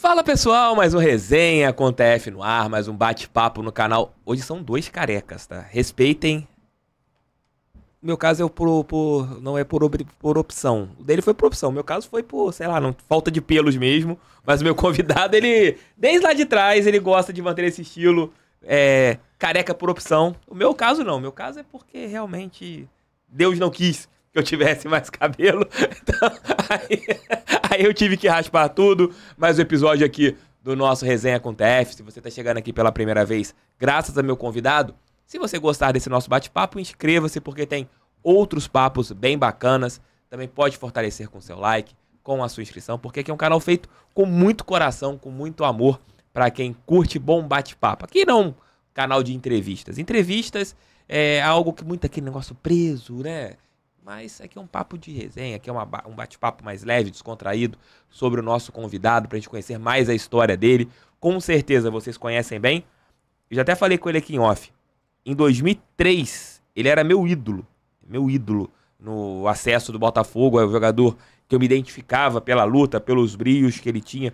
Fala pessoal, mais um resenha com TF no ar, mais um bate-papo no canal. Hoje são dois carecas, tá? Respeitem. No meu caso é por, por não é por, por opção. O dele foi por opção. O meu caso foi por, sei lá, não, falta de pelos mesmo. Mas o meu convidado, ele, desde lá de trás, ele gosta de manter esse estilo é, careca por opção. O meu caso não. O meu caso é porque realmente Deus não quis que eu tivesse mais cabelo. Então, aí, aí, eu tive que raspar tudo. Mas o episódio aqui do nosso Resenha com TF, se você está chegando aqui pela primeira vez, graças a meu convidado, se você gostar desse nosso bate-papo, inscreva-se porque tem outros papos bem bacanas. Também pode fortalecer com seu like, com a sua inscrição, porque aqui é um canal feito com muito coração, com muito amor para quem curte bom bate-papo. Aqui não canal de entrevistas. Entrevistas é algo que muito aquele negócio preso, né? Mas aqui é um papo de resenha, aqui é uma, um bate-papo mais leve, descontraído, sobre o nosso convidado, para a gente conhecer mais a história dele. Com certeza vocês conhecem bem. Eu já até falei com ele aqui em off. Em 2003, ele era meu ídolo. Meu ídolo no acesso do Botafogo. É o jogador que eu me identificava pela luta, pelos brilhos que ele tinha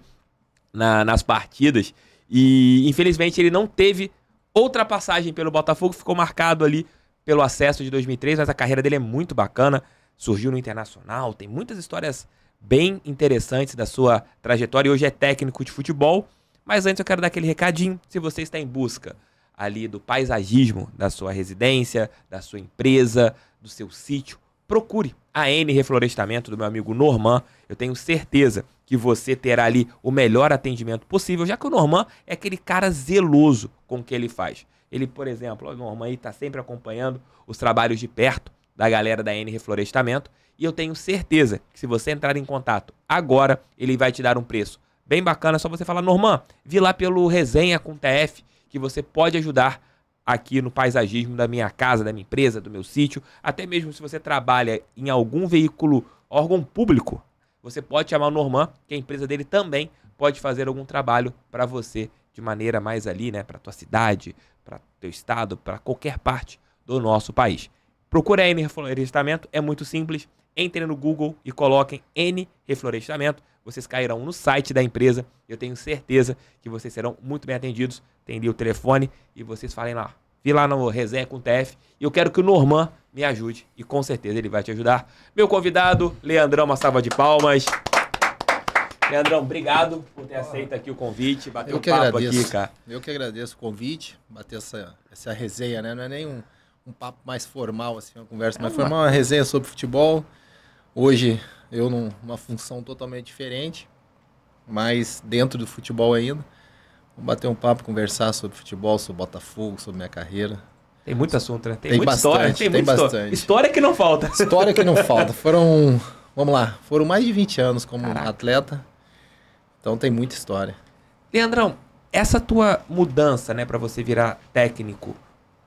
na, nas partidas. E infelizmente ele não teve outra passagem pelo Botafogo, ficou marcado ali pelo acesso de 2003, mas a carreira dele é muito bacana. Surgiu no Internacional, tem muitas histórias bem interessantes da sua trajetória e hoje é técnico de futebol. Mas antes eu quero dar aquele recadinho, se você está em busca ali do paisagismo da sua residência, da sua empresa, do seu sítio, procure a N Reflorestamento do meu amigo Norman. Eu tenho certeza que você terá ali o melhor atendimento possível, já que o Norman é aquele cara zeloso com o que ele faz. Ele, por exemplo, o Norman aí tá sempre acompanhando os trabalhos de perto da galera da N Reflorestamento. E eu tenho certeza que se você entrar em contato agora, ele vai te dar um preço bem bacana. É só você falar, Norman, vi lá pelo Resenha com TF que você pode ajudar aqui no paisagismo da minha casa, da minha empresa, do meu sítio. Até mesmo se você trabalha em algum veículo, órgão público, você pode chamar o Norman, que a empresa dele também pode fazer algum trabalho para você de maneira mais ali, né, para tua cidade, para teu estado, para qualquer parte do nosso país. Procure a N Reflorestamento, é muito simples. Entrem no Google e coloquem N Reflorestamento. Vocês cairão no site da empresa. Eu tenho certeza que vocês serão muito bem atendidos. Tem ali o telefone e vocês falem lá. Vi lá no Resenha com o TF e eu quero que o Norman me ajude e com certeza ele vai te ajudar. Meu convidado, Leandrão, uma salva de palmas. Leandrão, obrigado por ter aceito aqui o convite, bater o um papo agradeço. aqui, cara. Eu que agradeço o convite, bater essa, essa resenha, né? Não é nem um, um papo mais formal, assim, uma conversa é mais uma... formal, é uma resenha sobre futebol. Hoje eu num, numa função totalmente diferente, mas dentro do futebol ainda. Vamos bater um papo, conversar sobre futebol, sobre Botafogo, sobre minha carreira. Tem muito assunto, né? Tem, tem muita bastante, história. Tem, tem bastante. História. história que não falta. História que não falta. Foram, vamos lá, foram mais de 20 anos como Caraca. atleta então tem muita história. Leandrão, essa tua mudança, né, para você virar técnico,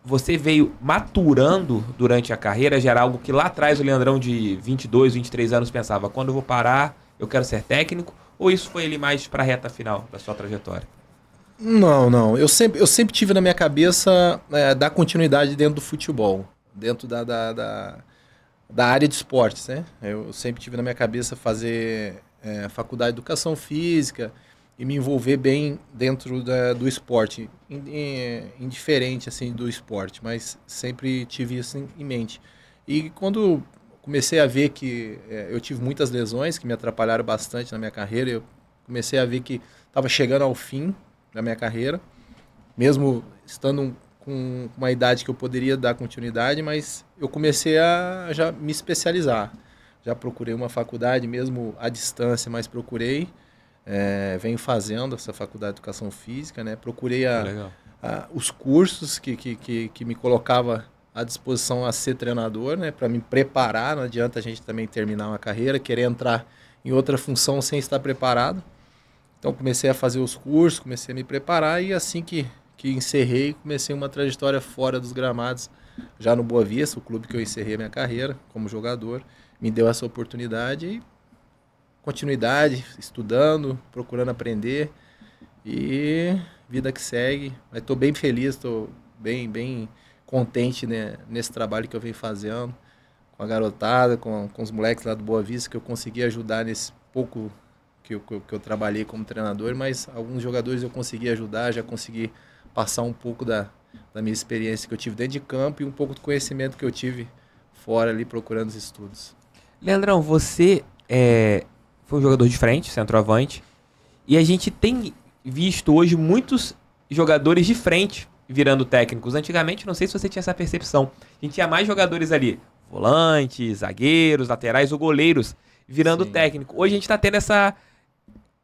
você veio maturando durante a carreira, já era algo que lá atrás o Leandrão de 22, 23 anos pensava, quando eu vou parar, eu quero ser técnico, ou isso foi ele mais para a reta final da sua trajetória? Não, não. Eu sempre, eu sempre tive na minha cabeça é, dar continuidade dentro do futebol, dentro da, da, da, da área de esportes, né? Eu sempre tive na minha cabeça fazer é, faculdade de educação física e me envolver bem dentro da, do esporte, indiferente assim do esporte, mas sempre tive isso em mente. E quando comecei a ver que é, eu tive muitas lesões que me atrapalharam bastante na minha carreira, eu comecei a ver que estava chegando ao fim da minha carreira, mesmo estando com uma idade que eu poderia dar continuidade, mas eu comecei a já me especializar já procurei uma faculdade, mesmo à distância, mas procurei. É, venho fazendo essa faculdade de educação física, né? Procurei a, a, os cursos que, que, que, que me colocava à disposição a ser treinador, né? Para me preparar, não adianta a gente também terminar uma carreira, querer entrar em outra função sem estar preparado. Então comecei a fazer os cursos, comecei a me preparar e assim que, que encerrei, comecei uma trajetória fora dos gramados, já no Boa Vista, o clube que eu encerrei a minha carreira como jogador me deu essa oportunidade e continuidade, estudando, procurando aprender e vida que segue. Mas estou bem feliz, estou bem, bem contente né, nesse trabalho que eu venho fazendo com a garotada, com, com os moleques lá do Boa Vista, que eu consegui ajudar nesse pouco que eu, que eu trabalhei como treinador, mas alguns jogadores eu consegui ajudar, já consegui passar um pouco da, da minha experiência que eu tive dentro de campo e um pouco do conhecimento que eu tive fora ali procurando os estudos. Leandrão, você é, foi um jogador de frente, centroavante, e a gente tem visto hoje muitos jogadores de frente virando técnicos. Antigamente, não sei se você tinha essa percepção, a gente tinha mais jogadores ali, volantes, zagueiros, laterais ou goleiros, virando Sim. técnico. Hoje a gente está tendo essa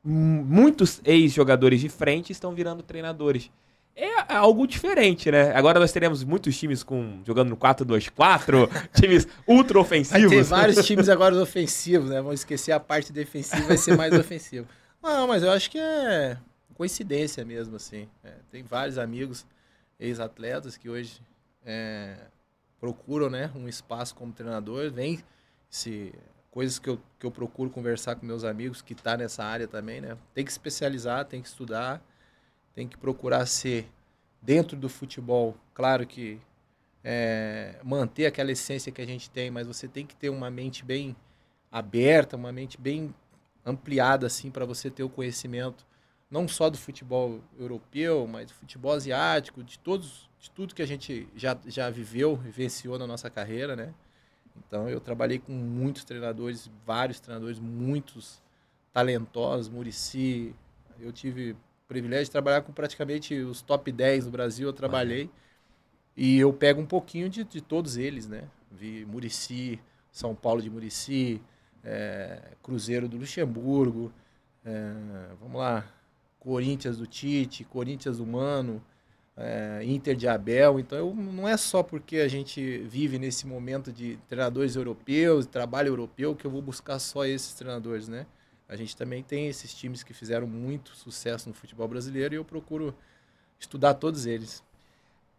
muitos ex-jogadores de frente estão virando treinadores. É, é algo diferente, né? Agora nós teremos muitos times com jogando no 4-2-4, times ultra ofensivos. Tem vários times agora ofensivos, né? Vão esquecer a parte defensiva vai ser mais ofensivo. Não, mas eu acho que é coincidência mesmo, assim. É, tem vários amigos, ex-atletas, que hoje é, procuram né, um espaço como treinador, vem se coisas que eu, que eu procuro conversar com meus amigos que tá nessa área também, né? Tem que especializar, tem que estudar tem que procurar ser dentro do futebol, claro que é, manter aquela essência que a gente tem, mas você tem que ter uma mente bem aberta, uma mente bem ampliada assim para você ter o conhecimento não só do futebol europeu, mas do futebol asiático, de todos, de tudo que a gente já, já viveu, vivenciou na nossa carreira, né? Então eu trabalhei com muitos treinadores, vários treinadores, muitos talentosos, Murici, eu tive privilégio de trabalhar com praticamente os top 10 do Brasil, eu trabalhei. Ah. E eu pego um pouquinho de, de todos eles, né? Vi Murici, São Paulo de Murici, é, Cruzeiro do Luxemburgo, é, vamos lá, Corinthians do Tite, Corinthians do Mano, é, Inter de Abel. Então eu, não é só porque a gente vive nesse momento de treinadores europeus, trabalho europeu, que eu vou buscar só esses treinadores, né? a gente também tem esses times que fizeram muito sucesso no futebol brasileiro e eu procuro estudar todos eles.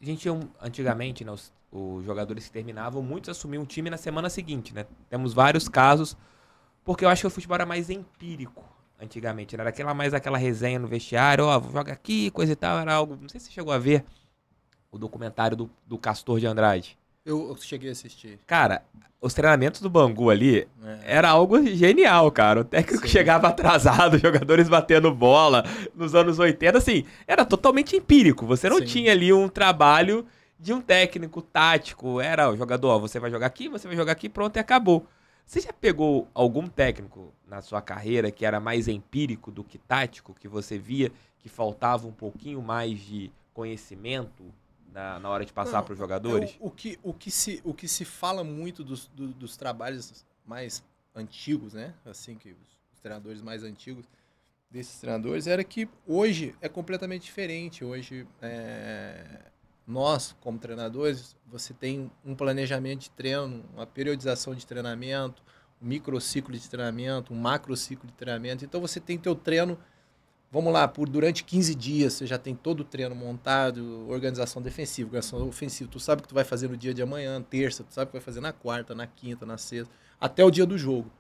A gente, antigamente, né, os, os, jogadores que terminavam, muitos assumiam um time na semana seguinte, né? Temos vários casos, porque eu acho que o futebol era mais empírico antigamente, né? era aquela mais aquela resenha no vestiário, ó, oh, joga aqui, coisa e tal, era algo, não sei se você chegou a ver o documentário do, do Castor de Andrade. Eu cheguei a assistir. Cara, os treinamentos do Bangu ali é. era algo genial, cara. O técnico Sim. chegava atrasado, jogadores batendo bola nos anos 80, assim, era totalmente empírico. Você não Sim. tinha ali um trabalho de um técnico tático. Era o jogador, ó, você vai jogar aqui, você vai jogar aqui, pronto e acabou. Você já pegou algum técnico na sua carreira que era mais empírico do que tático, que você via que faltava um pouquinho mais de conhecimento na, na hora de passar para os é jogadores? O, o, que, o, que se, o que se fala muito dos, do, dos trabalhos mais antigos, né? Assim que os, os treinadores mais antigos desses treinadores era que hoje é completamente diferente. Hoje é, nós, como treinadores, você tem um planejamento de treino, uma periodização de treinamento, um microciclo de treinamento, um macrociclo de treinamento. Então você tem teu treino vamos lá, por durante 15 dias você já tem todo o treino montado, organização defensiva, organização ofensiva, tu sabe o que tu vai fazer no dia de amanhã, terça, tu sabe o que vai fazer na quarta, na quinta, na sexta, até o dia do jogo.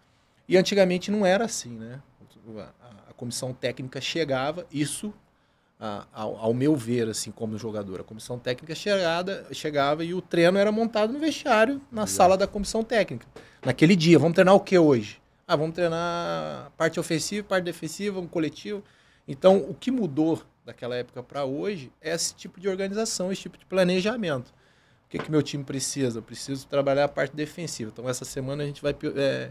E antigamente não era assim, né? A, a comissão técnica chegava, isso a, ao, ao, meu ver, assim, como jogador, a comissão técnica chegada, chegava e o treino era montado no vestiário, na sala da comissão técnica. Naquele dia, vamos treinar o que hoje? Ah, vamos treinar parte ofensiva, parte defensiva, um coletivo. Então, o que mudou daquela época para hoje é esse tipo de organização, esse tipo de planejamento. O que, é que meu time precisa? Eu preciso trabalhar a parte defensiva. Então, essa semana a gente vai é,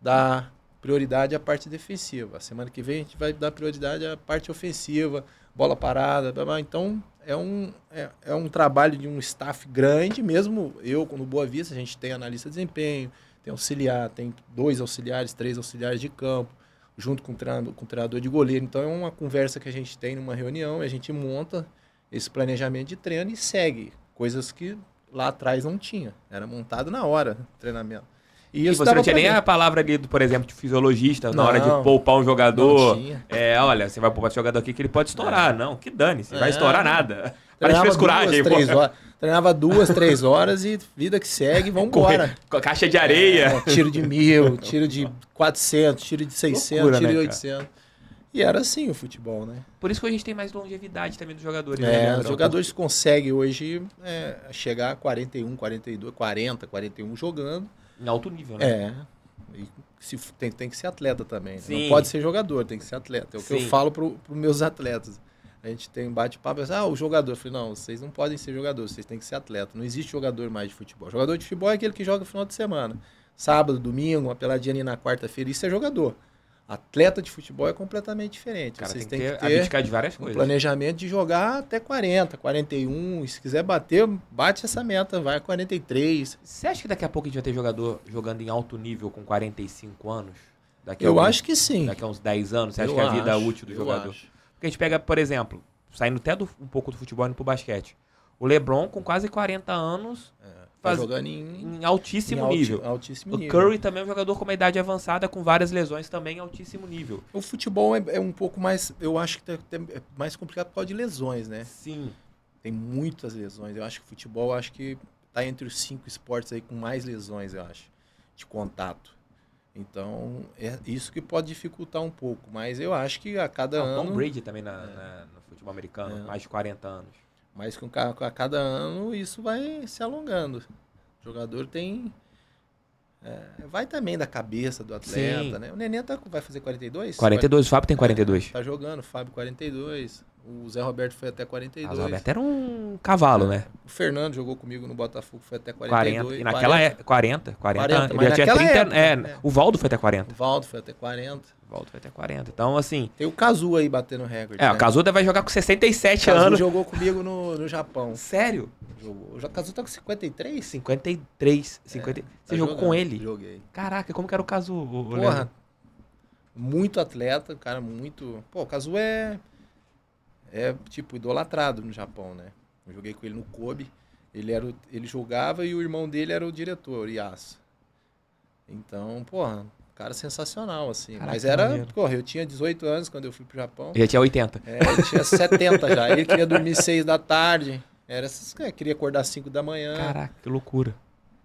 dar prioridade à parte defensiva. A semana que vem a gente vai dar prioridade à parte ofensiva, bola parada. Blá, blá. Então, é um, é, é, um trabalho de um staff grande, mesmo eu, no Boa Vista, a gente tem analista de desempenho, tem auxiliar, tem dois auxiliares, três auxiliares de campo junto com o, treinador, com o treinador de goleiro. Então é uma conversa que a gente tem numa reunião, a gente monta esse planejamento de treino e segue. Coisas que lá atrás não tinha. Era montado na hora treinamento. E, e você não tinha nem a palavra ali, por exemplo, de fisiologista, não, na hora de poupar um jogador. É, olha, você vai poupar esse jogador aqui que ele pode estourar. É. Não, que dane, você é. vai estourar nada. Para fez coragem, Duas, três horas. Treinava duas, três horas e vida que segue, vamos embora. Caixa de é, areia. É, tiro de mil, tiro de 400, tiro de 600, Loucura, né, tiro de 800. Cara? E era assim o futebol, né? Por isso que a gente tem mais longevidade também dos jogadores. Né, é, né, os jogadores conseguem hoje é, chegar a 41, 42, 40, 41 jogando. Em alto nível, né? É. E se, tem, tem que ser atleta também. Né? Não pode ser jogador, tem que ser atleta. É o Sim. que eu falo para os meus atletas a gente tem um bate-papo, assim, ah, o jogador. Eu falei, não, vocês não podem ser jogadores, vocês têm que ser atleta. Não existe jogador mais de futebol. Jogador de futebol é aquele que joga no final de semana. Sábado, domingo, uma peladinha ali na quarta-feira, isso é jogador. Atleta de futebol é completamente diferente. Cara, vocês têm que ter, que ter abdicar de várias um coisas. planejamento de jogar até 40, 41. E se quiser bater, bate essa meta, vai a 43. Você acha que daqui a pouco a gente vai ter jogador jogando em alto nível com 45 anos? Daqui eu alguns, acho que sim. Daqui a uns 10 anos, você acha eu que é a vida acho, útil do jogador? Acho. Porque a gente pega, por exemplo, saindo até do, um pouco do futebol indo pro basquete. O LeBron com quase 40 anos é, tá faz, jogando em, em altíssimo em alti, nível. Altíssimo o nível. Curry também é um jogador com uma idade avançada, com várias lesões também em altíssimo nível. O futebol é, é um pouco mais, eu acho que é mais complicado por causa de lesões, né? Sim. Tem muitas lesões. Eu acho que o futebol acho que tá entre os cinco esportes aí com mais lesões, eu acho, de contato. Então, é isso que pode dificultar um pouco. Mas eu acho que a cada ah, ano. Tom Brady também na, é. na, no futebol americano, é. mais de 40 anos. Mas com, a cada ano isso vai se alongando. O jogador tem. É, vai também da cabeça do atleta, Sim. né? O Nenê tá, vai fazer 42? 42, 40, o Fábio tem 42. É, tá jogando, Fábio 42. O Zé Roberto foi até 42. O Zé Roberto era um cavalo, é. né? O Fernando jogou comigo no Botafogo, foi até 42. 40. E naquela 40. é 40, 40, 40 Ele já tinha 30, época, é, é, o Valdo foi até 40. O Valdo foi até 40. O Valdo foi até 40. Então, assim. Tem o Kazu aí batendo recorde. É, né? o Kazu vai jogar com 67 o Kazu anos. jogou comigo no, no Japão. Sério? Jogou. O Kazu tá com 53? 53. 50... É, tá Você jogou com ele? Joguei. Caraca, como que era o Kazu? Porra. Leandro? Muito atleta, cara, muito. Pô, o Kazu é é, tipo, idolatrado no Japão, né? Eu joguei com ele no Kobe. Ele, era o, ele jogava e o irmão dele era o diretor, Yasa. Então, porra, cara sensacional, assim. Caraca, Mas era, porra, eu tinha 18 anos quando eu fui pro Japão. Ele tinha 80. É, ele tinha 70 já. Ele queria dormir 6 da tarde. Era, é, queria acordar 5 da manhã. Caraca, que loucura.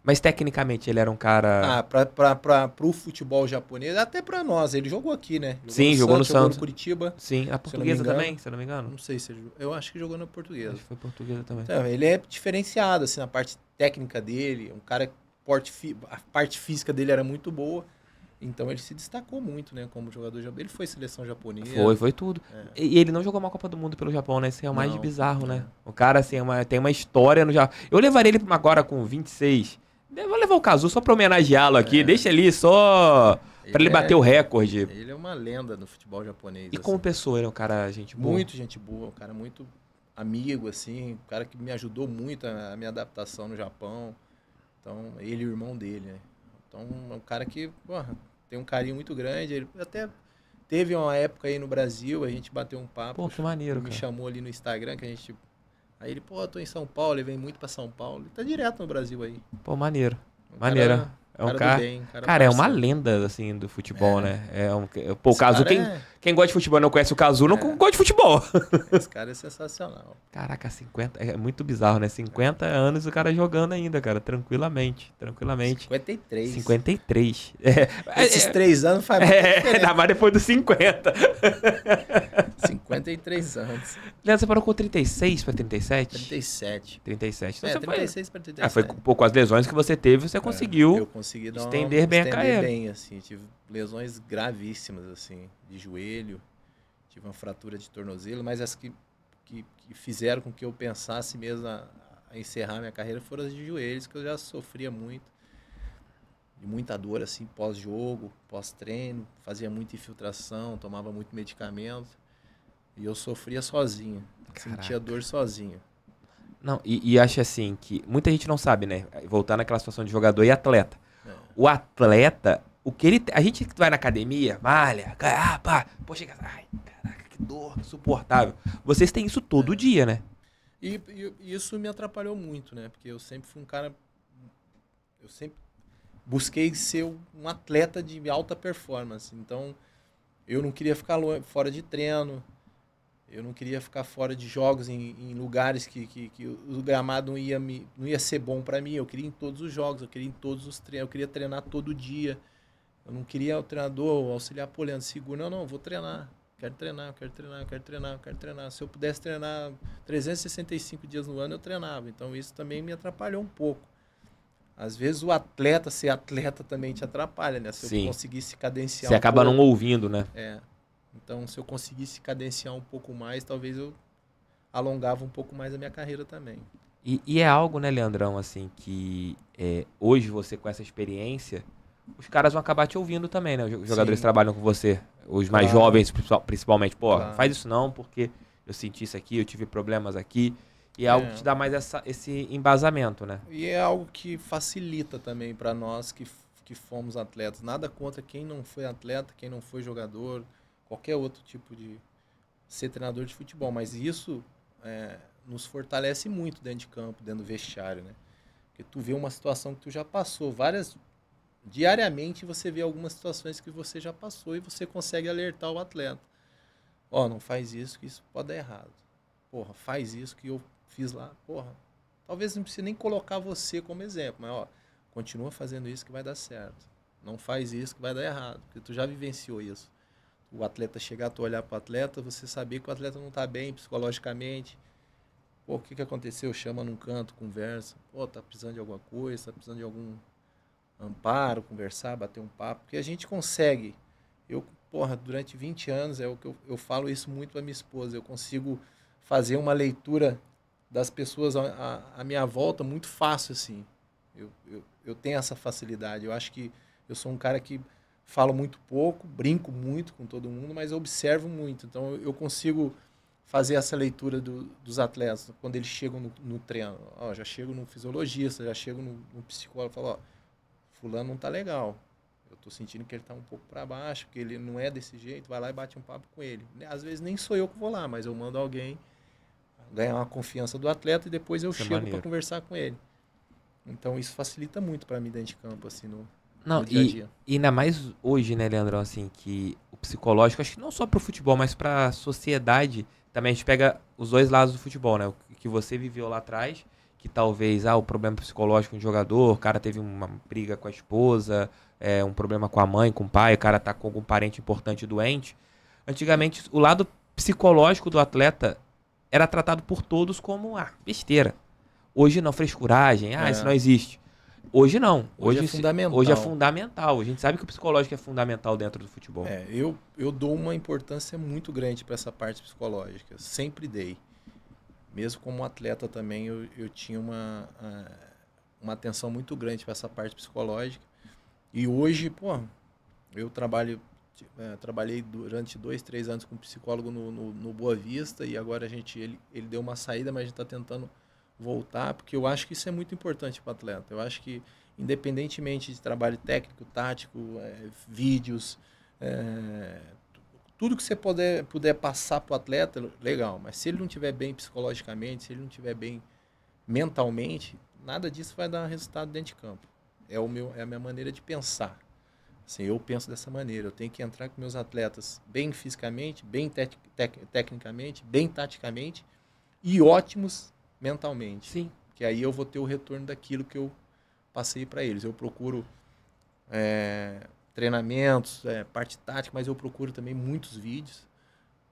Mas tecnicamente ele era um cara. Ah, pra, pra, pra, pro futebol japonês, até pra nós. Ele jogou aqui, né? Jogou Sim, no jogou Santos, no Santos. Jogou no Curitiba. Sim, a portuguesa se também, se eu não me engano. Não sei se ele, Eu acho que jogou na portuguesa. Acho foi portuguesa também. Então, ele é diferenciado, assim, na parte técnica dele. Um cara. Porte, a parte física dele era muito boa. Então ele se destacou muito, né, como jogador japonês. Ele foi seleção japonesa. Foi, foi tudo. É. E ele não jogou uma Copa do Mundo pelo Japão, né? Isso é o mais não, bizarro, é. né? O cara, assim, é uma, tem uma história no Japão. Eu levaria ele agora com 26, Vou levar o Cazu só pra homenageá-lo aqui. É. Deixa ali só. Ele ele bater é, o recorde. Ele é uma lenda no futebol japonês. E assim. como pessoa, ele é um cara gente boa. Muito gente boa, um cara muito amigo, assim. Um cara que me ajudou muito a minha adaptação no Japão. Então, ele e o irmão dele, né? Então, é um cara que, porra, tem um carinho muito grande. Ele até teve uma época aí no Brasil, a gente bateu um papo. Pô, que maneiro, Me cara. chamou ali no Instagram, que a gente Aí ele, pô, tô em São Paulo, ele vem muito pra São Paulo. Ele tá direto no Brasil aí. Pô, maneiro. Um Maneira. Cara, é um cara. cara, bem, cara, cara é uma lenda, assim, do futebol, é. né? É um, pô, o caso, quem, é... Quem gosta de futebol não conhece o Cazu, não é. gosta de futebol. Esse cara é sensacional. Caraca, 50. É muito bizarro, né? 50 é. anos o cara jogando ainda, cara. Tranquilamente. Tranquilamente. 53. 53. É, Esses três anos faz. É, ainda mais depois dos 50. 53 anos. Leandro, você parou com 36 para 37? 37. 37. Então é, 36 para 37. Ah, foi com, com as lesões que você teve, você é, conseguiu. Eu consegui dar uma, estender bem estender a carreira. bem, assim. Tive lesões gravíssimas, assim, de joelho, tive uma fratura de tornozelo, mas as que, que, que fizeram com que eu pensasse mesmo a, a, encerrar minha carreira foram as de joelhos, que eu já sofria muito, de muita dor, assim, pós-jogo, pós-treino, fazia muita infiltração, tomava muito medicamento, e eu sofria sozinho, Caraca. sentia dor sozinho. Não, e, e acho assim que muita gente não sabe, né? Voltar naquela situação de jogador e atleta. É. O atleta, o que ele. A gente vai na academia, malha, ah, pá, poxa, Ai, caraca, que dor, insuportável. suportável. Vocês têm isso todo é. dia, né? E, e, isso me atrapalhou muito, né? Porque eu sempre fui um cara. Eu sempre busquei ser um atleta de alta performance. Então, eu não queria ficar fora de treino. Eu não queria ficar fora de jogos em, em lugares que, que, que, o gramado não ia, me, não ia ser bom para mim. Eu queria ir em todos os jogos, eu queria ir em todos os treinos, eu queria treinar todo dia. Eu não queria o treinador, auxiliar, pô, Leandro, segura. Não, não, vou treinar. Quero treinar, quero treinar, quero treinar, quero treinar. Se eu pudesse treinar 365 dias no ano, eu treinava. Então isso também me atrapalhou um pouco. Às vezes o atleta ser atleta também te atrapalha, né? Se Sim. eu conseguisse cadenciar. Você um acaba pouco, não ouvindo, né? É. Então, se eu conseguisse cadenciar um pouco mais, talvez eu alongava um pouco mais a minha carreira também. E, e é algo, né, Leandrão, assim, que é, hoje você com essa experiência os caras vão acabar te ouvindo também, né? Os jogadores Sim. trabalham com você, os mais jovens principalmente. Pô, claro. faz isso não, porque eu senti isso aqui, eu tive problemas aqui. E é, é. algo que te dá mais essa, esse embasamento, né? E é algo que facilita também para nós que, que fomos atletas. Nada contra quem não foi atleta, quem não foi jogador, qualquer outro tipo de ser treinador de futebol, mas isso é, nos fortalece muito dentro de campo, dentro do vestiário, né? Porque tu vê uma situação que tu já passou, várias diariamente você vê algumas situações que você já passou e você consegue alertar o atleta. Ó, oh, não faz isso que isso pode dar errado. Porra, faz isso que eu fiz lá. Porra, talvez não precise nem colocar você como exemplo, mas ó, continua fazendo isso que vai dar certo. Não faz isso que vai dar errado, porque tu já vivenciou isso. O atleta chegar, tu olhar para o atleta, você saber que o atleta não está bem psicologicamente. Pô, o que, que aconteceu? Chama num canto, conversa. Pô, tá precisando de alguma coisa, tá precisando de algum amparo, conversar, bater um papo, porque a gente consegue. Eu, porra, durante 20 anos, é o que eu, eu falo isso muito para minha esposa, eu consigo fazer uma leitura das pessoas à, minha volta muito fácil, assim. Eu, eu, eu tenho essa facilidade. Eu acho que eu sou um cara que falo muito pouco, brinco muito com todo mundo, mas observo muito. Então, eu consigo fazer essa leitura do, dos atletas quando eles chegam no, no treino. Ó, já chego no fisiologista, já chego no, no psicólogo, falo, ó, fulano não tá legal. Eu tô sentindo que ele tá um pouco para baixo, que ele não é desse jeito, vai lá e bate um papo com ele. Né, às vezes nem sou eu que vou lá, mas eu mando alguém ganhar uma confiança do atleta e depois eu Isso é chego é para conversar com ele. Então isso facilita muito para mim dentro de campo, assim, no, não, no dia e, a dia. E ainda mais hoje, né, Leandrão, assim, que o psicológico, acho que não só para o futebol, mas para a sociedade também. A gente pega os dois lados do futebol, né? O que você viveu lá atrás que talvez, ah, o problema psicológico do jogador, o cara teve uma briga com a esposa, é, um problema com a mãe, com o pai, o cara tá com algum parente importante doente. Antigamente, o lado psicológico do atleta era tratado por todos como, ah, besteira. Hoje não, frescuragem, ah, é. isso não existe. Hoje não. Hoje, hoje, é fundamental. Hoje é fundamental. A gente sabe que o psicológico é fundamental dentro do futebol. É, eu, eu dou uma importância muito grande para essa parte psicológica. Sempre dei mesmo como atleta também, eu, eu tinha uma, uma atenção muito grande para essa parte psicológica. E hoje, pô, eu trabalho é, trabalhei durante dois, três anos com um psicólogo no, no, no, Boa Vista e agora a gente ele, ele deu uma saída, mas a gente está tentando voltar, porque eu acho que isso é muito importante para o atleta. Eu acho que, independentemente de trabalho técnico, tático, é, vídeos, é, tudo que você puder, puder passar para o atleta, legal. Mas se ele não estiver bem psicologicamente, se ele não estiver bem mentalmente, nada disso vai dar resultado dentro de campo. É, o meu, é a minha maneira de pensar. Assim, eu penso dessa maneira. Eu tenho que entrar com meus atletas bem fisicamente, bem tec tec tecnicamente, bem taticamente e ótimos mentalmente. Sim. Que aí eu vou ter o retorno daquilo que eu passei para eles. Eu procuro é, treinamentos, é, parte tática, mas eu procuro também muitos vídeos.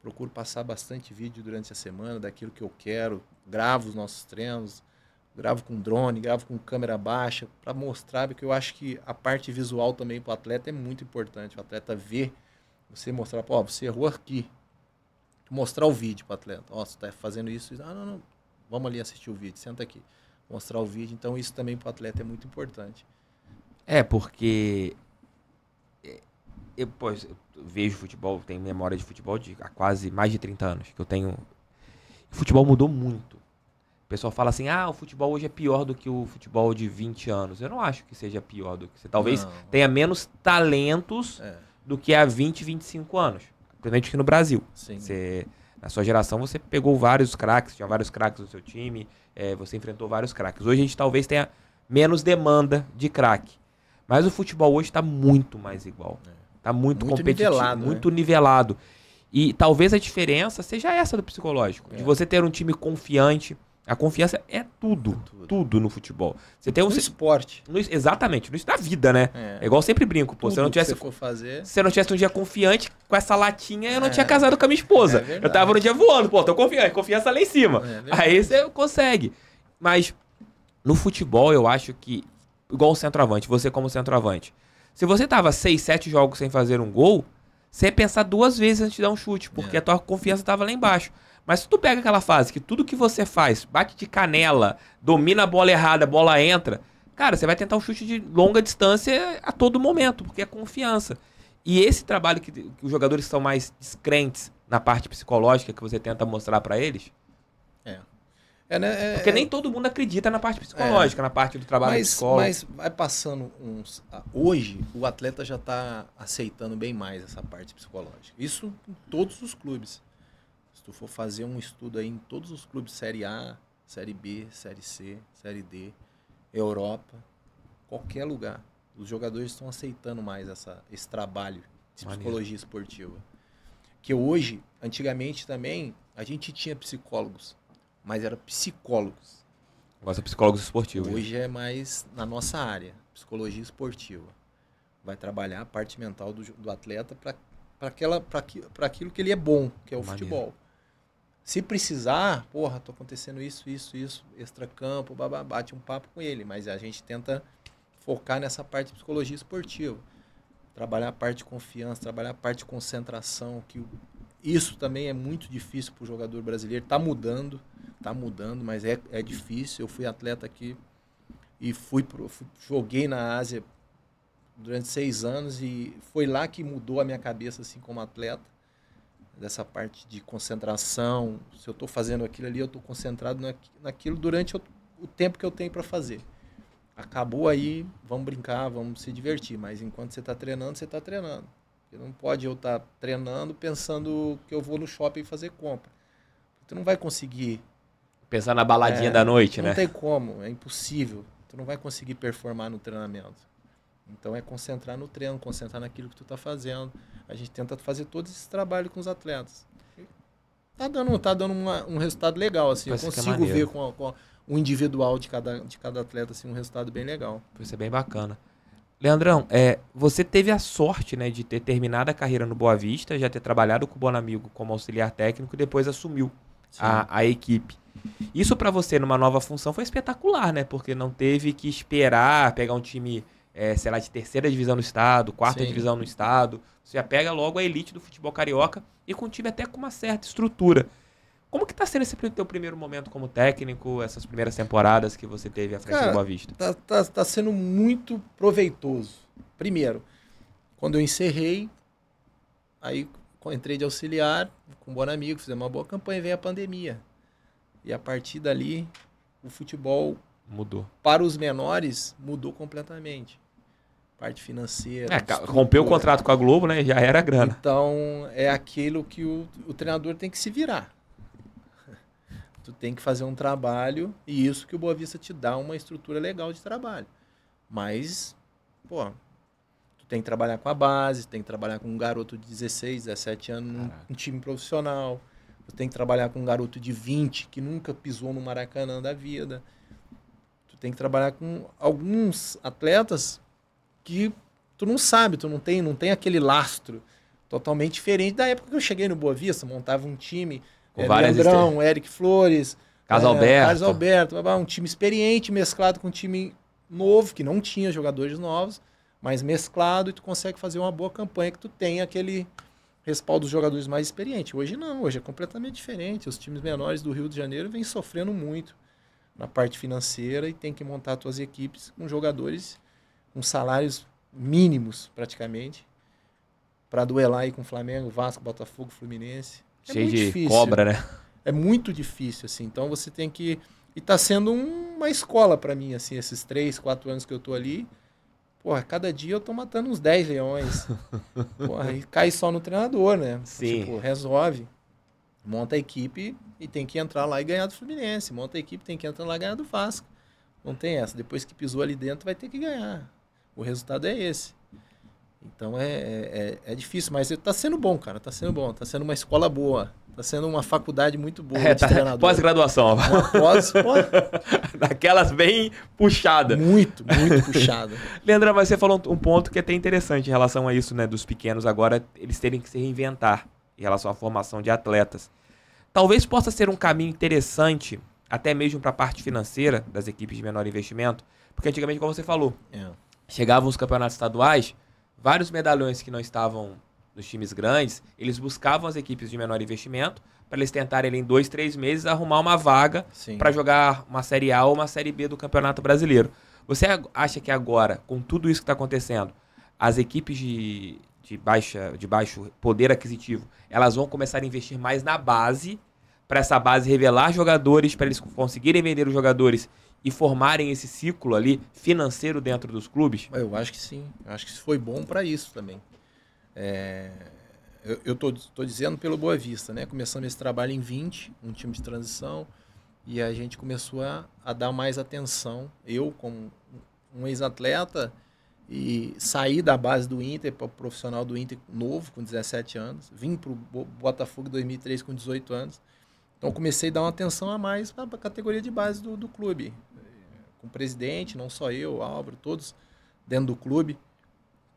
Procuro passar bastante vídeo durante a semana daquilo que eu quero, gravo os nossos treinos, gravo com drone, gravo com câmera baixa, para mostrar, porque eu acho que a parte visual também para o atleta é muito importante. O atleta ver, você mostrar, ó, você errou aqui. Mostrar o vídeo para o atleta. Ó, oh, você está fazendo isso, isso. Ah, não, não. Vamos ali assistir o vídeo, senta aqui. Mostrar o vídeo. Então, isso também para o atleta é muito importante. É, porque eu, pô, eu vejo futebol, tenho memória de futebol de há quase mais de 30 anos que eu tenho. O futebol mudou muito. O pessoal fala assim: ah, o futebol hoje é pior do que o futebol de 20 anos. Eu não acho que seja pior do que você. Talvez não. tenha menos talentos é. do que há 20, 25 anos. Principalmente aqui no Brasil. Sim. Você, na sua geração, você pegou vários craques, tinha vários craques no seu time, é, você enfrentou vários craques. Hoje a gente talvez tenha menos demanda de craque. Mas o futebol hoje está muito mais igual. É. Tá muito, muito competitivo, nivelado, muito né? nivelado. E talvez a diferença seja essa do psicológico, é. de você ter um time confiante. A confiança é tudo, é tudo, tudo, no futebol. Você tem um no esporte. No, exatamente, no esporte da vida, né? É. é, igual eu sempre brinco, pô, tudo se eu não tivesse você fazer. Se eu não tivesse um dia confiante com essa latinha, eu não é. tinha casado com a minha esposa. É eu tava no dia voando, pô, tô confiante, confiança lá em cima. É Aí você consegue. Mas no futebol eu acho que igual o centroavante, você como centroavante, se você tava 6, 7 jogos sem fazer um gol, você ia pensar duas vezes antes de dar um chute, é. porque é. a tua confiança tava lá embaixo. Mas se tu pega aquela fase que tudo que você faz, bate de canela, domina a bola errada, a bola entra, cara, você vai tentar um chute de longa distância a todo momento, porque é confiança. E esse trabalho que, que os jogadores são mais descrentes na parte psicológica que você tenta mostrar para eles, é, né? é, Porque é nem todo mundo acredita na parte psicológica, é. na parte do trabalho mas, escola. Mas vai passando uns. Hoje, o atleta já está aceitando bem mais essa parte psicológica. Isso em todos os clubes. Se tu for fazer um estudo aí em todos os clubes, Série A, Série B, Série C, Série D, Europa, qualquer lugar. Os jogadores estão aceitando mais essa, esse trabalho de psicologia esportiva. Que hoje, antigamente também, a gente tinha psicólogos mas era psicólogos. Agora são psicólogos esportivos. Né? Hoje é mais na nossa área, psicologia esportiva. Vai trabalhar a parte mental do, do atleta para aquilo que ele é bom, que é o Maneiro. futebol. Se precisar, porra, tô acontecendo isso, isso, isso, extracampo, babá, bate um papo com ele, mas a gente tenta focar nessa parte de psicologia esportiva. Trabalhar a parte de confiança, trabalhar a parte de concentração, que isso também é muito difícil para o jogador brasileiro, está mudando tá mudando, mas é, é difícil. Eu fui atleta aqui e fui, pro, fui joguei na Ásia durante seis anos e foi lá que mudou a minha cabeça assim como atleta dessa parte de concentração se eu estou fazendo aquilo ali eu estou concentrado naquilo durante o, o tempo que eu tenho para fazer acabou aí vamos brincar vamos se divertir mas enquanto você está treinando você está treinando você não pode eu estar tá treinando pensando que eu vou no shopping fazer compra você não vai conseguir pensar na baladinha é, da noite, não né? Não tem como, é impossível. Tu não vai conseguir performar no treinamento. Então é concentrar no treino, concentrar naquilo que tu tá fazendo. A gente tenta fazer todo esse trabalho com os atletas. Tá dando, tá dando uma, um resultado legal, assim. Parece eu é consigo é ver com, com o individual de cada, de cada atleta, assim, um resultado bem legal. Vai ser é bem bacana. Leandrão, é, você teve a sorte né, de ter terminado a carreira no Boa Vista, já ter trabalhado com o Bonamigo como auxiliar técnico e depois assumiu a, a equipe. Isso para você numa nova função foi espetacular, né? Porque não teve que esperar pegar um time, é, sei lá, de terceira divisão no estado, quarta Sim. divisão no estado. Você já pega logo a elite do futebol carioca e com um time até com uma certa estrutura. Como que tá sendo esse teu primeiro momento como técnico, essas primeiras temporadas que você teve à frente Cara, do Boa Vista? Tá, tá, tá sendo muito proveitoso. Primeiro, quando eu encerrei, aí entrei de auxiliar com um bom amigo, fizemos uma boa campanha vem veio a pandemia. E a partir dali, o futebol mudou. Para os menores, mudou completamente. Parte financeira. É, rompeu o contrato com a Globo, né? Já era grana. Então, é aquilo que o, o treinador tem que se virar. Tu tem que fazer um trabalho, e isso que o Boa Vista te dá uma estrutura legal de trabalho. Mas, pô, tu tem que trabalhar com a base, tem que trabalhar com um garoto de 16, 17 anos Caraca. num time profissional. Tu tem que trabalhar com um garoto de 20 que nunca pisou no Maracanã da vida. Tu tem que trabalhar com alguns atletas que tu não sabe, tu não tem, não tem aquele lastro totalmente diferente da época que eu cheguei no Boa Vista, montava um time, com é, Leandrão, Eric Flores, Carlos é, Alberto, Carlos Alberto, um time experiente mesclado com um time novo que não tinha jogadores novos, mas mesclado e tu consegue fazer uma boa campanha que tu tem aquele respaldo dos jogadores mais experientes. Hoje não, hoje é completamente diferente. Os times menores do Rio de Janeiro vêm sofrendo muito na parte financeira e tem que montar suas equipes com jogadores com salários mínimos praticamente para duelar aí com o Flamengo, Vasco, Botafogo, Fluminense. É Cheio de difícil. cobra, né? É muito difícil assim. Então você tem que e está sendo um, uma escola para mim assim esses três, quatro anos que eu estou ali porra, cada dia eu tô matando uns 10 leões. porra, e cai só no treinador, né? Sim. Tipo, resolve. Monta a equipe e tem que entrar lá e ganhar do Fluminense. Monta a equipe, tem que entrar lá e ganhar do Vasco. Não tem essa. Depois que pisou ali dentro, vai ter que ganhar. O resultado é esse. Então é, é, é difícil, mas está sendo bom, cara. Está sendo bom. Está sendo uma escola boa. Está sendo uma faculdade muito boa. É, tá, Pós-graduação. Pós, pós. Daquelas bem puxada. Muito, muito puxada. Leandra você falou um ponto que é até interessante em relação a isso, né? Dos pequenos agora, eles terem que se reinventar em relação à formação de atletas. Talvez possa ser um caminho interessante, até mesmo para a parte financeira das equipes de menor investimento, porque antigamente, como você falou, é. chegavam os campeonatos estaduais vários medalhões que não estavam nos times grandes, eles buscavam as equipes de menor investimento para eles tentarem em dois, três meses arrumar uma vaga para jogar uma Série A ou uma Série B do Campeonato Brasileiro. Você acha que agora, com tudo isso que está acontecendo, as equipes de, de, baixa, de baixo poder aquisitivo, elas vão começar a investir mais na base, para essa base revelar jogadores, para eles conseguirem vender os jogadores e formarem esse ciclo ali financeiro dentro dos clubes? Eu acho que sim. Eu acho que foi bom para isso também. É, eu estou dizendo pelo Boa Vista, né? Começamos esse trabalho em 20, um time de transição, e a gente começou a, a dar mais atenção. Eu, como um ex-atleta, e saí da base do Inter para o profissional do Inter novo, com 17 anos. Vim para o Botafogo em 2003 com 18 anos. Então comecei a dar uma atenção a mais para a categoria de base do, do clube. Com o presidente, não só eu, Álvaro, todos dentro do clube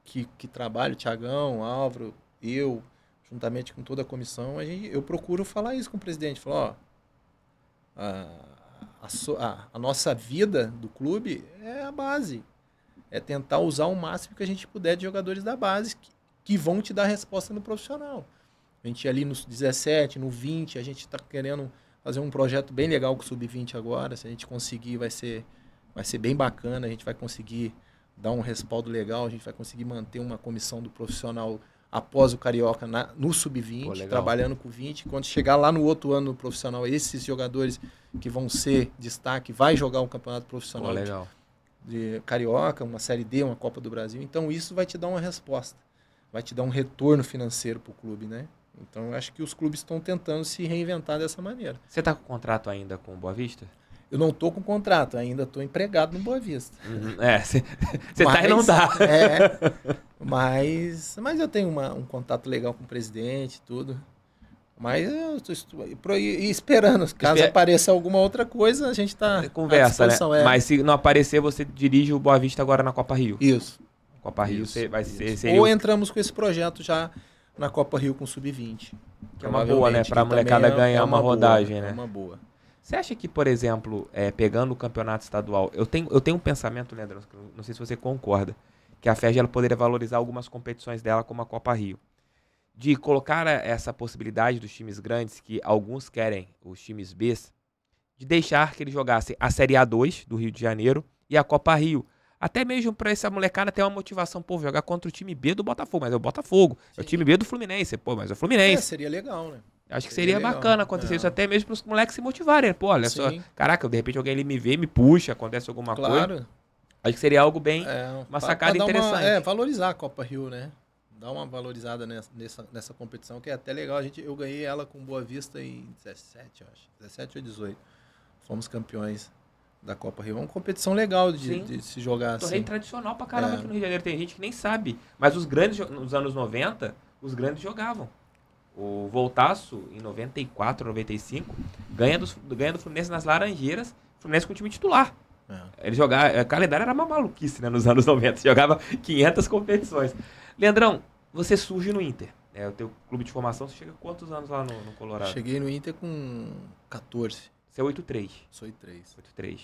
que, que trabalham, Tiagão, Álvaro, eu, juntamente com toda a comissão, a gente, eu procuro falar isso com o presidente. Falar, ó, a, a, a nossa vida do clube é a base. É tentar usar o máximo que a gente puder de jogadores da base que, que vão te dar resposta no profissional. A gente ali nos 17, no 20, a gente está querendo fazer um projeto bem legal com o Sub-20 agora. Se a gente conseguir, vai ser, vai ser bem bacana. A gente vai conseguir dar um respaldo legal, a gente vai conseguir manter uma comissão do profissional após o Carioca na, no Sub-20, trabalhando com o 20. Quando chegar lá no outro ano no profissional, esses jogadores que vão ser destaque, vai jogar um campeonato profissional Pô, de, de Carioca, uma Série D, uma Copa do Brasil. Então isso vai te dar uma resposta, vai te dar um retorno financeiro para o clube, né? Então eu acho que os clubes estão tentando se reinventar dessa maneira. Você está com contrato ainda com o Boa Vista? Eu não estou com contrato, ainda estou empregado no Boa Vista. Uhum, é, você está e não dá. É, mas, mas eu tenho uma, um contato legal com o presidente e tudo. Mas eu estou esperando, caso Espe... apareça alguma outra coisa, a gente está Conversa, né? É. Mas se não aparecer, você dirige o Boa Vista agora na Copa Rio. Isso. Copa Rio isso, você vai isso. ser... Ou entramos com esse projeto já na Copa Rio com Sub-20. Que é uma boa, né? Para a molecada é, ganhar é uma, uma boa, rodagem, é né? É uma boa. Você acha que, por exemplo, é, pegando o campeonato estadual, eu tenho, eu tenho um pensamento, Leandro, né, não sei se você concorda, que a FEG ela poderia valorizar algumas competições dela, como a Copa Rio. De colocar é, essa possibilidade dos times grandes, que alguns querem, os times B, de deixar que eles jogassem a Série A2 do Rio de Janeiro e a Copa Rio, até mesmo para essa molecada ter uma motivação, pô, jogar contra o time B do Botafogo, mas é o Botafogo. Sim. É o time B do Fluminense, pô, mas é o Fluminense. É, seria legal, né? Acho que seria, seria bacana acontecer é. isso até mesmo para os moleques se motivarem. Pô, olha Sim. só, caraca, de repente alguém ali me vê, me puxa, acontece alguma claro. coisa. Claro. Acho que seria algo bem, é, uma sacada interessante. Uma, é, valorizar a Copa Rio, né? Dar uma valorizada nessa, nessa, nessa competição, que é até legal. A gente, eu ganhei ela com Boa Vista em 17, acho. 17 ou 18. Fomos campeões da Copa Rio. É uma competição legal de, de se jogar Torneio assim. tradicional pra caramba é. aqui no Rio de Janeiro. Tem gente que nem sabe. Mas os grandes, nos anos 90, os grandes jogavam. O Voltaço, em 94, 95, ganha, dos, ganha do Fluminense nas Laranjeiras. Fluminense com o time titular. É. Ele jogava... O é, calendário era uma maluquice, né? Nos anos 90. Jogava 500 competições. Leandrão, você surge no Inter. É, o teu clube de formação, você chega quantos anos lá no, no Colorado? Cheguei no Inter com 14. Você é 8-3. Sou 3. 8-3.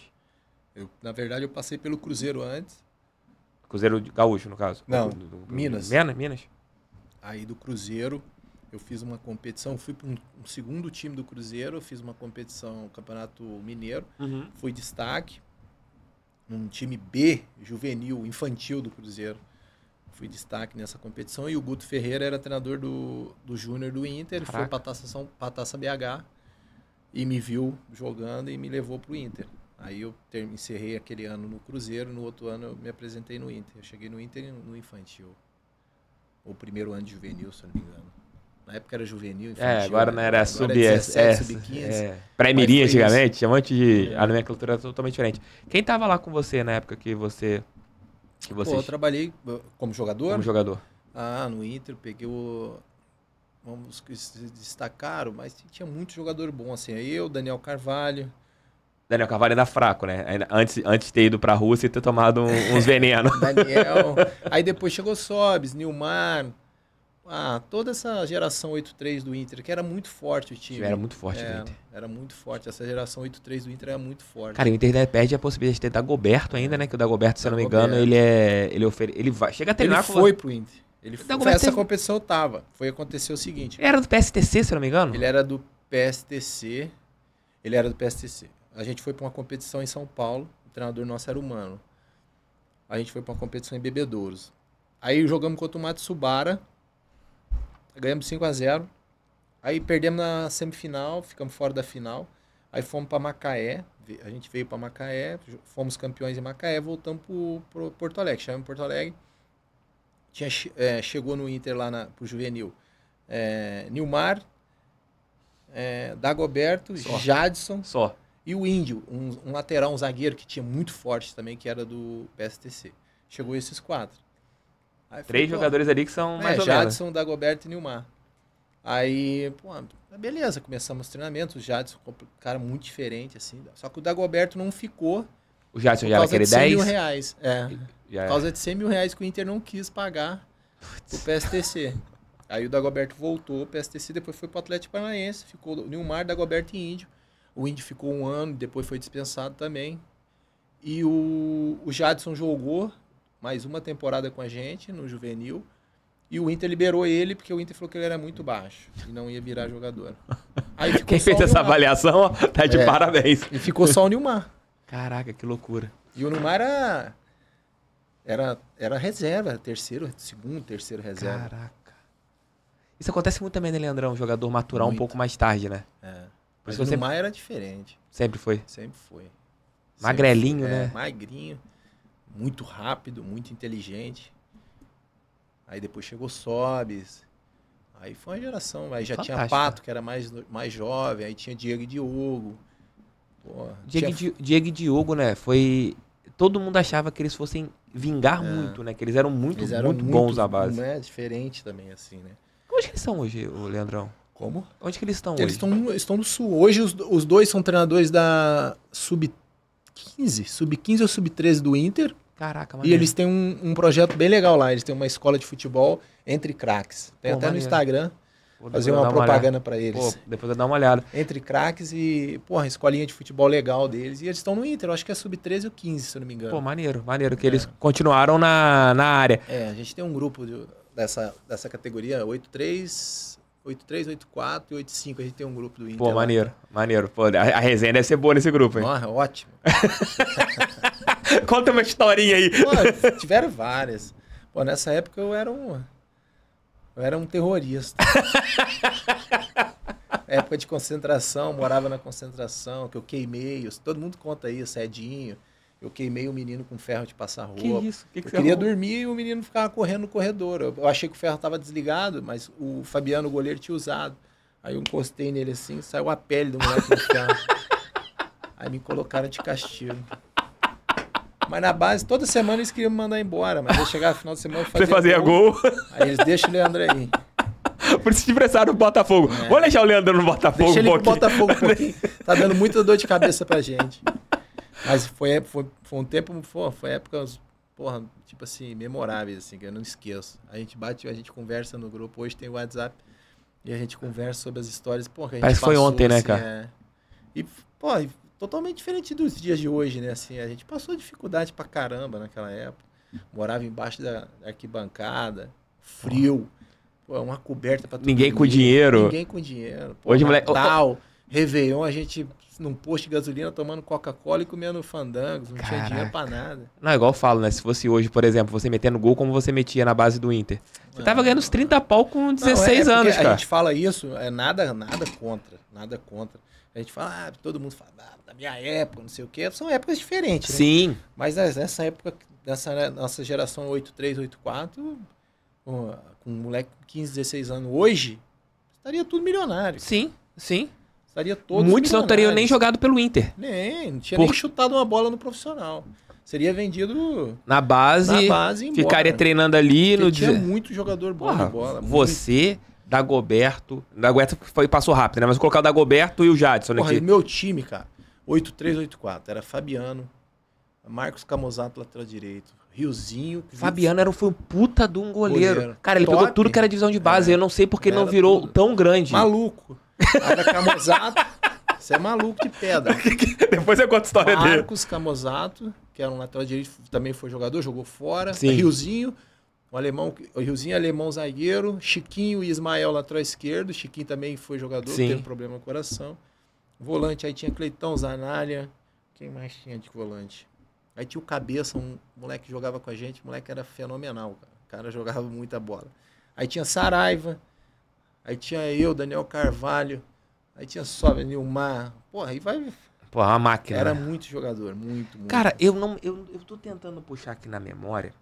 Eu, na verdade, eu passei pelo Cruzeiro antes. Cruzeiro Gaúcho, no caso? Não, do, do, do, Minas. Minas, Minas. Aí do Cruzeiro, eu fiz uma competição, fui para um, um, segundo time do Cruzeiro, fiz uma competição, um Campeonato Mineiro, uhum. fui destaque num time B, juvenil, infantil do Cruzeiro. Fui destaque nessa competição e o Guto Ferreira era treinador do, do Júnior do Inter, Caraca. foi para a taça, taça BH e me viu jogando e me levou para o Inter. Aí eu ter, encerrei aquele ano no Cruzeiro, no outro ano eu me apresentei no Inter. Eu cheguei no Inter no infantil. O primeiro ano de juvenil, se não me engano. Na época era juvenil, é, infantil. É, agora não era sub, agora é 17, sub 15. É, é, é. Pré-mirim antigamente, tinha um monte de... É. A nomenclatura era totalmente diferente. Quem estava lá com você na época que você... Que você... Pô, eu trabalhei como jogador. Como jogador. Ah, no Inter, peguei o vamos que se destacaram, mas tinha muito jogador bom, assim. Eu, Daniel Carvalho. Daniel Carvalho ainda fraco, né? Antes, antes de ter ido pra Rússia e ter tomado um, uns venenos. Daniel. Aí depois chegou Sobes, Nilmar. Ah, toda essa geração 8-3 do Inter, que era muito forte o time. Era muito forte é, o Inter. Era muito forte. Essa geração 8-3 do Inter era muito forte. Cara, o Inter perde a possibilidade de ter Dagoberto ainda, é. né? Que o Dagoberto, se eu não me engano, ele é. Ele, ofere... ele vai. Chega a treinar Ele foi pro Inter. Ele então, foi, foi, é essa competição tava. Foi acontecer o seguinte. Ele era do PSTC, se não me engano? Ele era do PSTC. Ele era do PSTC. A gente foi para uma competição em São Paulo. O treinador nosso era humano. A gente foi para uma competição em Bebedouros. Aí jogamos contra o Matsubara. Ganhamos 5 a 0 Aí perdemos na semifinal, ficamos fora da final. Aí fomos para Macaé, a gente veio para Macaé, fomos campeões em Macaé, voltamos para Porto Alegre, chamamos Porto Alegre tinha, é, chegou no Inter lá na, pro juvenil. É, Nilmar, é, Dagoberto, só. Jadson. Só. E o Índio, um, um, lateral, um zagueiro que tinha muito forte também, que era do PSTC. Chegou esses quatro. Aí Três falei, jogadores ali que são é, mais ou Jadson, menos. Dagoberto e Nilmar. Aí, pô, beleza, começamos os treinamentos. O Jadson, um cara muito diferente, assim. Só que o Dagoberto não ficou. O Jadson já era aquele 10? mil reais. É. E Yeah. Por causa de 100 mil reais que o Inter não quis pagar Putz. o PSTC. Aí o Dagoberto voltou, o PSTC depois foi pro Atlético Paranaense, ficou Nilmar, Dagoberto e Índio. O Índio ficou um ano, depois foi dispensado também. E o, o Jadson jogou mais uma temporada com a gente no juvenil. E o Inter liberou ele porque o Inter falou que ele era muito baixo e não ia virar jogador. Quem fez essa avaliação ó, tá de é, parabéns. E ficou só o Nilmar. Caraca, que loucura. E o Nilmar era era, era reserva, terceiro, segundo, terceiro reserva. Caraca. Isso acontece muito também, né, Leandrão? jogador maturar muito. um pouco mais tarde, né? É. Mas o sempre... Maia era diferente. Sempre foi? Sempre foi. Magrelinho, sempre foi, né? É, magrinho, muito rápido, muito inteligente. Aí depois chegou Sobes. Aí foi uma geração. Aí já Fantástico. tinha Pato, que era mais, mais jovem. Aí tinha Diego e Diogo. Porra, Diego, tinha... Di... Diego e Diogo, né? Foi todo mundo achava que eles fossem vingar é. muito, né? Que eles eram muito, eles eram muito, muito bons à base. É diferente também, assim, né? Onde que eles estão hoje, o Leandrão? Como? Onde que eles estão hoje? Eles estão, estão no Sul. Hoje os, os dois são treinadores da Sub-15, Sub-15 ou Sub-13 do Inter. Caraca, mano. E eles têm um, um, projeto bem legal lá. Eles têm uma escola de futebol entre craques. Tem Pô, até maneiro. no Instagram fazer uma propaganda para eles. Pô, depois eu dar uma olhada. Entre craques e, porra, escolinha de futebol legal deles. E eles estão no Inter, eu acho que é sub-13 ou 15, se eu não me engano. Pô, maneiro, maneiro, que é. eles continuaram na, na área. É, a gente tem um grupo de, dessa, dessa categoria, 8-3. 83, 84 e 85. A gente tem um grupo do Inter. Pô, maneiro, lá. maneiro. Pô, a, a, resenha deve ser boa nesse grupo, hein? Porra, ótimo. Conta uma historinha aí. Pô, tiveram várias. Pô, nessa época eu era um eu era um terrorista. época de concentração, morava na concentração, que eu queimei. Todo mundo conta isso, é Edinho. Eu queimei o um menino com ferro de passar roupa. Que isso? Que que eu queria arrumou? dormir e o menino ficava correndo no corredor. Eu, eu achei que o ferro estava desligado, mas o Fabiano, o goleiro, tinha usado. Aí eu encostei nele assim, saiu a pele do moleque no ferro. Aí me colocaram de castigo. Mas na base, toda semana eles queriam me mandar embora, mas eu chegava no final de semana e fazia, Você fazia gol. gol. Aí eles deixam o Leandro aí. Por isso te emprestaram no Botafogo. É. Vamos deixar o Leandro no Botafogo Deixa um Ele no Botafogo um pouquinho. Tá dando muita dor de cabeça pra gente. Mas foi, foi, foi um tempo, foi, foi épocas, porra, tipo assim, memoráveis, assim, que eu não esqueço. A gente bate, a gente conversa no grupo. Hoje tem o WhatsApp e a gente conversa sobre as histórias, porra, que a gente passou, foi ontem, né, assim, né, cara? É. E, porra, totalmente diferente dos dias de hoje, né? Assim, a gente passou dificuldade pra caramba naquela época. Morava embaixo da arquibancada, frio, pô, uma coberta pra Ninguém com é dinheiro. Ninguém com dinheiro. Pô, hoje, Natal, moleque. Réveillon, a gente num posto de gasolina tomando Coca-Cola e comendo fandangos, não Caraca. tinha dinheiro pra nada. Não, igual eu falo, né? Se fosse hoje, por exemplo, você metendo gol como você metia na base do Inter. Você tava ganhando uns 30 pau com 16 não, é, é anos, cara. A gente fala isso, é nada, nada contra, nada contra. A gente fala, ah, todo mundo fala, ah, da minha época, não sei o quê. São épocas diferentes, né? Sim. Mas é, nessa época, nessa nossa geração 83, 84, com um moleque com 15, 16 anos hoje, estaria tudo milionário. Sim, sim. Estaria todo Muitos não estaria nem jogado pelo Inter. Nem, não tinha Por... nem chutado uma bola no profissional. Seria vendido na base, na base embora. ficaria né? treinando ali Porque no tinha muito jogador bom de bola. Você Dagoberto. Dagoberto foi, passou rápido, né? Mas colocar o Dagoberto e o Jadson Porra, aqui. Meu time, cara, 8-3-8-4. Era Fabiano, Marcos Camozato, lateral direito. Riozinho. Fabiano era, foi um puta de um goleiro. goleiro. Cara, ele Top. pegou tudo que era divisão de base. É. Eu não sei porque não, não virou tudo. tão grande. Maluco. Era Camozato. Você é maluco de pedra. Depois eu conto a história Marcos dele. Marcos Camozato, que era um lateral direito, também foi jogador, jogou fora. Sim. Riozinho. Um alemão, o Riozinho é alemão zagueiro, Chiquinho e Ismael lateral esquerdo. Chiquinho também foi jogador, Sim. teve problema no coração. Volante, aí tinha Cleitão, Zanália. Quem mais tinha de volante? Aí tinha o Cabeça, um moleque que jogava com a gente, o moleque era fenomenal, cara. O cara jogava muita bola. Aí tinha Saraiva, aí tinha eu, Daniel Carvalho, aí tinha Sobe, Nilmar. Porra, aí vai. Porra, uma máquina. Era né? muito jogador, muito, muito. Cara, eu não. Eu, eu tô tentando puxar aqui na memória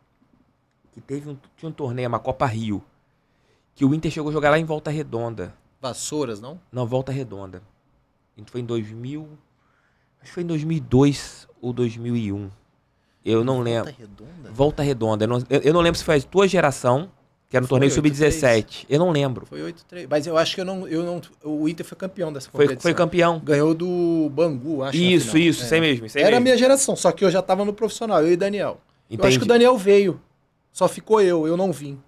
que teve um, tinha um torneio, uma Copa Rio, que o Inter chegou a jogar lá em Volta Redonda. Vassouras, não? Não, Volta Redonda. A gente foi em 2000, acho que foi em 2002 ou 2001. Eu não Volta lembro. Redonda? Volta Redonda. Eu não, eu não lembro se foi a tua geração, que era no torneio sub-17. Eu não lembro. Foi 8-3. Mas eu acho que eu não, eu não. O Inter foi campeão dessa competição. Foi, foi campeão. Ganhou do Bangu, acho. Isso, isso, é. sem mesmo. Sem era a minha geração, só que eu já tava no profissional, eu e Daniel. Entendi. Eu acho que o Daniel veio. Só ficou eu, eu não vim.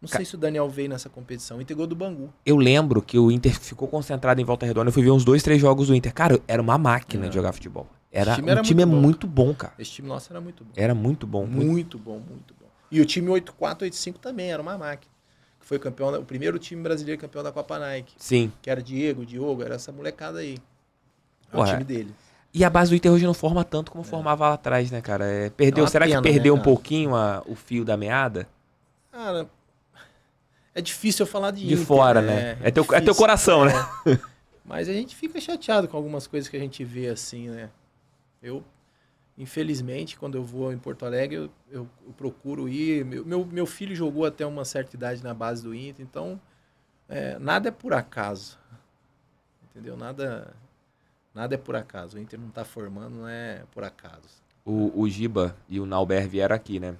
Não Ca... sei se o Daniel veio nessa competição. Integrou do Bangu. Eu lembro que o Inter ficou concentrado em volta redonda. Eu fui ver uns dois, três jogos do Inter. Cara, era uma máquina é. de jogar futebol. Era, Esse time, era um time muito é bom. muito bom, cara. Esse time nosso era muito bom. Era muito bom. Muito, muito bom, muito bom. E o time 8485 também era uma máquina. Que foi campeão, o primeiro time brasileiro campeão da Copa Nike. Sim. Que era Diego, Diogo, era essa molecada aí. É o time dele. E a base do Inter hoje não forma tanto como é. formava lá atrás, né, cara? É, perdeu, é será pena, que né, perdeu né, um pouquinho a, o fio da meada? Cara, é difícil eu falar de De Inter, fora, né? né? É, é, é, teu, difícil, é teu coração, né? Mas a gente fica chateado com algumas coisas que a gente vê assim, né? Eu, infelizmente, quando eu vou em Porto Alegre, eu, eu, eu procuro ir. Meu, meu, meu, filho jogou até uma certa idade na base do Inter, então é, nada é por acaso. Entendeu? Nada Nada é por acaso. O Inter não está formando, não é por acaso. O, o Giba e o Nauber vieram aqui, né?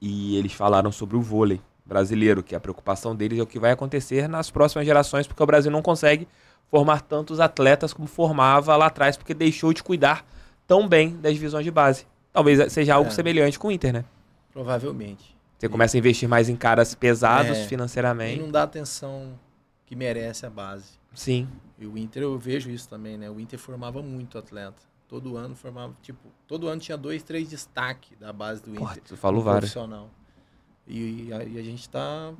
E eles falaram sobre o vôlei brasileiro, que a preocupação deles é o que vai acontecer nas próximas gerações, porque o Brasil não consegue formar tantos atletas como formava lá atrás, porque deixou de cuidar tão bem das divisões de base. Talvez seja algo é. semelhante com o Inter, né? Provavelmente. Você começa a investir mais em caras pesados é, financeiramente. E não dá atenção que merece a base. Sim. E o Inter, eu vejo isso também, né? O Inter formava muito atleta. Todo ano formava, tipo, todo ano tinha dois, três destaques da base do Porra, Inter. Tu falou vários. Profissional. E, e, a, e, a, gente tá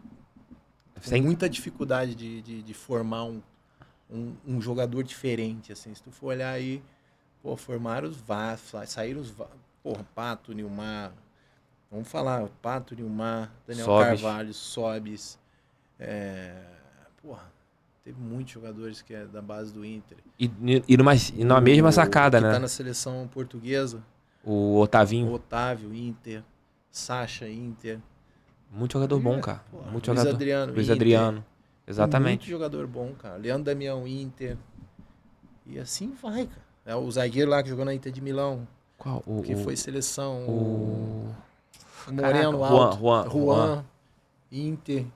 Sem... com muita dificuldade de, de, de formar um, um, um, jogador diferente, assim. Se tu for olhar aí, pô, formaram os Vasco, saíram os Vasco, porra, Pato, Nilmar, vamos falar, Pato, Nilmar, Daniel Carvalho, Sobes, é, porra, Teve muitos jogadores que é da base do Inter. E, e, numa, e numa mesma o, sacada, que né? Tá na seleção portuguesa. O Otavinho. O Otávio, Inter. Sacha, Inter. Muito jogador é, bom, cara. Pô, muito Luiz jogador. Adriano. Luiz Inter. Adriano. Exatamente. Muito jogador bom, cara. Leandro Damião, Inter. E assim vai, cara. É o zagueiro lá que jogou na Inter de Milão. Qual? O, que foi seleção. O. o... Moreno Caraca, Alto. Juan, Juan, Juan, Inter.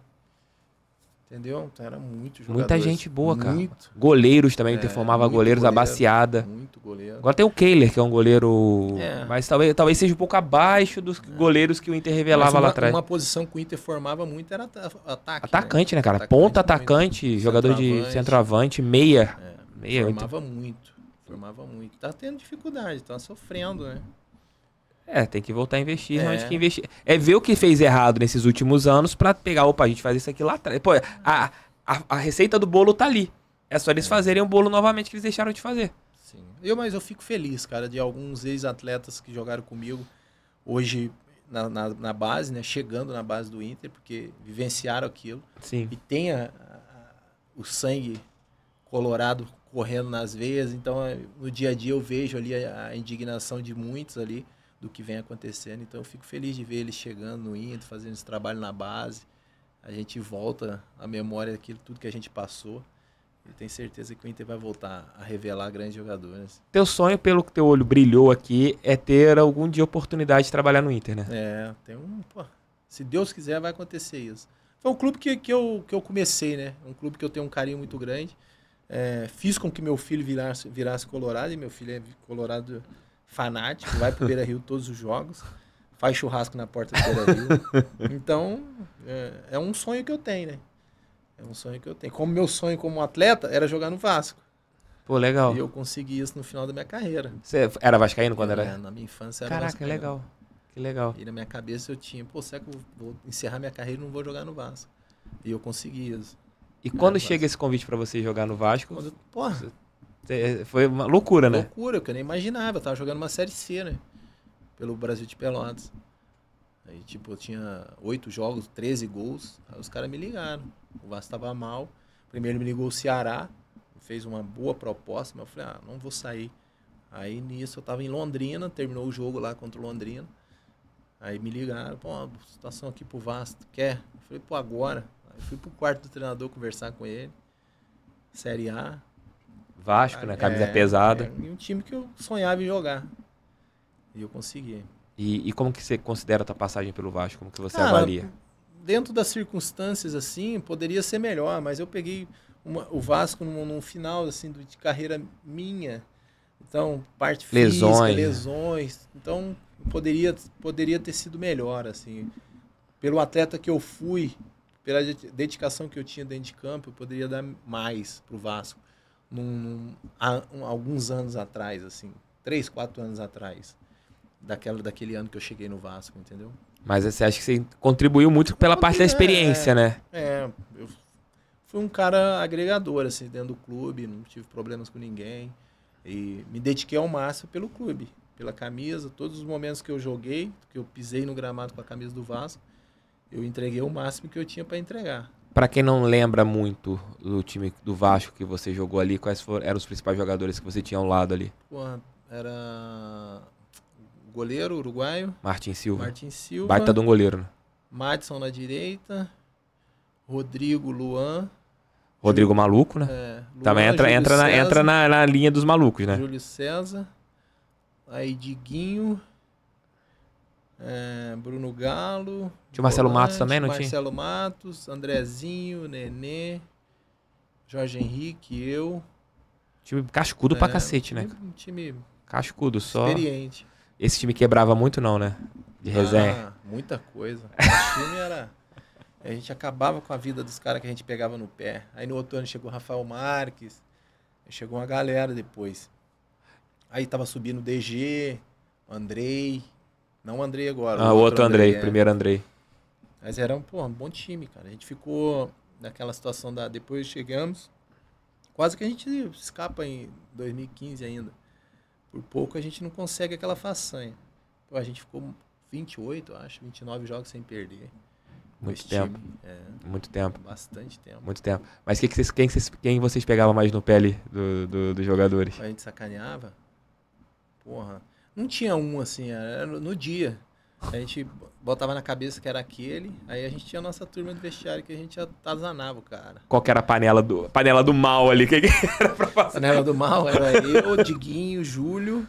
Entendeu? Então era muito jogador. Muita gente boa, cara. Muito. Goleiros também, é, formava goleiros, goleiro, a baciada. Muito goleiro. Agora tem o Kehler, que é um goleiro. É. Mas talvez, talvez seja um pouco abaixo dos é. goleiros que o Inter revelava uma, lá atrás. Uma posição que o Inter formava muito era ataque. Né? Atacante, né, né cara? Ponta atacante, muito. jogador centroavante. de centroavante, meia. É. meia formava muito. Formava muito. Tá tendo dificuldade, tá sofrendo, né? É, tem que voltar a investir é. onde que investir. É ver o que fez errado nesses últimos anos para pegar, opa, a gente faz isso aqui lá atrás. Pô, a, a, a receita do bolo tá ali. É só eles é. fazerem o bolo novamente que eles deixaram de fazer. Sim. Eu, mas eu fico feliz, cara, de alguns ex-atletas que jogaram comigo hoje na, na, na, base, né? Chegando na base do Inter, porque vivenciaram aquilo. Sim. E tem o sangue colorado correndo nas veias. Então, é, no dia a dia eu vejo ali a, a indignação de muitos ali do que vem acontecendo. Então eu fico feliz de ver ele chegando no Inter, fazendo esse trabalho na base. A gente volta à memória daquilo tudo que a gente passou. Eu tenho certeza que o Inter vai voltar a revelar grandes jogadores. Teu sonho, pelo que teu olho brilhou aqui, é ter algum dia oportunidade de trabalhar no Inter, né? É, tem um. Pô, se Deus quiser, vai acontecer isso. Foi um clube que, que, eu, que eu comecei, né? Um clube que eu tenho um carinho muito grande. É, fiz com que meu filho virasse, virasse colorado, e meu filho é colorado fanático, vai pro Beira Rio todos os jogos, faz churrasco na porta do Beira Rio. Então, é, é, um sonho que eu tenho, né? É um sonho que eu tenho. Como meu sonho como atleta era jogar no Vasco. Pô, legal. E eu consegui isso no final da minha carreira. Você era vascaíno quando era? É, na minha infância era Caraca, vascaíno. legal. Que legal. E na minha cabeça eu tinha, pô, será que eu vou encerrar minha carreira e não vou jogar no Vasco? E eu consegui isso. E quando chega esse convite para você jogar no Vasco? Quando, porra, é, é, foi uma loucura, né? Loucura, que eu nem imaginava. Eu tava jogando uma Série C, né? Pelo Brasil de Pelotas. Aí, tipo, eu tinha oito jogos, 13 gols. Aí os caras me ligaram. O Vasco tava mal. Primeiro me ligou o Ceará. Fez uma boa proposta, mas eu falei, ah, não vou sair. Aí nisso eu tava em Londrina, terminou o jogo lá contra o Londrina. Aí me ligaram, pô, situação aqui pro Vasco, quer? Eu falei, pô, agora. Aí fui pro quarto do treinador conversar com ele. Série A, Vasco, né? Camisa é, pesada. É, e um time que eu sonhava em jogar. E eu consegui. E, e como que você considera a tua passagem pelo Vasco? Como que você avalia? Dentro das circunstâncias, assim, poderia ser melhor, mas eu peguei uma, o Vasco num, num, final, assim, de carreira minha. Então, parte lesões. física, né? lesões. Então, poderia, poderia ter sido melhor, assim. Pelo atleta que eu fui, pela dedicação que eu tinha dentro de campo, eu poderia dar mais pro Vasco num, num, há, um, alguns anos atrás, assim, três, quatro anos atrás, daquela, daquele ano que eu cheguei no Vasco, entendeu? Mas você acha que você contribuiu muito pela parte da é, experiência, né? é, né? É, eu fui um cara agregador, assim, dentro do clube, não tive problemas com ninguém. E me dediquei ao máximo pelo clube, pela camisa, todos os momentos que eu joguei, que eu pisei no gramado com a camisa do Vasco, eu entreguei o máximo que eu tinha para entregar. Para quem não lembra muito do time do Vasco que você jogou ali, quais foram, eram os principais jogadores que você tinha ao lado ali? Porra, era goleiro uruguaio. Martin Silva. Martin Silva. Baita de um goleiro, né? Madison na direita. Rodrigo Luan. Rodrigo Maluco, né? É, Luan, Também entra, entra, na, entra na, na linha dos malucos, né? Júlio César. Aí Diguinho. É, Bruno Galo. Tinha o Marcelo Volante, Matos também, não Marcelo tinha? Marcelo Matos, Andrezinho, Nenê, Jorge Henrique, eu. Time cascudo é, pra cacete, né? Um time. Cascudo só. Experiente. Esse time quebrava muito, não, né? De resenha. Ah, muita coisa. O time era. A gente acabava com a vida dos caras que a gente pegava no pé. Aí no outro ano chegou o Rafael Marques, chegou uma galera depois. Aí tava subindo DG, Andrei, não o Andrei agora. Ah, o outro, Andrei, Andrei é. primeiro Andrei. Mas era um, pô, um bom time, cara. A gente ficou naquela situação da. Depois chegamos. Quase que a gente escapa em 2015 ainda. Por pouco a gente não consegue aquela façanha. Pô, a gente ficou 28, acho, 29 jogos sem perder. Muito tempo. É, Muito tempo. Bastante tempo. Muito tempo. Mas que que vocês, quem, vocês, quem vocês pegavam mais no pele do, do, dos jogadores? A gente sacaneava. Porra. Não tinha um, assim, era no dia. A gente botava na cabeça que era aquele, aí a gente tinha a nossa turma do vestiário que a gente atazanava, cara. Qual que era a panela do, panela do mal ali? que, que era pra fazer? Panela do mal era eu, o Diguinho, Júlio.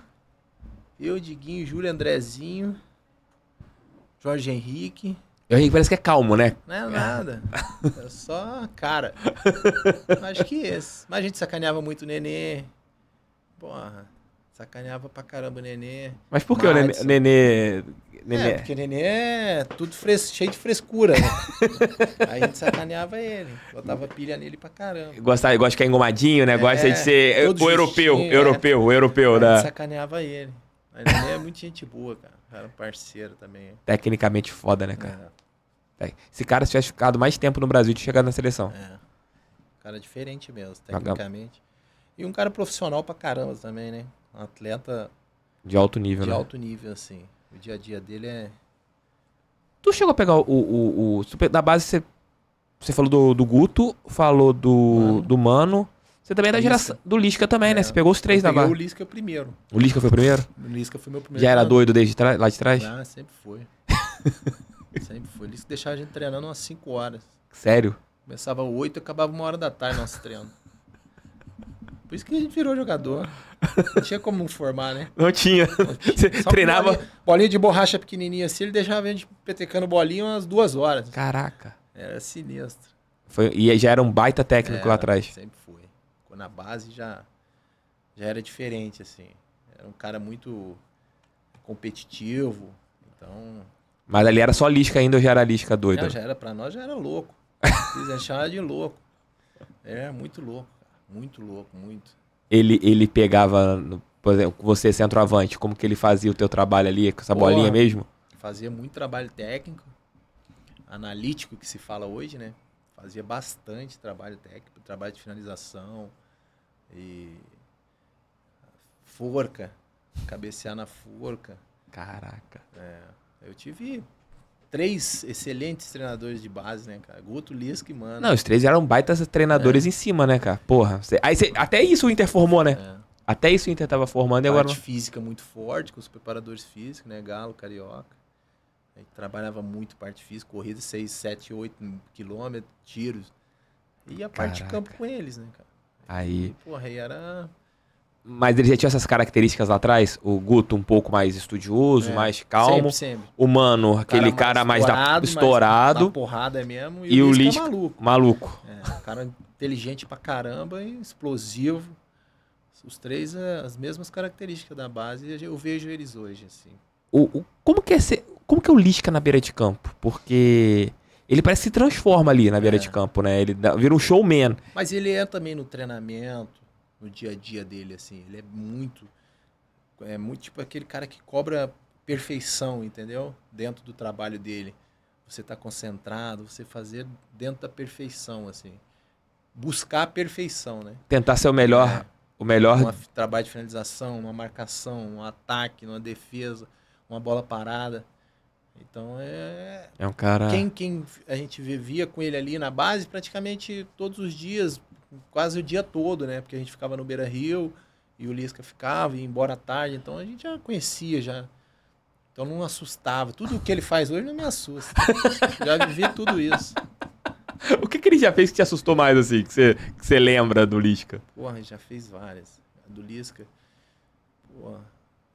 Eu, Diguinho, Júlio, Andrezinho, Jorge Henrique. O Henrique parece que é calmo, né? Não é nada. É só cara. Acho que esse. Mas a gente sacaneava muito o nenê. Porra. Sacaneava pra caramba o Nenê. Mas por que o Nenê, Nenê... É, porque o Nenê é tudo fres... cheio de frescura, né? Aí a gente sacaneava ele, botava pilha nele pra caramba. Gosta, gosta de ficar engomadinho, né? Gosta é, de ser eh, o europeu, é. europeu, o europeu, né? A gente sacaneava ele. Mas o Nenê é muito gente boa, cara. Era um parceiro também. Tecnicamente foda, né, cara? É. Esse é. cara se tivesse ficado mais tempo no Brasil de chegar na seleção. É. cara diferente mesmo, tecnicamente. E um cara profissional pra caramba também, né? atleta de alto nível, de né? alto nível, assim. O dia a dia dele é. Tu chegou a pegar o. o, o da base você. Você falou do, do Guto, falou do Mano. Do Mano. Você também é da geração Lisca. do Lisca também, né? é. né? Você pegou os três eu da base. o Lisca primeiro. O Lisca foi o primeiro? O Lisca foi meu primeiro. Já era doido desde lá de trás? Ah, sempre foi. sempre foi. O Lisca deixava a gente treinando umas 5 horas. Sério? Começava 8 e acabava uma hora da tarde nosso treino. Por isso que a gente virou jogador. Não tinha como formar, né? Não tinha. Não tinha. treinava. Bolinha, bolinha, de borracha pequenininha assim, ele deixava a gente petecando bolinha umas duas horas. Caraca. Era sinistro. Foi, e já era um baita técnico era, lá atrás. Sempre foi. Quando na base já, já era diferente, assim. Era um cara muito competitivo. Então. Mas ali era só lisca ainda ou já era lisca doida? Não, já era, pra nós já era louco. Eles achavam de louco. É, muito louco. Muito louco, muito. Ele, ele pegava, por exemplo, você centroavante, como que ele fazia o teu trabalho ali, com essa bolinha mesmo? Fazia muito trabalho técnico, analítico que se fala hoje, né? Fazia bastante trabalho técnico, trabalho de finalização e forca, cabecear na forca. Caraca. É, eu tive três excelentes treinadores de base, né, cara? Guto, Lisca e Mano. Não, os três eram baitas treinadores é. em cima, né, cara? Porra. Cê, aí cê, até isso o Inter formou, né? É. Até isso o Inter tava formando e agora... Parte física muito forte, com os preparadores físicos, né? Galo, Carioca. trabalhava muito parte física, corrida 6, 7, 8 quilômetros, tiros. E a Caraca. parte de campo com eles, né, cara? Aí... E, porra, aí era... Mas ele já tinha essas características lá atrás. O Guto um pouco mais estudioso, é, mais calmo. Sempre, sempre. O Mano, aquele cara mais, da, estourado. Mais da porrada mesmo. E, e o Lisca maluco. Maluco. É, cara inteligente pra caramba e explosivo. Os três, é as mesmas características da base. Eu vejo eles hoje, assim. O, o como, que é ser, como que é o Lisca na beira de campo? Porque... Ele parece que se transforma ali na beira é. de campo, né? Ele dá, vira um showman. Mas ele é também no treinamento no dia a dia dele, assim. Ele é muito. É muito tipo aquele cara que cobra perfeição, entendeu? Dentro do trabalho dele. Você tá concentrado, você fazer dentro da perfeição, assim. Buscar a perfeição, né? Tentar ser o melhor. É, o melhor. Um trabalho de finalização, uma marcação, um ataque, uma defesa, uma bola parada. Então é. É um cara. Quem, quem a gente vivia com ele ali na base, praticamente todos os dias, quase o dia todo, né? Porque a gente ficava no Beira Rio e o Lisca ficava, ia embora à tarde, então a gente já conhecia já. Então não assustava. Tudo o que ele faz hoje não me assusta. já vivi tudo isso. O que, que ele já fez que te assustou mais, assim, que você, que você lembra do Lisca? Porra, já fez várias. A do Lisca. Porra.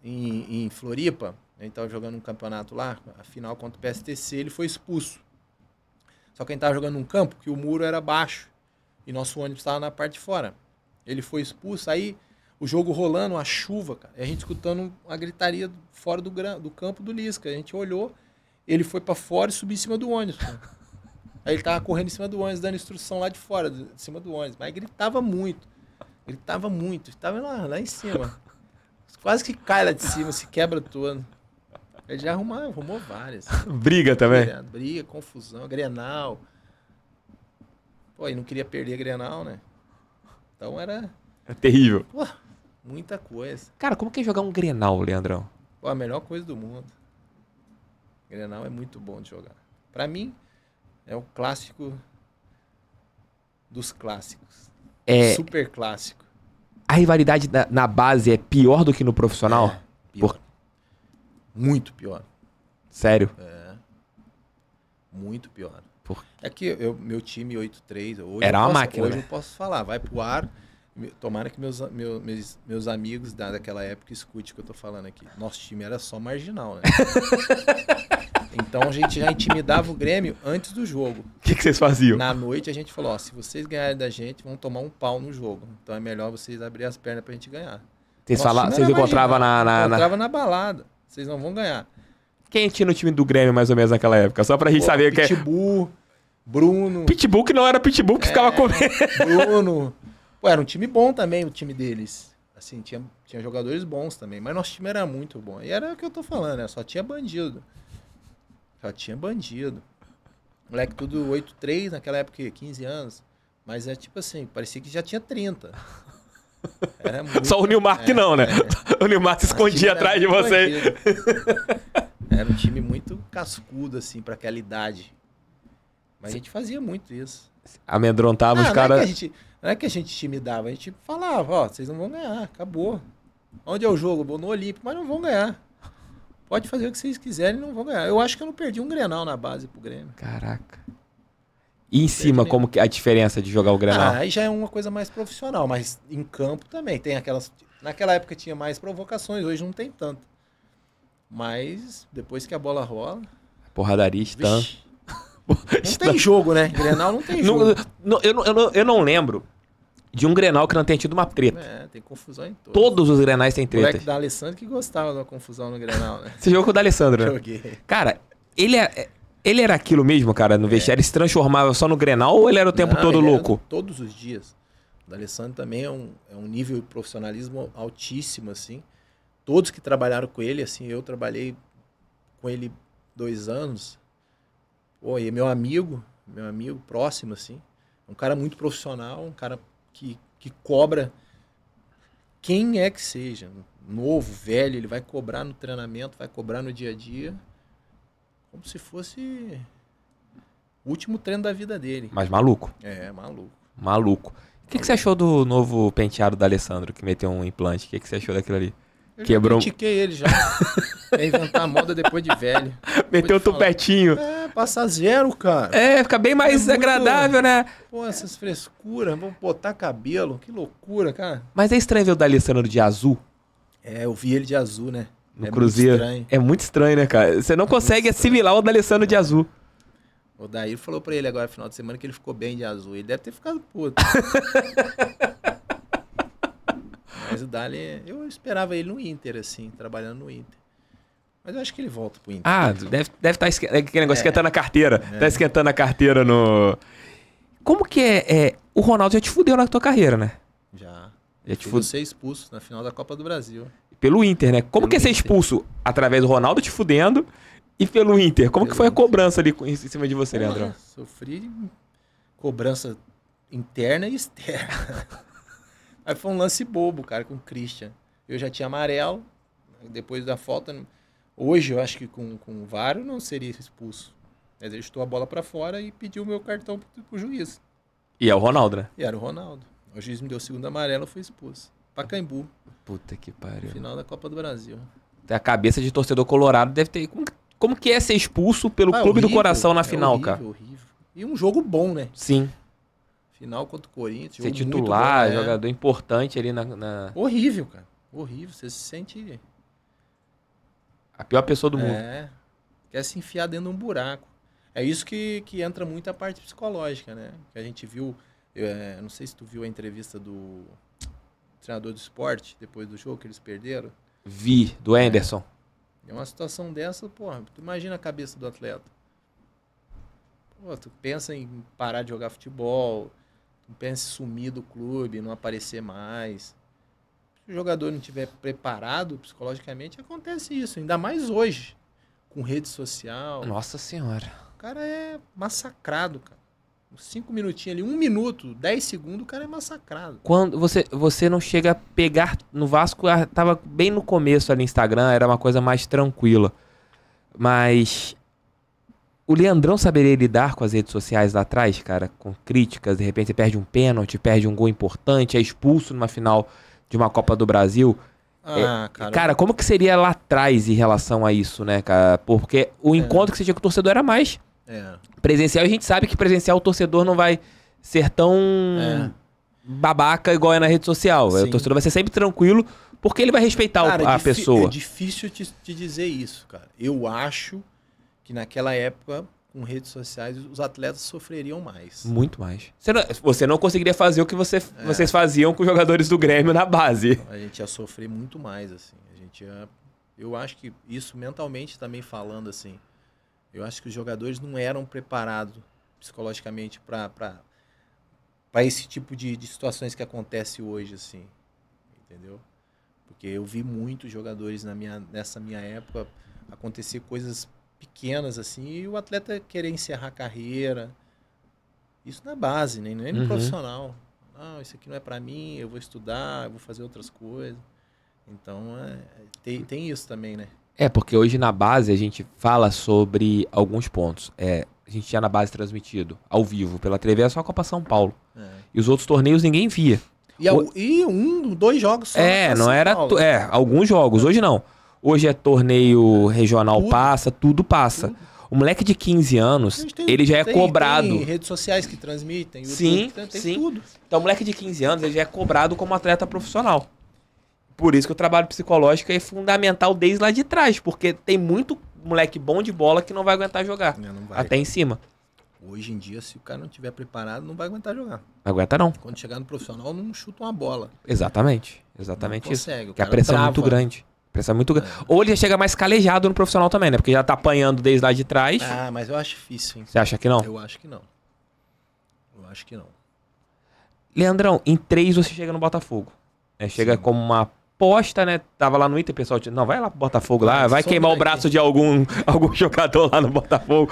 Em, em Floripa, a gente tava jogando um campeonato lá, a final contra o PSTC, ele foi expulso. Só que a gente tava jogando num campo que o muro era baixo. E nosso ônibus estava na parte de fora. Ele foi expulso, aí o jogo rolando, a chuva, cara, e a gente escutando uma gritaria fora do, do campo do Lisca. A gente olhou, ele foi para fora e subiu em cima do ônibus. Cara. Aí ele tava correndo em cima do ônibus, dando instrução lá de fora, de cima do ônibus. Mas gritava muito. Gritava muito. Tava lá, lá em cima. Quase que cai lá de cima, se quebra todo. Ele já arrumou, arrumou várias. Briga também? Briga, briga confusão, grenal. Pô, e não queria perder a Grenal, né? Então era. É terrível. Pô, muita coisa. Cara, como que é jogar um Grenal, Leandrão? Pô, a melhor coisa do mundo. Grenal é muito bom de jogar. Para mim, é o clássico dos clássicos. É. Super clássico. A rivalidade na, na base é pior do que no profissional? É, pior. Por... Muito pior. Sério? É. Muito pior. Por... É que eu, meu time 8-3, hoje, Era uma posso, máquina, hoje né? eu posso falar, vai pro ar. Tomara que meus, meu, meus, meus amigos da, daquela época escute o que eu tô falando aqui. Nosso time era só marginal, né? então a gente já intimidava o Grêmio antes do jogo. O que, que, vocês faziam? Na noite a gente falou: ó, se vocês ganharem da gente, vão tomar um pau no jogo. Então é melhor vocês abrir as pernas pra gente ganhar. Vocês, fala... vocês encontravam na, na. Encontrava na balada. Vocês não vão ganhar. Quem tinha no time do Grêmio mais ou menos naquela época? Só pra gente Pô, saber o que é. Pitbull, Bruno. Pitbull que não era Pitbull que é, ficava comendo. Bruno. Pô, era um time bom também, o time deles. Assim, tinha, tinha jogadores bons também, mas nosso time era muito bom. E era o que eu tô falando, né? Só tinha bandido. Só tinha bandido. Moleque tudo 8-3, naquela época, 15 anos. Mas é tipo assim, parecia que já tinha 30. Muito... Só o Nilmar que é, não, né? É. O Nilmar se escondia atrás de você. Era um time muito cascudo, assim, para aquela idade. Mas a gente fazia muito isso. Amedrontava não, ah, os caras. Não, é não, é que a gente intimidava, a gente falava, ó, vocês não vão ganhar, acabou. Onde é o jogo? Bom, no Olímpico, mas não vão ganhar. Pode fazer o que vocês quiserem, não vão ganhar. Eu acho que eu não perdi um Grenal na base pro Grêmio. Caraca. E em cima, como que é a diferença de jogar o Grenal? Ah, aí já é uma coisa mais profissional, mas em campo também. Tem aquelas. Naquela época tinha mais provocações, hoje não tem tanto. Mas depois que a bola rola. Porradaria está. não tem jogo, né? Grenal não tem jogo. Não, eu, não, eu, não, eu não lembro de um Grenal que não tenha tido uma treta. É, tem confusão em todos. Todos os Grenais têm treta. O moleque da Alessandro que gostava da confusão no Grenal, né? Você jogou com o da Alessandro, né? Joguei. Cara, ele é... Ele era aquilo mesmo, cara, no é. vestiário? se transformava só no Grenal ou ele era o tempo não, todo louco? todos os dias. O D'Alessandro também é um, é um nível de profissionalismo altíssimo, assim todos que trabalharam com ele, assim, eu trabalhei com ele dois anos. Pô, e é meu amigo, meu amigo próximo, assim. Um cara muito profissional, um cara que, que cobra quem é que seja. Novo, velho, ele vai cobrar no treinamento, vai cobrar no dia a dia. Como se fosse o último treino da vida dele. Mas maluco. É, maluco. Maluco. O que, que você achou do novo penteado da Alessandro que meteu um implante? O que, que você achou daquilo ali? Eu Quebrou. Eu ele já. é inventar moda depois de velho. Meteu o tupetinho. É, passa zero, cara. É, fica bem é mais é agradável, muito... né? Pô, essas frescuras, vamos botar cabelo. Que loucura, cara. Mas é estranho ver o D'Alessandro de azul. É, eu vi ele de azul, né? No é Cruzeiro. Muito estranho. É muito estranho, né, cara? Você não é consegue assimilar o D'Alessandro de azul. O Dair falou pra ele agora, final de semana, que ele ficou bem de azul. Ele deve ter ficado puto. Mas o Dali, eu esperava ele no Inter, assim, trabalhando no Inter. Mas eu acho que ele volta pro Inter. Ah, deve estar deve tá esquentando. É aquele negócio, é. esquentando a carteira. É. Tá esquentando a carteira no. Como que é, é, O Ronaldo já te fudeu na tua carreira, né? Já. Já te fudeu. ser expulso na final da Copa do Brasil. Pelo Inter, né? Como pelo que é ser expulso? Através do Ronaldo te fudendo e pelo Inter. Como pelo que foi a cobrança ali em cima de você, Leandro? Sofri cobrança interna e externa. Aí foi um lance bobo, cara, com o Christian. Eu já tinha amarelo, depois da falta. Hoje eu acho que com, com o VAR eu não seria expulso. Mas ele estou a bola para fora e pediu o meu cartão pro, pro juiz. E é o Ronaldo, né? E era o Ronaldo. O juiz me deu o segundo amarelo, eu fui expulso. Pacaembu. Puta que pariu. Final da Copa do Brasil. A cabeça de torcedor colorado deve ter. Como, como que é ser expulso pelo ah, é clube horrível, do coração na é final, horrível, cara? Horrível. E um jogo bom, né? Sim final contra o Corinthians. Ser titular, bom, é. jogador importante ali na, na, Horrível, cara. Horrível. Você se sente. A pior pessoa do é. mundo. É. Quer se enfiar dentro de um buraco. É isso que, que entra muito a parte psicológica, né? Que a gente viu. Eu, é, não sei se tu viu a entrevista do treinador do esporte depois do jogo que eles perderam. Vi, do é. Anderson. É uma situação dessa, porra, tu imagina a cabeça do atleta. Pô, tu pensa em parar de jogar futebol, não pense sumir do clube, não aparecer mais. Se o jogador não estiver preparado psicologicamente, acontece isso. Ainda mais hoje, com rede social. Nossa Senhora. O cara é massacrado, cara. Cinco minutinhos ali, um minuto, dez segundos, o cara é massacrado. Quando você, você não chega a pegar no Vasco, tava bem no começo ali Instagram, era uma coisa mais tranquila. Mas o Leandrão saberia lidar com as redes sociais lá atrás, cara, com críticas, de repente você perde um pênalti, perde um gol importante, é expulso numa final de uma Copa do Brasil. Ah, é, cara. cara. como que seria lá atrás em relação a isso, né, cara? Porque o é. encontro que você tinha com o torcedor era mais é. presencial e a gente sabe que presencial o torcedor não vai ser tão é. babaca igual é na rede social. É, Sim. O torcedor vai ser sempre tranquilo porque ele vai respeitar cara, é a pessoa. É difícil te, te dizer isso, cara. Eu acho que naquela época, com redes sociais, os atletas sofreriam mais. Muito mais. Você não, você não conseguiria fazer o que você, é. vocês faziam com os jogadores do Grêmio na base. A gente ia sofrer muito mais, assim. A gente ia... Eu acho que isso mentalmente também falando, assim. Eu acho que os jogadores não eram preparados psicologicamente para para esse tipo de, de, situações que acontece hoje, assim. Entendeu? Porque eu vi muitos jogadores na minha, nessa minha época acontecer coisas pequenas assim, e o atleta querer encerrar a carreira. Isso na base, né? no é uhum. profissional. Não, isso aqui não é para mim, eu vou estudar, eu vou fazer outras coisas. Então, é, tem, tem isso também, né? É, porque hoje na base a gente fala sobre alguns pontos. É, a gente tinha na base transmitido ao vivo pela TV, só é só a Copa São Paulo. É. E os outros torneios ninguém via. E, o... e um, dois jogos só. É, não São era. Paulo. É, alguns jogos, é. hoje não. Hoje é torneio é, regional, tudo. passa, tudo passa. Tudo. O moleque de 15 anos, tem, ele já é tem, cobrado. Tem redes sociais que transmitem, YouTube sim, que tem, sim. tudo. Então, o moleque de 15 anos, ele já é cobrado como atleta profissional. Por isso que o trabalho psicológico é fundamental desde lá de trás, porque tem muito moleque bom de bola que não vai aguentar jogar. Não, não vai. Até em cima. Hoje em dia, se o cara não tiver preparado, não vai aguentar jogar. Não aguenta não. Quando chegar no profissional, não chuta uma bola. Exatamente. Exatamente não isso. Consegue, que a pressão trava. é muito grande. Pressão é muito grande. É. Ou ele já chega mais calejado no profissional também, né? Porque já tá apanhando desde lá de trás. Ah, mas eu acho difícil, hein? Você acha que não? Eu acho que não. Eu acho que não. Leandrão, em três você chega no Botafogo. Né? Chega Sim. como uma aposta, né? Tava lá no Inter, pessoal, não, vai lá pro Botafogo lá, vai queimar daqui. o braço de algum, algum jogador lá no Botafogo.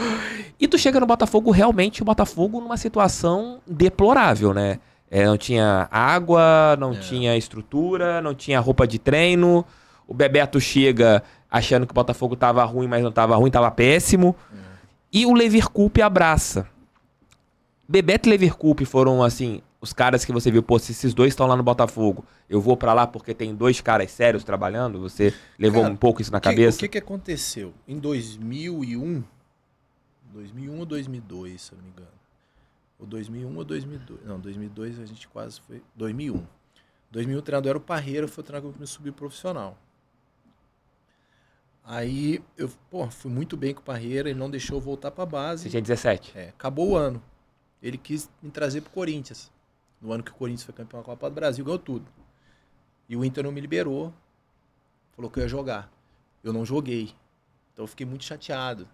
E tu chega no Botafogo, realmente, o Botafogo numa situação deplorável, né? É, não tinha água, não é. tinha estrutura, não tinha roupa de treino. O Bebeto chega achando que o Botafogo tava ruim, mas não tava ruim, tava péssimo. É. E o Leverkusen abraça. Bebeto e Leverkusen foram, assim, os caras que você viu, pô, se esses dois estão lá no Botafogo, eu vou para lá porque tem dois caras sérios trabalhando? Você levou Cara, um pouco isso na que, cabeça? O que, que aconteceu? Em 2001, 2001 ou 2002, se eu não me engano. Ou 2001 ou 2002. Não, 2002 a gente quase foi... 2001. 2001 o treinador era o Parreira, foi o treinador que me subiu profissional. Aí eu, pô, fui muito bem com o Parreira, ele não deixou eu voltar pra base. Você tinha 17? É, acabou o ano. Ele quis me trazer pro Corinthians. No ano que o Corinthians foi campeão da Copa do Brasil, ganhou tudo. E o Inter não me liberou. Falou que eu ia jogar. Eu não joguei. Então eu fiquei muito chateado.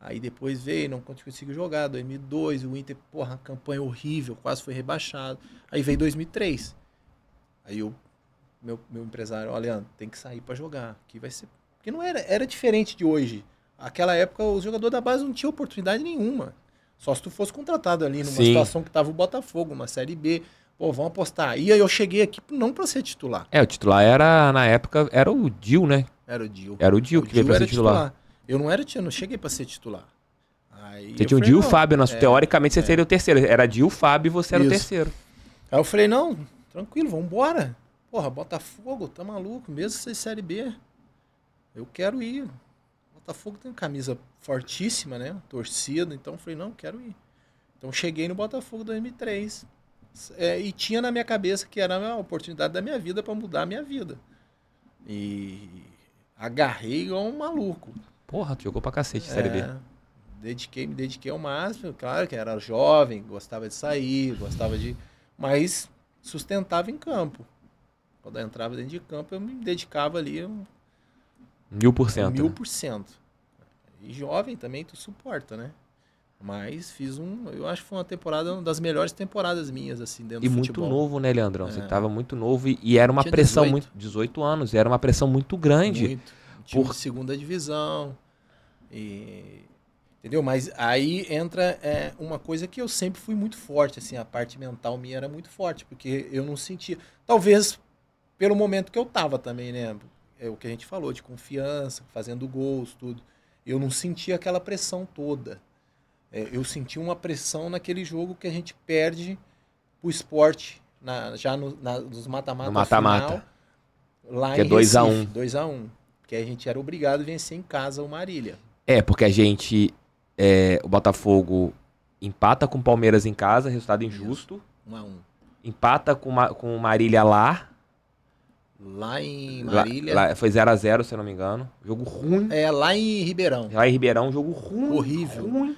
Aí depois veio, não consegui jogar. 2002, o Inter, porra, campanha horrível, quase foi rebaixado. Aí veio 2003. Aí o meu, meu empresário, olha, Leandro, tem que sair para jogar. Aqui vai ser porque não era, era diferente de hoje. Aquela época, o jogador da base não tinha oportunidade nenhuma. Só se tu fosse contratado ali numa Sim. situação que tava o Botafogo, uma Série B. Pô, vamos apostar. E aí eu cheguei aqui não para ser titular. É, o titular era, na época, era o Dil, né? Era o Dil. Era o Dil que veio pra ser titular. titular. Eu não era, eu não cheguei para ser titular. Aí você tinha o Dil e o Fábio, na, é, teoricamente você é. seria o terceiro. Era Dil, Fábio e você era Isso. o terceiro. Aí eu falei, não, tranquilo, vamos Porra, Botafogo, tá maluco, mesmo ser Série B eu quero ir. Botafogo tem uma camisa fortíssima, né? Torcida, então eu falei, não, quero ir. Então cheguei no Botafogo 2003 é, e tinha na minha cabeça que era a oportunidade da minha vida para mudar a minha vida. E agarrei igual um maluco. Porra, tu jogou pra cacete, Série é, B. Dediquei, me dediquei ao máximo. Claro que era jovem, gostava de sair, gostava de. Mas sustentava em campo. Quando eu entrava dentro de campo, eu me dedicava ali Mil por cento. Né? Mil por cento. E jovem também, tu suporta, né? Mas fiz um. Eu acho que foi uma temporada, uma das melhores temporadas minhas, assim, dentro e do E muito novo, né, Leandrão? É. Você tava muito novo e, e era uma Tinha pressão 18. muito. 18 anos, era uma pressão muito grande. Muito. por... segunda divisão. E... Entendeu? Mas aí entra é, uma coisa que eu sempre fui muito forte, assim, a parte mental minha era muito forte, porque eu não sentia. Talvez pelo momento que eu tava também, né? é o que a gente falou, de confiança, fazendo gols, tudo. Eu não senti aquela pressão toda. É, eu senti uma pressão naquele jogo que a gente perde o esporte na, já no, na, nos mata-mata. No mata-mata. Lá que é em é 2x1. 2x1. Um. Porque a gente era obrigado a vencer em casa o Marília. É, porque a gente. É, o Botafogo empata com o Palmeiras em casa, resultado injusto. 1x1. Um, um Empata com, com o Marília lá, Lá em Marília. Lá, lá foi 0 a 0 se eu não me engano. Jogo ruim. É, lá em Ribeirão. Lá em Ribeirão, jogo ruim. Horrível. Ruim.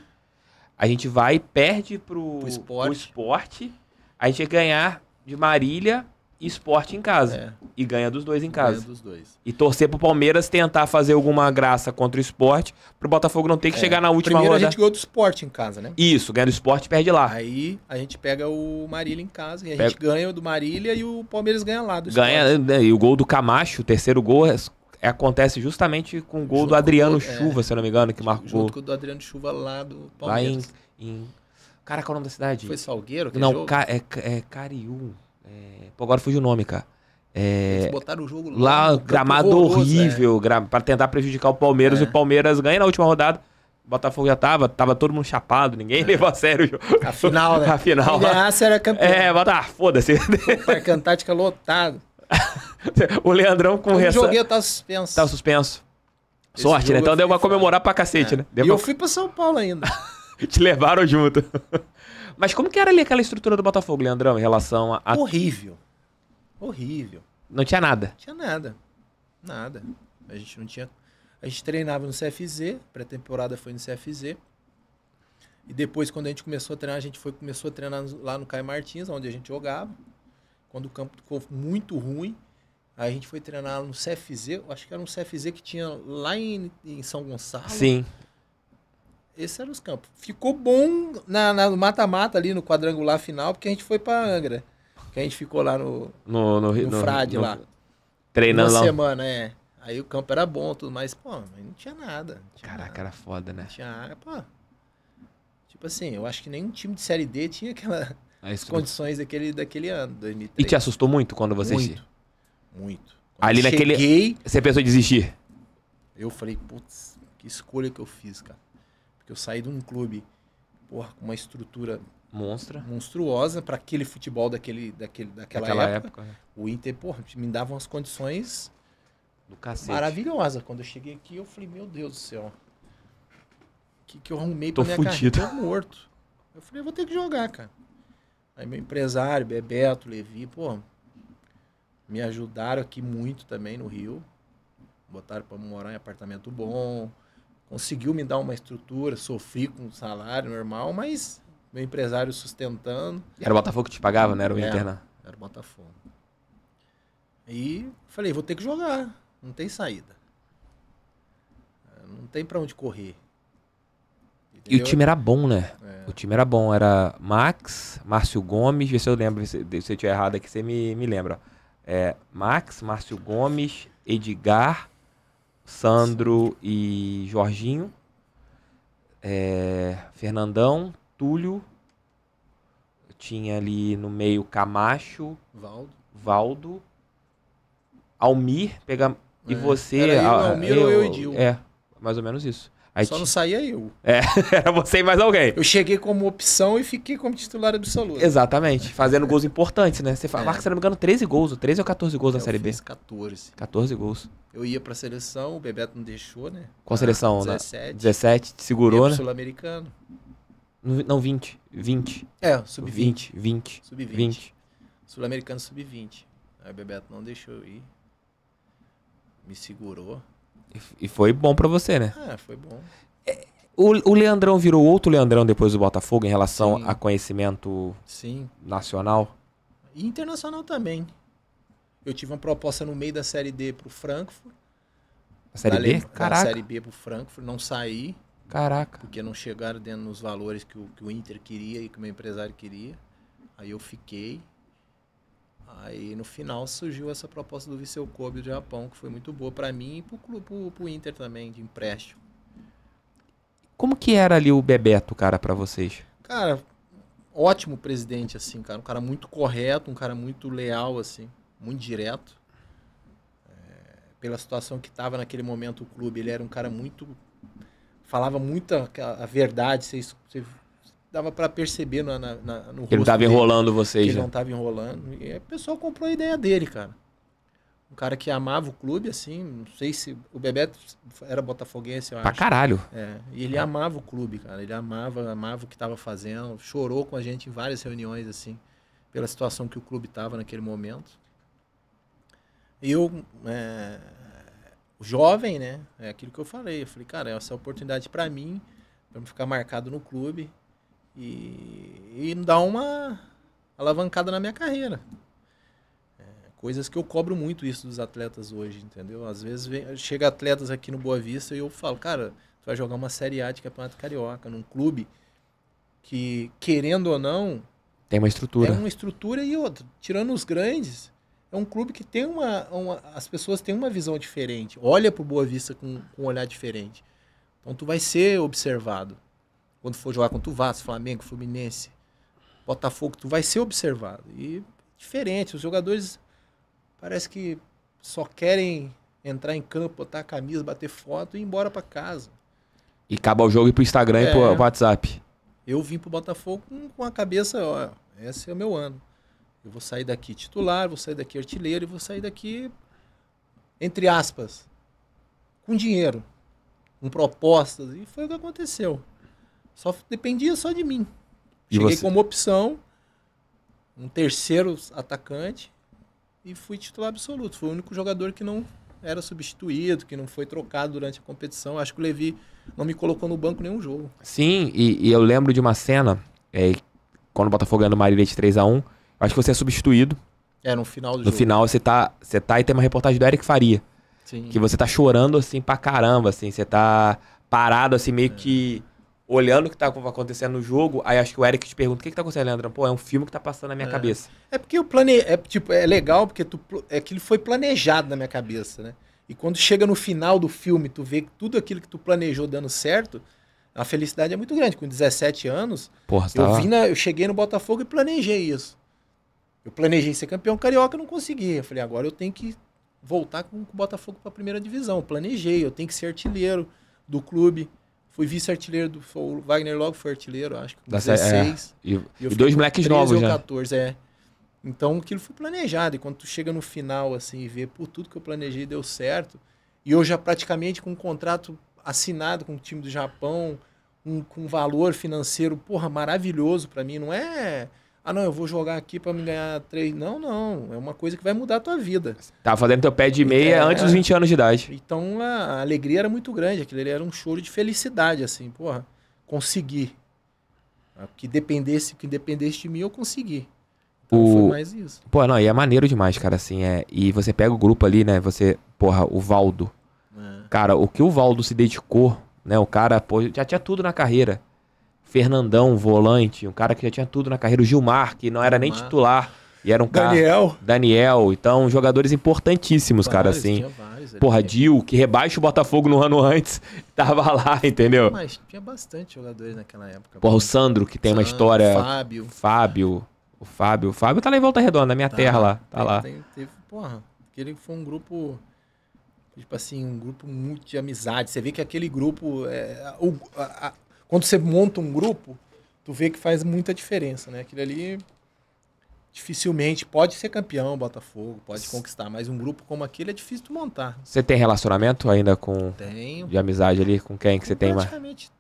A gente vai, perde pro, pro, esporte. pro esporte. A gente ia ganhar de Marília esporte em casa. É. E ganha dos dois em casa. Ganha dos dois. E torcer pro Palmeiras tentar fazer alguma graça contra o esporte, pro Botafogo não ter que é. chegar na última Primeiro rodada. a gente ganhou do esporte em casa, né? Isso, ganha do esporte e perde lá. Aí a gente pega o Marília em casa e a pega... gente ganha do Marília e o Palmeiras ganha lá do esporte. Ganha, né, e o gol do Camacho, o terceiro gol, é, é acontece justamente com o gol junto do Adriano com, Chuva, é, se eu não me engano, que marcou. Junto com o do Adriano Chuva lá do Palmeiras. Lá em. em... Caraca, é o nome da cidade? Foi Salgueiro? não, ca, é, é Cariú. É, pô, agora fugiu o nome, cara. É, Eles botaram o jogo lá. lá gramado horroroso, horrível, é. Gra... para tentar prejudicar o Palmeiras. É. E o Palmeiras ganha na última rodada. Botafogo já tava, tava todo mundo chapado, ninguém é. levou a sério o jogo. A final, né? A final. ah ganhasse era campeão. É, bota, ah, foda-se. Parque é Antártica lotado. o Leandrão com ressaca. O joguinho tava suspenso. Tava suspenso. Esse Sorte, né? Então deu pra comemorar pra cacete, é. né? Deu e pra... eu fui pra São Paulo ainda. Te levaram junto. Mas como que era ali aquela estrutura do Botafogo, Leandrão, em relação a. a... Horrível. Horrível. Não tinha nada? Não tinha nada. Nada. A gente não tinha. A gente treinava no CFZ, pré-temporada foi no CFZ. E depois, quando a gente começou a treinar, a gente foi, começou a treinar lá no Caio Martins, onde a gente jogava. Quando o campo ficou muito ruim, a gente foi treinar no CFZ, acho que era um CFZ que tinha lá em, em São Gonçalo. Sim, esses eram os campos. Ficou bom na, na, no mata-mata ali, no quadrangular final, porque a gente foi pra Angra. Que a gente ficou lá no, no, no, no Frade no, lá. Treinando Uma semana, é. Aí o campo era bom, tudo, mas, pô, não tinha nada. Não tinha Caraca, nada. era foda, né? Não tinha pô. Tipo assim, eu acho que nenhum time de Série D tinha aquelas condições daquele, daquele ano, 2003. E te assustou muito quando você... Muito, muito. Quando Ali naquele... Você pensou em desistir? Eu falei, putz, que escolha que eu fiz, cara. Porque eu saí de um clube, porra, com uma estrutura Monstra. monstruosa para aquele futebol daquele, daquele, daquela, daquela época. época né? O Inter, porra, me dava umas condições do cacete. maravilhosa. Quando eu cheguei aqui, eu falei, meu Deus do céu. O que, que eu arrumei pra minha fudido. carreira? Tô morto. Eu falei, eu vou ter que jogar, cara. Aí meu empresário, Bebeto, Levi, pô, me ajudaram aqui muito também no Rio. Botaram pra morar em apartamento bom conseguiu me dar uma estrutura, sofri com um salário normal, mas meu empresário sustentando. Era o Botafogo que te pagava, né? Era o Interna? Inter, né? Era o Botafogo. E falei, vou ter que jogar, não tem saída. É, não tem para onde correr. Entendeu? E o time era bom, né? É. O time era bom, era Max, Márcio Gomes, vê se eu lembro, se, se eu tiver errado aqui, você me, me lembra. É, Max, Márcio Gomes, Edgar, Sandro e Jorginho, é, Fernandão, Túlio, tinha ali no meio Camacho, Valdo, Valdo Almir, pega, é. e você... Era eu, Almir eu, ou eu e Dil. É, mais ou menos isso. Aí Só não saía eu. É, era você e mais alguém. Eu cheguei como opção e fiquei como titular absoluto. Exatamente, fazendo é. gols importantes, né? Você é. marca, se não me engano, 13 gols, 13 ou 14 gols é, na Série B? 14. 14 gols. Eu ia pra seleção, o Bebeto não deixou, né? Qual ah, seleção? 17. 17, te segurou, é né? Sul-Americano. Não, 20. 20. É, sub-20. 20, 20. Sub-20. 20. Sul-Americano sub-20. Aí o Bebeto não deixou eu ir. Me segurou. E foi bom para você, né? É, foi bom. É, o, o, Leandrão virou outro Leandrão depois do Botafogo em relação Sim. a conhecimento Sim. nacional? E internacional também. Eu tive uma proposta no meio da Série D pro Frankfurt. A Série B? Caraca. Da Série B pro Frankfurt, não saí. Caraca. Porque não chegaram dentro nos valores que o, que o Inter queria e que o meu empresário queria. Aí eu fiquei. Aí no final surgiu essa proposta do Viseu Kobe do Japão, que foi muito boa para mim e pro, pro, pro Inter também, de empréstimo. Como que era ali o Bebeto, cara, para vocês? Cara, ótimo presidente, assim, cara. Um cara muito correto, um cara muito leal, assim, muito direto. É, pela situação que estava naquele momento o clube, ele era um cara muito. Falava muito a, a verdade, você, você dava para perceber na, na, na, no rosto. Ele não tava dele, enrolando vocês, que Ele né? não tava enrolando. E a pessoa comprou a ideia dele, cara. Um cara que amava o clube, assim, não sei se. O Bebeto era botafoguense, eu pra acho. Pra caralho. É. E ele é. amava o clube, cara. Ele amava, amava o que tava fazendo. Chorou com a gente em várias reuniões, assim, pela situação que o clube tava naquele momento. E eu. É, jovem, né? É aquilo que eu falei. Eu falei, cara, essa é oportunidade para mim, para ficar marcado no clube e, e dar uma alavancada na minha carreira. É, coisas que eu cobro muito isso dos atletas hoje, entendeu? Às vezes vem, chega atletas aqui no Boa Vista e eu falo, cara, tu vai jogar uma Série A de Campeonato Carioca num clube que, querendo ou não... Tem uma estrutura. Tem uma estrutura e outra. Tirando os grandes, é um clube que tem uma, uma, as pessoas têm uma visão diferente olha para o Boa Vista com, com, um olhar diferente então tu vai ser observado quando for jogar contra o Vasco, Flamengo, Fluminense, Botafogo, tu vai ser observado. E diferente, os jogadores parece que só querem entrar em campo, botar a camisa, bater foto e ir embora para casa. E acaba o jogo e pro Instagram é, e pro é. WhatsApp. Eu vim pro Botafogo com a cabeça, ó, esse é o meu ano. Eu vou sair daqui titular, vou sair daqui artilheiro e vou sair daqui, entre aspas, com dinheiro, com propostas. E foi o que aconteceu. Só dependia só de mim. Cheguei você? como opção, um terceiro atacante, e fui titular absoluto. Foi o único jogador que não era substituído, que não foi trocado durante a competição. Acho que o Levi não me colocou no banco nenhum jogo. Sim, e, e eu lembro de uma cena, é, quando o Botafogo ganhou o Marília de 3x1, acho que você é substituído. É, no final do no jogo. No final você tá, você tá e tem uma reportagem do Eric Faria. Sim. Que você tá chorando assim pra caramba, assim, você tá parado assim meio é. que olhando o que tá acontecendo no jogo, aí acho que o Eric te pergunta, o que que tá acontecendo, Leandro? Pô, é um filme que tá passando na minha é. cabeça. É porque o plane... é, tipo, é legal porque tu... é aquilo foi planejado na minha cabeça, né? E quando chega no final do filme, tu vê que tudo aquilo que tu planejou dando certo, a felicidade é muito grande. Com 17 anos, Porra, eu, tá na... eu cheguei no Botafogo e planejei isso. Eu planejei ser campeão carioca, não consegui. Eu falei, agora eu tenho que voltar com o Botafogo para a primeira divisão. Eu planejei, eu tenho que ser artilheiro do clube. Fui vice-artilheiro do o Wagner logo foi artilheiro, acho que com 16. É. E, e, e dois moleques novos, né? 14, é. Então aquilo foi planejado. E quando tu chega no final, assim, e vê, por tudo que eu planejei deu certo. E eu já é praticamente com um contrato assinado com o time do Japão, um, com um valor financeiro, porra, maravilhoso para mim. Não é ah, não, eu vou jogar aqui para me ganhar três. Não, não. É uma coisa que vai mudar a tua vida. Tá fazendo teu pé de meia é, antes dos 20 é. anos de idade. Então a, alegria era muito grande. Aquilo era um choro de felicidade, assim. Porra, consegui. Ah, que dependesse, que dependesse de mim, eu consegui. Então o... foi mais isso. Pô, não, e é maneiro demais, cara, assim. É... E você pega o grupo ali, né? Você, porra, o Valdo. É. Cara, o que o Valdo se dedicou, né? O cara, pô, já tinha tudo na carreira. Fernandão, volante, um cara que já tinha tudo na carreira, o Gilmar, que não era nem titular. E era um cara. Daniel. Daniel. Então, jogadores importantíssimos, vários, cara, assim. Vários, Porra, tinha... Dil, que rebaixa o Botafogo no ano antes, tava lá, entendeu? Mas tinha bastante jogadores naquela época. Porra, o Sandro, que tem uma história. Fábio. Fábio. O Fábio. O Fábio tá lá em Volta Redonda, na minha tá, terra lá. Tá tem, lá. Tem, teve, porra, aquele foi um grupo. Tipo assim, um grupo muito de amizade. Você vê que aquele grupo. É, o, a, quando você monta um grupo, tu vê que faz muita diferença, né? Aquilo ali dificilmente pode ser campeão Botafogo, pode conquistar, mas um grupo como aquele é difícil de montar. Você tem relacionamento ainda com Tenho. de amizade ali com quem que você tem mais? Praticamente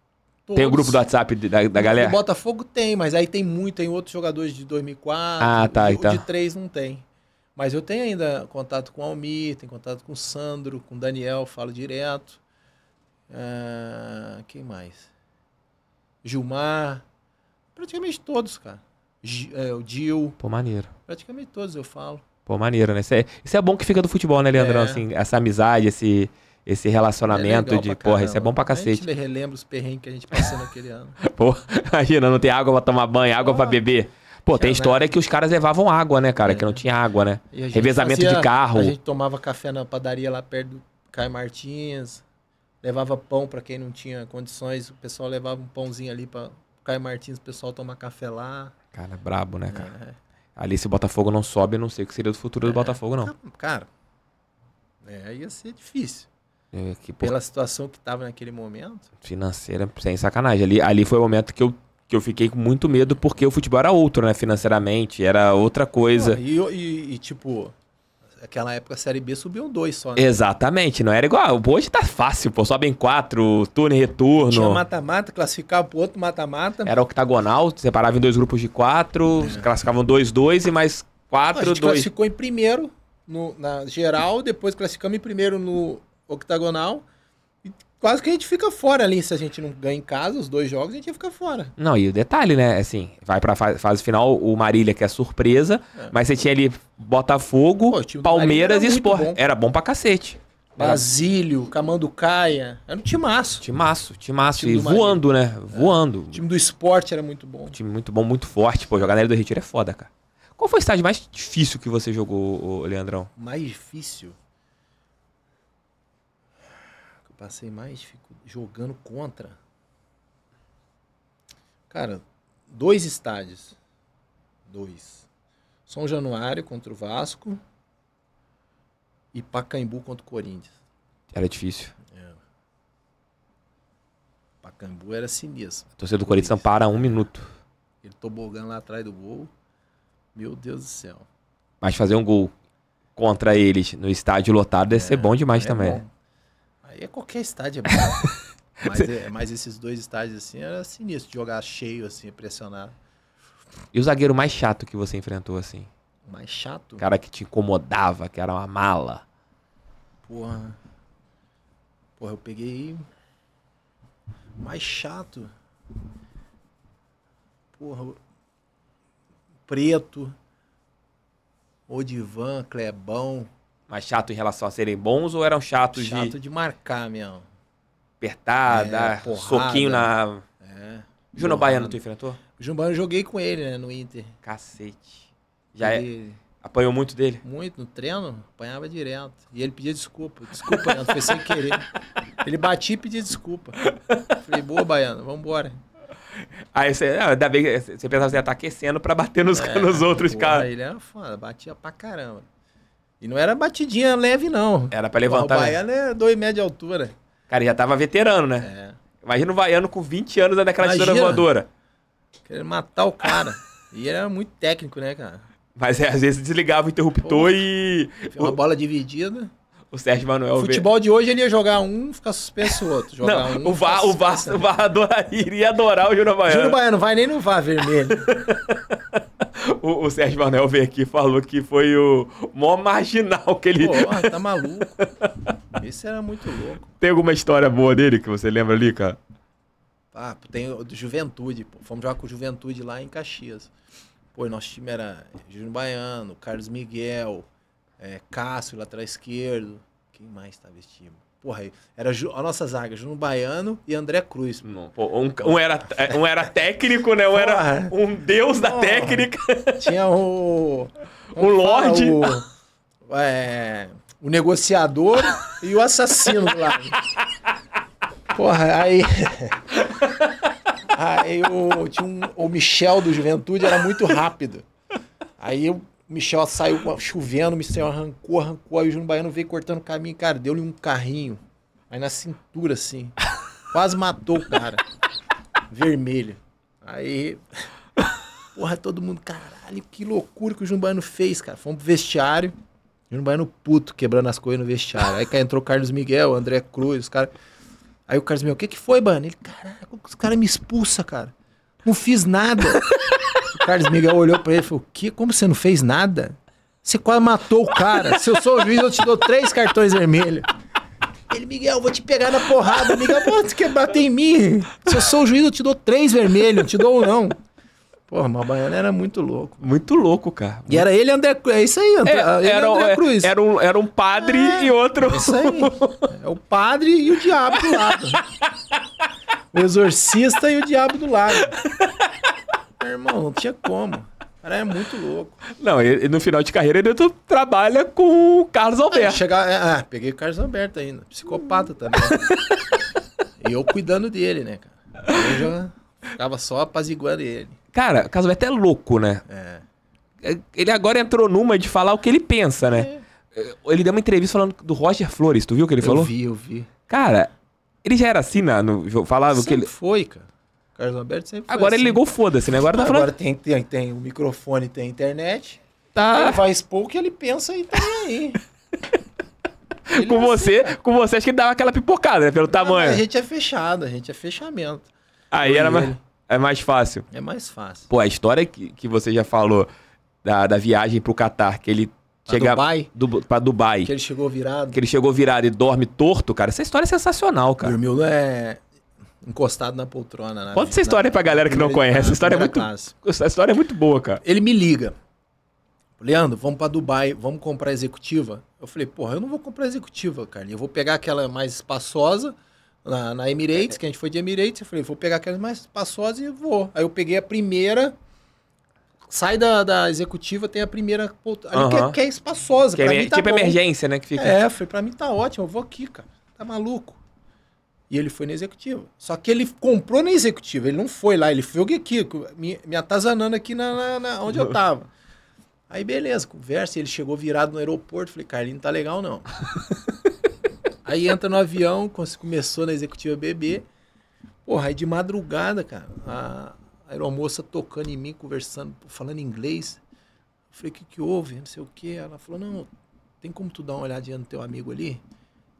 todos. Tem o grupo do WhatsApp da, da galera? O Botafogo tem, mas aí tem muito, tem outros jogadores de 2004, ah, tá, o, então. de 3 não tem. Mas eu tenho ainda contato com o Almir, tenho contato com o Sandro, com o Daniel, falo direto. Ah, quem mais? Gilmar, praticamente todos, cara. G, é, o Gil. Pô, maneiro. Praticamente todos eu falo. Pô, maneiro, né? Isso é, isso é bom que fica do futebol, né, Leandrão? É. Assim, essa amizade, esse, esse relacionamento é de, porra, isso é bom pra cacete. A gente relembra os perrengues que a gente passou naquele ano. Pô, imagina, não tem água pra tomar banho, água ah. pra beber. Pô, tem história que os caras levavam água, né, cara? É. Que não tinha água, né? Revezamento fazia, de carro. A gente tomava café na padaria lá perto do Caio Martins levava pão para quem não tinha condições, o pessoal levava um pãozinho ali para Caio Martins, o pessoal tomar café lá. Cara, é brabo, né, cara? É. Ali se o Botafogo não sobe, eu não sei o que seria do futuro é. do Botafogo, não. Cara, é, ia ser difícil. É, Pela situação que tava naquele momento. Financeira, sem sacanagem. Ali, ali foi o momento que eu, que eu fiquei com muito medo, porque o futebol era outro, né? Financeiramente, era outra coisa. Ah, e, e, e, tipo, Aquela época a Série B um dois só, né? Exatamente, não era igual. Hoje tá fácil, pô. Sobem quatro, turno e retorno. Tinha mata-mata, classificava pro outro mata-mata. Era octagonal, separava em dois grupos de quatro, é. classificavam dois, dois e mais quatro, não, a gente dois. classificou em primeiro no, na geral, depois classificamos em primeiro no octagonal quase que a gente fica fora ali. Se a gente não ganha em casa os dois jogos, a gente ia ficar fora. Não, e o detalhe, né? Assim, vai pra fase, final o Marília, que é surpresa, é. mas você tinha ali Botafogo, Pô, Palmeiras e Sport. Bom. Era bom pra cacete. Basílio, Camanducaia. Era um timaço. Timaço, timaço. E voando, né? É. Voando. O time do esporte era muito bom. Um time muito bom, muito forte. Pô, jogar na Ilha do Retiro é foda, cara. Qual foi o estádio mais difícil que você jogou, Leandrão? Mais difícil? Passei mais dificuldade jogando contra. Cara, dois estádios. Dois. São Januário contra o Vasco e Pacaembu contra o Corinthians. Era difícil. É. Pacaembu era sinistro. A torcida do Corinthians não para um minuto. Ele tobogando lá atrás do gol. Meu Deus do céu. Mas fazer um gol contra eles no estádio lotado deve é, ser bom demais é também. Bom é qualquer estádio é bom. mas, é, mas esses dois estádios, assim, era sinistro. Jogar cheio, assim, pressionar. E o zagueiro mais chato que você enfrentou, assim? Mais chato? Cara que te incomodava, que era uma mala. Porra. Porra, eu peguei. Mais chato. Porra. Preto. Odivan, Clebão mais chato em relação a serem bons ou eram chatos chato de. Chato de marcar, meu. Apertada, é, soquinho na. É. Júnior Baiano, tu enfrentou? Júnior Baiano joguei com ele, né, no Inter. Cacete. Já ele... é. Apanhou muito dele? Muito, no treino, apanhava direto. E ele pedia desculpa. Desculpa, Baiano, foi sem querer. Ele batia e pedia desculpa. falei, boa, Baiano, vambora. Aí você, ainda bem, você pensava que você ia estar tá aquecendo pra bater nos, é, nos outros carros caras. Ele era foda, batia pra caramba. E não era batidinha leve, não. Era pra levantar. O né? baiano é 2 metros de altura. Cara, já tava veterano, né? É. Imagina o baiano com 20 anos daquela Imagina. voadora. Querendo matar o cara. e era muito técnico, né, cara? Mas é, às vezes desligava o interruptor Pô, e. Uma o... bola dividida. O Sérgio Manuel. O futebol vê... de hoje ele ia jogar um, ficar suspenso o outro. Jogar Não, um, o VAR, o Vá, o VAR iria adorar o Júnior Baiano. Júnior Baiano, vai nem no VAR vermelho. o, o Sérgio Manuel veio aqui e falou que foi o mó marginal que ele. Porra, tá maluco. Esse era muito louco. Tem alguma história boa dele que você lembra ali, cara? Ah, tem do Juventude. Pô. Fomos jogar com o Juventude lá em Caxias. Pô, nosso time era Júnior Baiano, Carlos Miguel, é, Cássio, lateral esquerdo. Quem mais tava esse time? Porra, era a nossa zaga, Juno Baiano e André Cruz. Não, pô, um, um, era, um era técnico, né? Um porra. era um deus da porra. técnica. Tinha o. O Lorde. O, é, o negociador e o assassino lá. Porra, aí. Aí o, tinha um, o Michel do Juventude era muito rápido. Aí eu Michel saiu chovendo, Michel arrancou, arrancou. Aí o Júnior Baiano veio cortando o caminho, cara, deu-lhe um carrinho. Aí na cintura, assim. Quase matou o cara. Vermelho. Aí. Porra, todo mundo, caralho, que loucura que o Júnior Baiano fez, cara. Fomos pro vestiário. Júnior Baiano puto, quebrando as coisas no vestiário. Aí entrou o Carlos Miguel, André Cruz, os caras. Aí o Carlos Miguel, o que que foi, mano? Ele, caralho, os caras me expulsam, cara? Não fiz nada. Carlos Miguel olhou pra ele e falou: o quê? Como você não fez nada? Você quase matou o cara. Se eu sou o juiz, eu te dou três cartões vermelhos. Ele, Miguel, vou te pegar na porrada. Miguel, pô, você quer bater em mim? Se eu sou o juiz, eu te dou três vermelhos, eu te dou um não. Porra, mas o Baiano era muito louco. Muito louco, cara. E era ele André Cruz. É isso aí, André, é, era, André é, Cruz. Era um, era um padre é, e outro. É isso aí. É o padre e o diabo do lado. o exorcista e o diabo do lado. Meu irmão, não tinha como. Cara, é muito louco. Não, e no final de carreira ele trabalha com o Carlos é, Alberto. Ah, chegar, ah, é, é, peguei o Carlos Alberto ainda. Psicopata também. e eu cuidando dele, né, cara? Eu já ficava só apaziguando ele. Cara, o Carlos Alberto é louco, né? É. Ele agora entrou numa de falar o que ele pensa, né? É. Ele deu uma entrevista falando do Roger Flores, tu viu o que ele eu falou? Eu vi, eu vi. Cara, ele já era assim, né? No, falava Sempre que ele. foi, cara. Carlos Alberto sempre Agora assim. ele ligou, foda-se, né? Agora tá falando. Agora tem, tem, tem o microfone, tem a internet. Tá. Ele vai expor o que ele pensa e tá aí. com você, assim, com você, acho que ele dava aquela pipocada, né? Pelo não, tamanho. A gente é fechado, a gente é fechamento. Aí era mais, é mais fácil. É mais fácil. Pô, a história que, que você já falou da, da viagem pro Catar, que ele pra chega Dubai? Du, pra Dubai. Que ele chegou virado. Que ele chegou virado e dorme torto, cara. Essa história é sensacional, cara. Dormiu é encostado na poltrona. Na, né? Conta essa história na, pra galera que não conhece. É, essa história, é, é muito, essa história é muito boa, cara. Ele me liga. Leandro, vamos para Dubai, vamos comprar executiva? Eu falei, porra, eu não vou comprar executiva, cara. Eu vou pegar aquela mais espaçosa na, na Emirates, é. que a gente foi de Emirates. Eu falei, vou pegar aquela mais espaçosa e vou. Aí eu peguei a primeira. Sai da, da executiva, tem a primeira. Aí que, é, que é espaçosa. Que pra é, mim tá tipo bom. emergência, né? Que fica... É, foi pra mim tá ótimo, eu vou aqui, cara. Tá maluco? E ele foi na executiva. Só que ele comprou na executiva, ele não foi lá, ele foi o aqui, me, me atazanando aqui na, na, na onde eu tava. Aí beleza, conversa, ele chegou virado no aeroporto, falei, Carlinho, tá legal não. aí entra no avião, começou na executiva bebê. Porra, aí de madrugada, cara, a aeromoça tocando em mim, conversando, falando inglês. falei, o que, que houve? Não sei o quê. Ela falou, não, tem como tu dar uma olhadinha no teu amigo ali?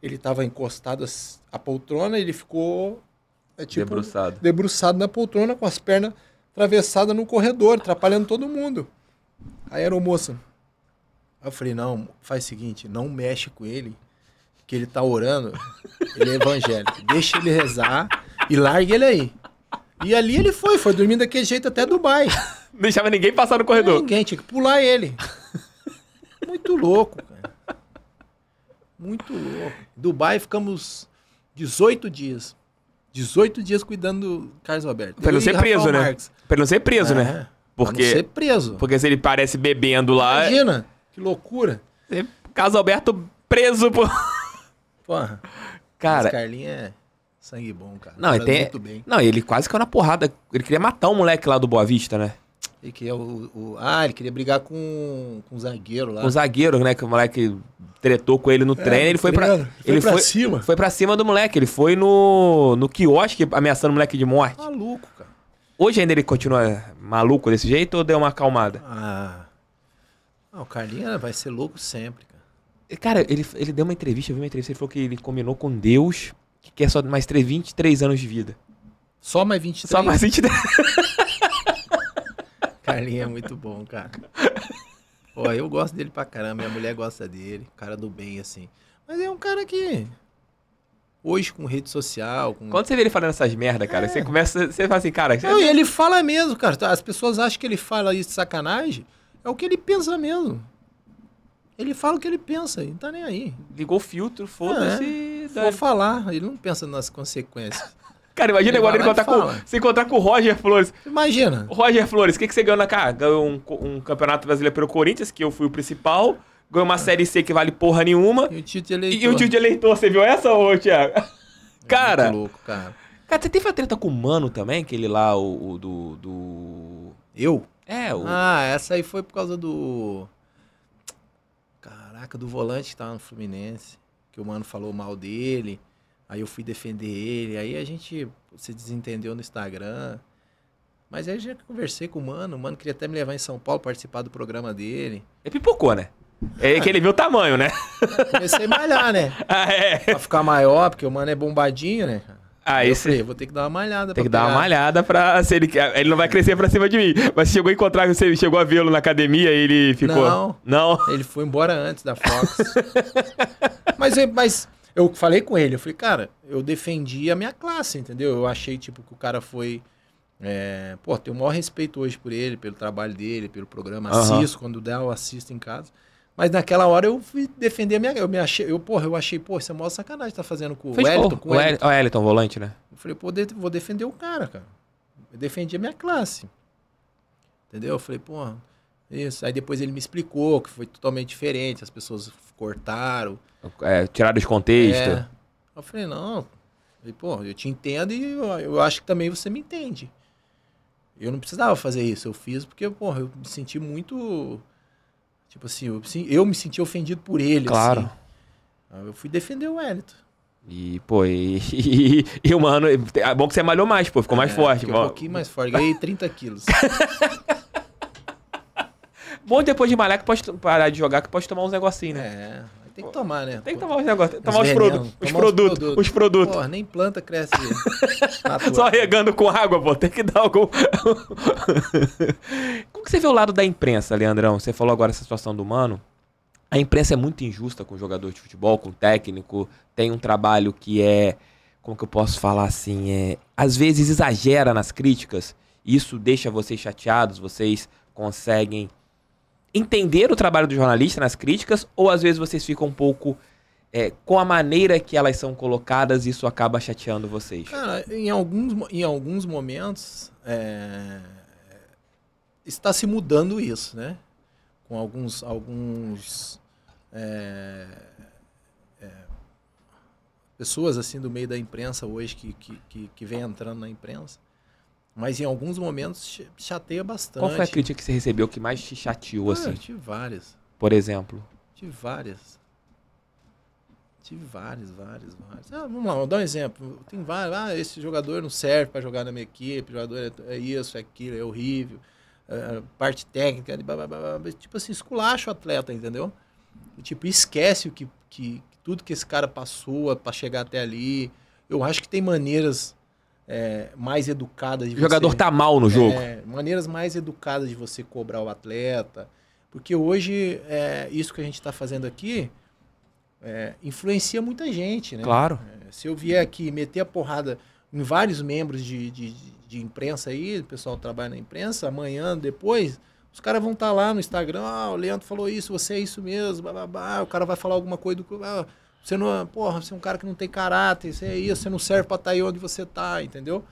Ele estava encostado à poltrona, ele ficou é, tipo, debruçado. debruçado na poltrona com as pernas atravessadas no corredor, atrapalhando todo mundo. Aí era o moço. Aí eu falei, não, faz o seguinte, não mexe com ele, que ele tá orando, ele é evangélico. Deixa ele rezar e larga ele aí. E ali ele foi, foi dormindo daquele jeito até Dubai. Não deixava ninguém passar no corredor. Não, ninguém, tinha que pular ele. Muito louco, cara. Muito louco. Dubai ficamos 18 dias. 18 dias cuidando do Carlos Alberto. Pra ele né? não ser preso, é, né? Pra ele não ser preso, né? Porque, pra não ser preso. Porque se ele parece bebendo lá. Imagina, que loucura. É, Carlos Alberto preso por. Porra. Cara. Carlinho é sangue bom, cara. Não, ele tem... É não, ele quase caiu na porrada. Ele queria matar o um moleque lá do Boa Vista, né? E que é o, o, Ah, ele queria brigar com, com o zagueiro lá. O zagueiro, né? Que o moleque tretou com ele no é, treino. Ele foi pra, ele foi pra foi, cima. Foi pra cima do moleque. Ele foi no, no quiosque ameaçando o moleque de morte. Maluco, cara. Hoje ainda ele continua maluco desse jeito ou deu uma acalmada? Ah. Não, ah, o Carlinhos vai ser louco sempre, cara. Cara, ele, ele deu uma entrevista, eu vi uma entrevista, ele falou que ele combinou com Deus que quer só mais 23 anos de vida. Só mais 23? Só mais 23. Carlinho é muito bom, cara. Pô, eu gosto dele pra caramba, minha mulher gosta dele, cara do bem, assim. Mas é um cara que. Hoje com rede social. Com... Quando você vê ele falando essas merda, cara, é. você começa. Você fala assim, cara. Você... Não, e ele fala mesmo, cara. As pessoas acham que ele fala isso de sacanagem. É o que ele pensa mesmo. Ele fala o que ele pensa, não tá nem aí. Ligou o filtro, foda-se. É, daí... Vou falar, ele não pensa nas consequências. Cara, imagina agora ele encontrar com, se encontrar com o Roger Flores. Imagina. Roger Flores, o que, que você ganhou na cara? Ganhou um, um campeonato brasileiro pelo Corinthians, que eu fui o principal. Ganhou uma é. Série C que vale porra nenhuma. E o tio de eleitor. E o tio de eleitor, você viu essa, ô Thiago? É cara. Muito louco, cara. Cara, você teve a treta com o Mano também, aquele lá, o, o do, do. Eu? É, o. Ah, essa aí foi por causa do. Caraca, do volante que tava no Fluminense. Que o Mano falou mal dele. Aí eu fui defender ele, aí a gente se desentendeu no Instagram. Mas aí já conversei com o mano, o mano queria até me levar em São Paulo participar do programa dele. Ele pipocou, né? É que ele viu o tamanho, né? Comecei a malhar, né? Ah, é. Pra ficar maior, porque o mano é bombadinho, né? Ah, aí esse... eu falei, vou ter que dar uma malhada. Tem que pegar. dar uma malhada pra. Se ele... ele não vai crescer pra cima de mim. Mas chegou a encontrar, você chegou a vê-lo na academia e ele ficou. Não. Não. Ele foi embora antes da Fox. mas, mas eu falei com ele, eu falei, cara, eu defendi a minha classe, entendeu? Eu achei, tipo, que o cara foi. É, pô, tenho o maior respeito hoje por ele, pelo trabalho dele, pelo programa. Uhum. Assisto, quando der, eu assisto em casa. Mas naquela hora eu fui defender a minha. Eu me achei, eu, porra, eu achei, pô, isso é maior sacanagem tá fazendo com Fez, o Wellington. com o Wellington. volante, né? Eu falei, pô, de, vou defender o cara, cara. Eu defendi a minha classe. Entendeu? Eu falei, porra. Isso. Aí depois ele me explicou que foi totalmente diferente, as pessoas cortaram. É, tiraram de contexto. É. Eu falei, não. Eu falei, pô, eu te entendo e eu, eu, acho que também você me entende. Eu não precisava fazer isso, eu fiz porque, pô, eu me senti muito. Tipo assim, eu, eu me senti ofendido por ele. Claro. Assim. Eu fui defender o Wellington. E, pô, e, e, e, mano, é bom que você malhou mais, pô, ficou mais é, forte. um pouquinho mais forte, ganhei 30 quilos. Bom, depois de malhar que pode parar de jogar, que pode tomar uns negocinhos, né? É. Tem que tomar, né? Tem que tomar os negócios. Tomar os, produ tomar os produtos. Os produtos. Os produtos. Porra, nem planta cresce. Só regando com água, pô. Tem que dar algum. Como que você vê o lado da imprensa, Leandrão? Você falou agora essa situação do mano. A imprensa é muito injusta com o jogador de futebol, com o técnico. Tem um trabalho que é. Como que eu posso falar assim? É, às vezes exagera nas críticas. Isso deixa vocês chateados, vocês conseguem entender o trabalho do jornalista nas críticas, ou às vezes vocês ficam um pouco é, com a maneira que elas são colocadas, isso acaba chateando vocês? Cara, em alguns, em alguns momentos é, está se mudando isso, né? Com alguns, alguns é, é, pessoas assim do meio da imprensa hoje que, que, que, que vem entrando na imprensa mas em alguns momentos chateia bastante. Qual foi a crítica que você recebeu que mais te chateou, ah, assim? Eu tive várias. Por exemplo? Tive várias. Tive várias, várias, várias. Ah, vamos lá, vou dar um exemplo. Tem vários. Ah, esse jogador não serve para jogar na minha equipe, o jogador é, é isso, é aquilo, é horrível. É, é parte técnica, blá, blá, blá, blá. tipo assim, esculacha o atleta, entendeu? E, tipo, esquece o que, que, tudo que esse cara passou para chegar até ali. Eu acho que tem maneiras é, mais educadas. o jogador você, tá mal no jogo. É, maneiras mais educadas de você cobrar o atleta. Porque hoje, é, isso que a gente está fazendo aqui é, influencia muita gente, né? Claro. É, se eu vier aqui meter a porrada em vários membros de, de, de imprensa aí, o pessoal trabalha na imprensa, amanhã, depois, os caras vão estar tá lá no Instagram, ah, o Leandro falou isso, você é isso mesmo, blá, blá, blá. o cara vai falar alguma coisa do... Você não, porra, você é um cara que não tem caráter, você é isso, você não serve para estar tá aí onde você está, entendeu?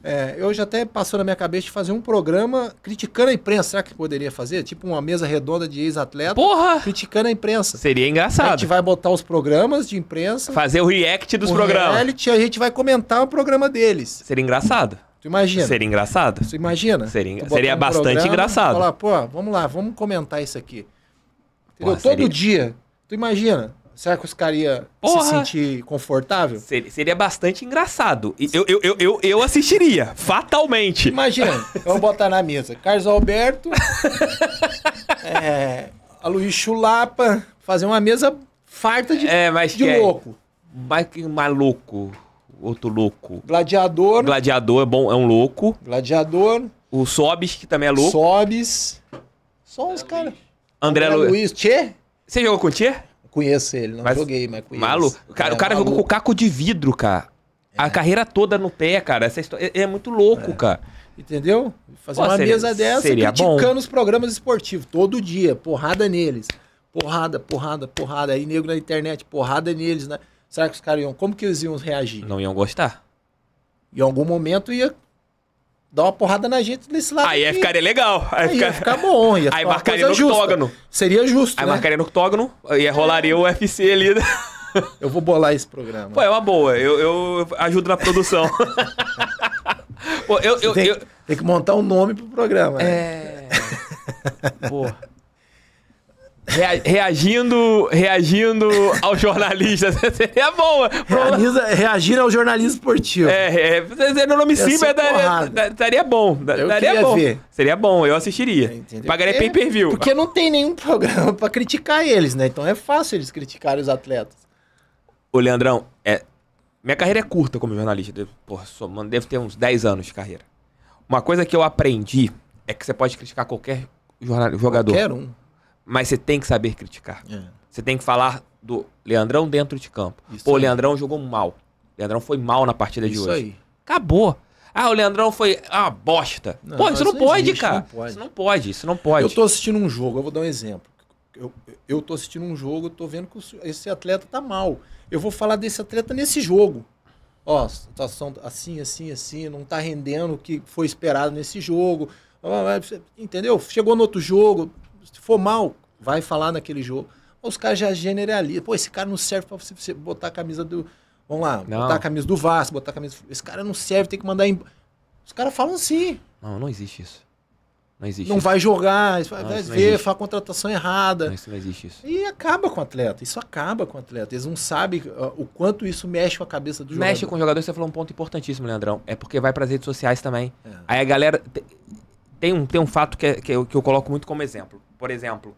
É, eu já até passou na minha cabeça de fazer um programa criticando a imprensa. Será que poderia fazer? Tipo uma mesa redonda de ex-atleta. Porra! Criticando a imprensa. Seria engraçado. A gente vai botar os programas de imprensa. Fazer o react dos o programas. Reality, a gente vai comentar o programa deles. Seria engraçado. Tu imagina? Seria engraçado. Tu imagina? Seria, tu seria um bastante programa, engraçado. Falar, pô, vamos lá, vamos comentar isso aqui. Porra, Todo seria... dia. Tu imagina? Será que os caras iam se sentir confortável? Seria, seria bastante engraçado. Eu, eu, eu, eu, eu assistiria, fatalmente. Imagina, eu botar na mesa. Carlos Alberto, é, a Luiz Chulapa, fazer uma mesa farta de, é, mas de é louco. É, mas que maluco, outro louco. Gladiador. Gladiador é bom, é um louco. Gladiador. O Sobis, que também é louco. Sobis. Só uns caras. André, André Luiz. Tchê? Você jogou com o Tchê? Conheço ele, não mas, joguei, mas conheço. Malu, cara, é, o cara maluco. jogou com caco de vidro, cara. É. A carreira toda no pé, cara. Essa história é, é muito louco, é. cara. Entendeu? Fazer Pô, uma seria, mesa dessa seria criticando bom. os programas esportivos todo dia, porrada neles. Porrada, porrada, porrada. Aí negro na internet, porrada neles, né? Será que os caras iam. Como que eles iam reagir? Não iam gostar. Em algum momento ia dá uma porrada na gente nesse lado. Aí aqui. ficaria legal. Aí, aí ficar... ia ficar bom. Ia aí marcaria no octógono. Seria justo. Aí né? marcaria no octógono e rolaria o UFC ali. Né? Eu vou bolar esse programa. Pô, é uma boa. Eu, eu ajudo na produção. Pô, eu, eu, tem, eu... tem que montar um nome pro programa. Né? É. Rea reagindo, reagindo ao jornalista. Seria bom Realiza, reagir ao jornalismo esportivo. É, é meu nome é daria, daria bom. Eu daria bom. Ver. Seria bom, eu assistiria. É, entendeu? Pagaria porque, é, pay per view. Porque não tem nenhum programa para criticar eles, né? Então é fácil eles criticarem os atletas. Ô, Leandrão, é, minha carreira é curta como jornalista. Porra, sou, mano, devo ter uns 10 anos de carreira. Uma coisa que eu aprendi é que você pode criticar qualquer jogador. Qualquer um. Mas você tem que saber criticar. É. Você tem que falar do Leandrão dentro de campo. Isso Pô, o Leandrão jogou mal. O Leandrão foi mal na partida Isso de hoje. Aí. Acabou. Ah, o Leandrão foi uma ah, bosta. Não, Pô, isso não, não pode, existe, cara. Não pode. Isso não pode, isso não pode. Eu tô assistindo um jogo, eu vou dar um exemplo. Eu, eu tô assistindo um jogo, eu tô vendo que esse atleta tá mal. Eu vou falar desse atleta nesse jogo. Ó, situação assim, assim, assim, não tá rendendo o que foi esperado nesse jogo. Entendeu? Chegou no outro jogo, se for mal, vai falar naquele jogo. Os caras já generalizam. Pô, esse cara não serve pra você botar a camisa do. Vamos lá, não. botar a camisa do Vasco, botar a camisa. Esse cara não serve, tem que mandar Os caras falam assim. Não, não existe isso. Não existe. Não isso. vai jogar, não, vai ver, faz a contratação errada. Não, isso não existe isso. E acaba com o atleta. Isso acaba com o atleta. Eles não sabem o quanto isso mexe com a cabeça do mexe jogador. Mexe com o jogador, você falou um ponto importantíssimo, Leandrão. É porque vai para as redes sociais também. É. Aí a galera. Tem um, tem um fato que, é, que, eu, que eu coloco muito como exemplo por exemplo.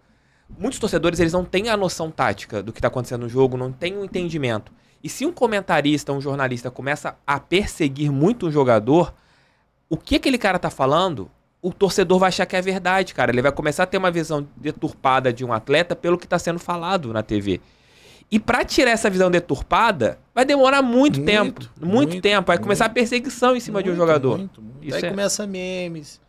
Muitos torcedores eles não têm a noção tática do que está acontecendo no jogo, não têm o um entendimento. E se um comentarista, um jornalista começa a perseguir muito um jogador, o que aquele cara tá falando, o torcedor vai achar que é verdade, cara. Ele vai começar a ter uma visão deturpada de um atleta pelo que está sendo falado na TV. E para tirar essa visão deturpada, vai demorar muito, muito tempo. Muito, muito, tempo. Vai começar muito, a perseguição em cima de um jogador. Muito, muito. Isso Aí é... começa memes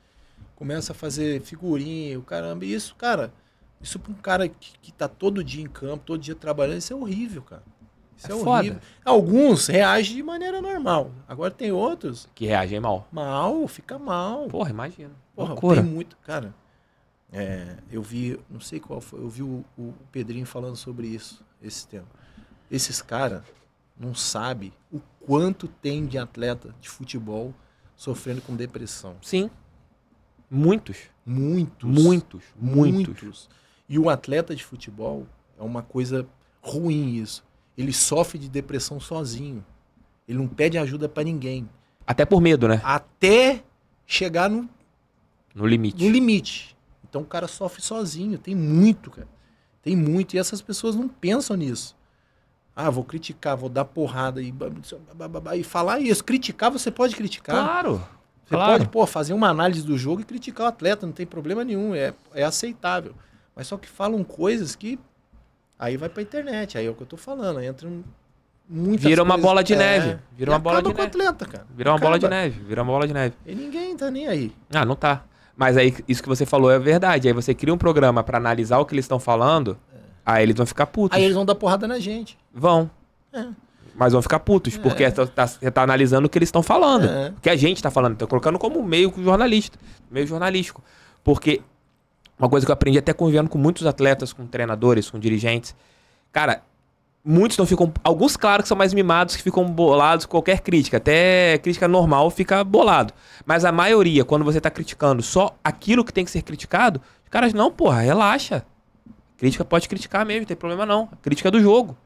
começa a fazer figurinha, o caramba. E isso, cara, isso pra um cara que, que tá todo dia em campo, todo dia trabalhando, isso é horrível, cara. Isso é, é horrível. Foda. Alguns reagem de maneira normal. Agora tem outros. Que reagem mal. Mal, fica mal. Porra, imagina. Porra, Loucura. tem muito. Cara, é, eu vi, não sei qual foi, eu vi o, o Pedrinho falando sobre isso, esse tema. Esses caras não sabem o quanto tem de atleta de futebol sofrendo com depressão. Sim. Muitos. Muitos. Muitos. Muitos. E o atleta de futebol é uma coisa ruim isso. Ele sofre de depressão sozinho. Ele não pede ajuda para ninguém. Até por medo, né? Até chegar no no limite. No limite. Então o cara sofre sozinho, tem muito, cara. Tem muito e essas pessoas não pensam nisso. Ah, vou criticar, vou dar porrada e, e falar isso. Criticar, você pode criticar. Claro. Você claro. pode, pô, fazer uma análise do jogo e criticar o atleta, não tem problema nenhum, é, é aceitável. Mas só que falam coisas que aí vai pra internet, aí é o que eu tô falando, aí entra um, muitas Vira uma bola de é, neve. Vira uma bola de neve. atleta, cara. Vira uma acaba. bola de neve, vira uma bola de neve. E ninguém tá nem aí. Ah, não tá. Mas aí isso que você falou é verdade. Aí você cria um programa para analisar o que eles estão falando, é. aí eles vão ficar putos. Aí eles vão dar porrada na gente. Vão. É mas vão ficar putos, é. porque você é, está tá, tá, tá, analisando o que eles estão falando, é. o que a gente está falando, tá colocando como meio jornalista, meio jornalístico. Porque uma coisa que eu aprendi até convivendo com muitos atletas, com treinadores, com dirigentes, cara, muitos não ficam, alguns claro que são mais mimados, que ficam bolados com qualquer crítica, até crítica normal fica bolado. Mas a maioria, quando você está criticando só aquilo que tem que ser criticado, os caras não, porra, relaxa. Crítica pode criticar mesmo, não tem problema não. crítica é do jogo.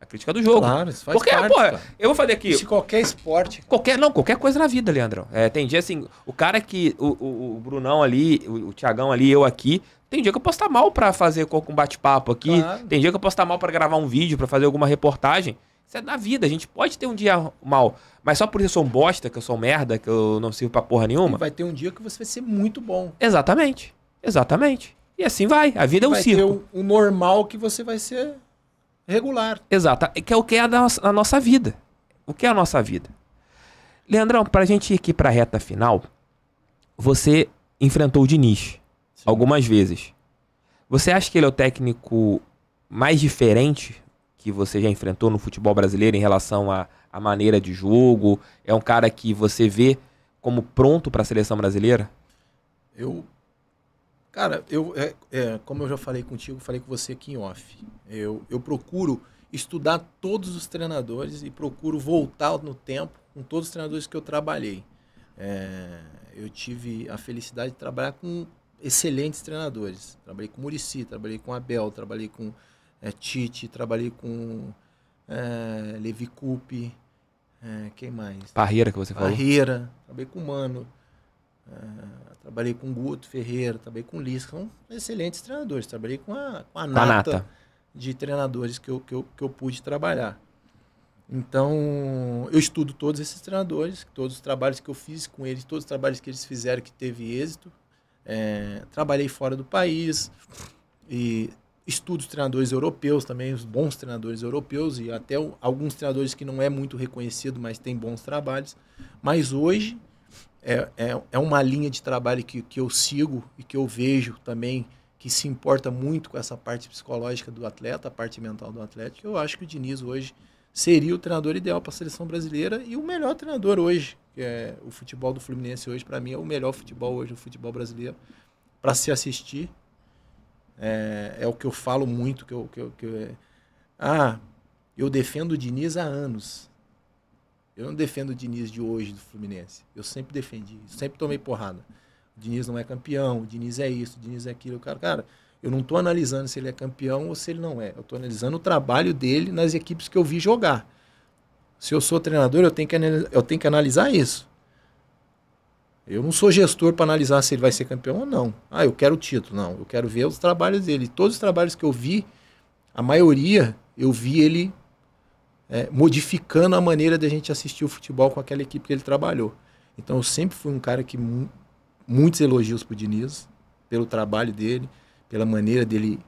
A crítica do jogo. Claro, isso faz qualquer, parte, porra, eu vou fazer aqui. Se qualquer esporte. Qualquer, não, qualquer coisa na vida, Leandro É, tem dia assim, o cara que. O, o, o Brunão ali, o, o Tiagão ali, eu aqui. Tem dia que eu posso estar mal para fazer um bate-papo aqui. Claro. Tem dia que eu posso estar mal para gravar um vídeo, para fazer alguma reportagem. Isso é da vida, a gente pode ter um dia mal. Mas só por isso eu sou um bosta, que eu sou um merda, que eu não sirvo pra porra nenhuma. E vai ter um dia que você vai ser muito bom. Exatamente. Exatamente. E assim vai. A vida é um vai circo. Vai ter o, o normal que você vai ser regular. Exato. É que é o que é a nossa, a nossa vida. O que é a nossa vida? Leandrão, para a gente ir aqui para a reta final, você enfrentou o Diniz Sim. algumas vezes. Você acha que ele é o técnico mais diferente que você já enfrentou no futebol brasileiro em relação à, à maneira de jogo? É um cara que você vê como pronto para a seleção brasileira? Eu Cara, eu, é, é, como eu já falei contigo, falei com você aqui em off. Eu, eu procuro estudar todos os treinadores e procuro voltar no tempo com todos os treinadores que eu trabalhei. É, eu tive a felicidade de trabalhar com excelentes treinadores. Trabalhei com Murici, trabalhei com Abel, trabalhei com é, Tite, trabalhei com é, Levi Coupe, é, quem mais? Parreira que você falou. Parreira, trabalhei com Mano. É, trabalhei com Guto Ferreira, trabalhei com Lisca, são é excelentes treinadores. Trabalhei com a, com a, nata, nata, de treinadores que eu, que, eu, que eu pude trabalhar. Então, eu estudo todos esses treinadores, todos os trabalhos que eu fiz com eles, todos os trabalhos que eles fizeram que teve êxito. É, trabalhei fora do país e estudo os treinadores europeus também, os bons treinadores europeus e até alguns treinadores que não é muito reconhecido, mas tem bons trabalhos. Mas hoje, é, é, é uma linha de trabalho que, que eu sigo e que eu vejo também que se importa muito com essa parte psicológica do atleta, a parte mental do atleta. Eu acho que o Diniz hoje seria o treinador ideal para a seleção brasileira e o melhor treinador hoje. É, o futebol do Fluminense hoje, para mim, é o melhor futebol hoje, o futebol brasileiro, para se assistir. É, é, o que eu falo muito, que eu, que eu, que eu, ah, eu defendo o Diniz há anos. Eu não defendo o Diniz de hoje do Fluminense. Eu sempre defendi, sempre tomei porrada. O Diniz não é campeão, o Diniz é isso, o Diniz é aquilo. Cara, cara, eu não estou analisando se ele é campeão ou se ele não é. Eu estou analisando o trabalho dele nas equipes que eu vi jogar. Se eu sou treinador, eu tenho que, eu tenho que analisar isso. Eu não sou gestor para analisar se ele vai ser campeão ou não. Ah, eu quero o título. Não, eu quero ver os trabalhos dele. Todos os trabalhos que eu vi, a maioria, eu vi ele é, modificando a maneira da gente assistir o futebol com aquela equipe que ele trabalhou. Então eu sempre fui um cara que mu muitos elogios pro Diniz, pelo trabalho dele, pela maneira dele,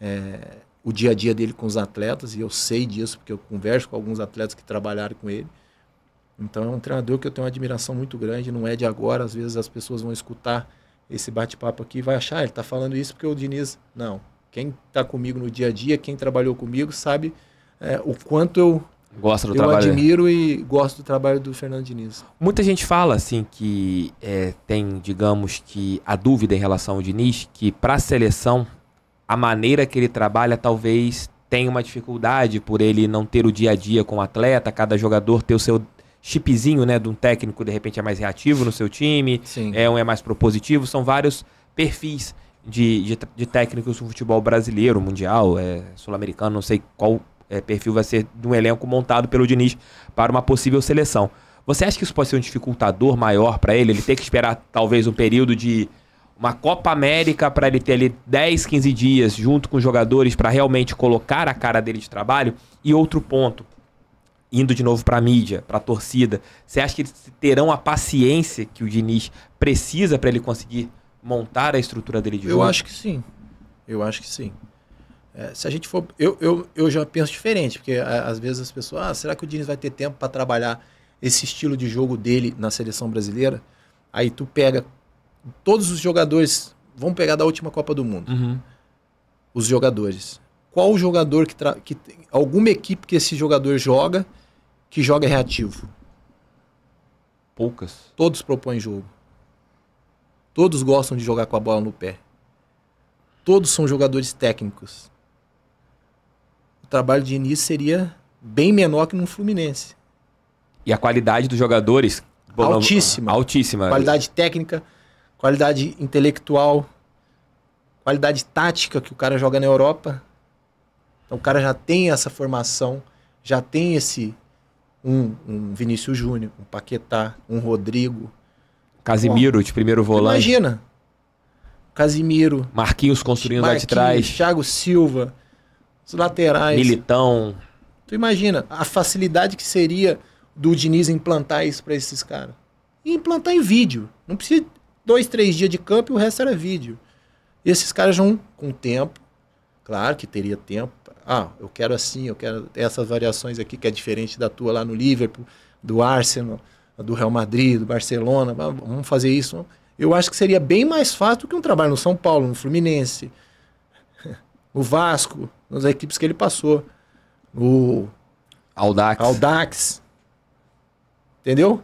é, o dia a dia dele com os atletas, e eu sei disso porque eu converso com alguns atletas que trabalharam com ele. Então é um treinador que eu tenho uma admiração muito grande, não é de agora, às vezes as pessoas vão escutar esse bate-papo aqui e vai achar, ah, ele está falando isso porque o Diniz. Não. Quem está comigo no dia a dia, quem trabalhou comigo, sabe é, o quanto eu gosto do eu trabalho. Eu né? admiro e gosto do trabalho do Fernando Diniz. Muita gente fala assim que é, tem, digamos que a dúvida em relação ao Diniz, que para a seleção a maneira que ele trabalha talvez tenha uma dificuldade por ele não ter o dia a dia com o atleta, cada jogador ter o seu chipzinho, né, de um técnico de repente é mais reativo no seu time, Sim. é um é mais propositivo, são vários perfis de, de, de técnicos do futebol brasileiro, mundial, é, sul-americano, não sei qual é, perfil vai ser de um elenco montado pelo Diniz para uma possível seleção. Você acha que isso pode ser um dificultador maior para ele? Ele ter que esperar talvez um período de uma Copa América para ele ter ali 10, 15 dias junto com os jogadores para realmente colocar a cara dele de trabalho? E outro ponto, indo de novo para a mídia, para a torcida, você acha que eles terão a paciência que o Diniz precisa para ele conseguir montar a estrutura dele de jogo? Eu acho que sim. Eu acho que sim. É, se a gente for. Eu, eu, eu já penso diferente, porque é, às vezes as pessoas. Ah, será que o Diniz vai ter tempo para trabalhar esse estilo de jogo dele na seleção brasileira? Aí tu pega. Todos os jogadores. Vamos pegar da última Copa do Mundo. Uhum. Os jogadores. Qual o jogador que, tra, que. Alguma equipe que esse jogador joga que joga reativo? Poucas. Todos propõem jogo. Todos gostam de jogar com a bola no pé. Todos são jogadores técnicos trabalho de início seria bem menor que no Fluminense. E a qualidade dos jogadores? Altíssima. Ah, altíssima. Qualidade técnica, qualidade intelectual, qualidade tática que o cara joga na Europa. Então o cara já tem essa formação, já tem esse um, um Vinícius Júnior, um Paquetá, um Rodrigo. Casimiro Bom, de primeiro volante. Imagina. Casimiro. Marquinhos construindo Marquinhos, lá de trás. Thiago Silva. Os laterais. Militão. Tu imagina a facilidade que seria do Diniz implantar isso para esses caras. E implantar em vídeo. Não precisa dois, três dias de campo e o resto era vídeo. E esses caras vão com tempo. Claro que teria tempo. Ah, eu quero assim, eu quero essas variações aqui que é diferente da tua lá no Liverpool, do Arsenal, do Real Madrid, do Barcelona. Vamos fazer isso. Eu acho que seria bem mais fácil do que um trabalho no São Paulo, no Fluminense, no Vasco, nas equipes que ele passou. No Aldax. Aldax. Entendeu?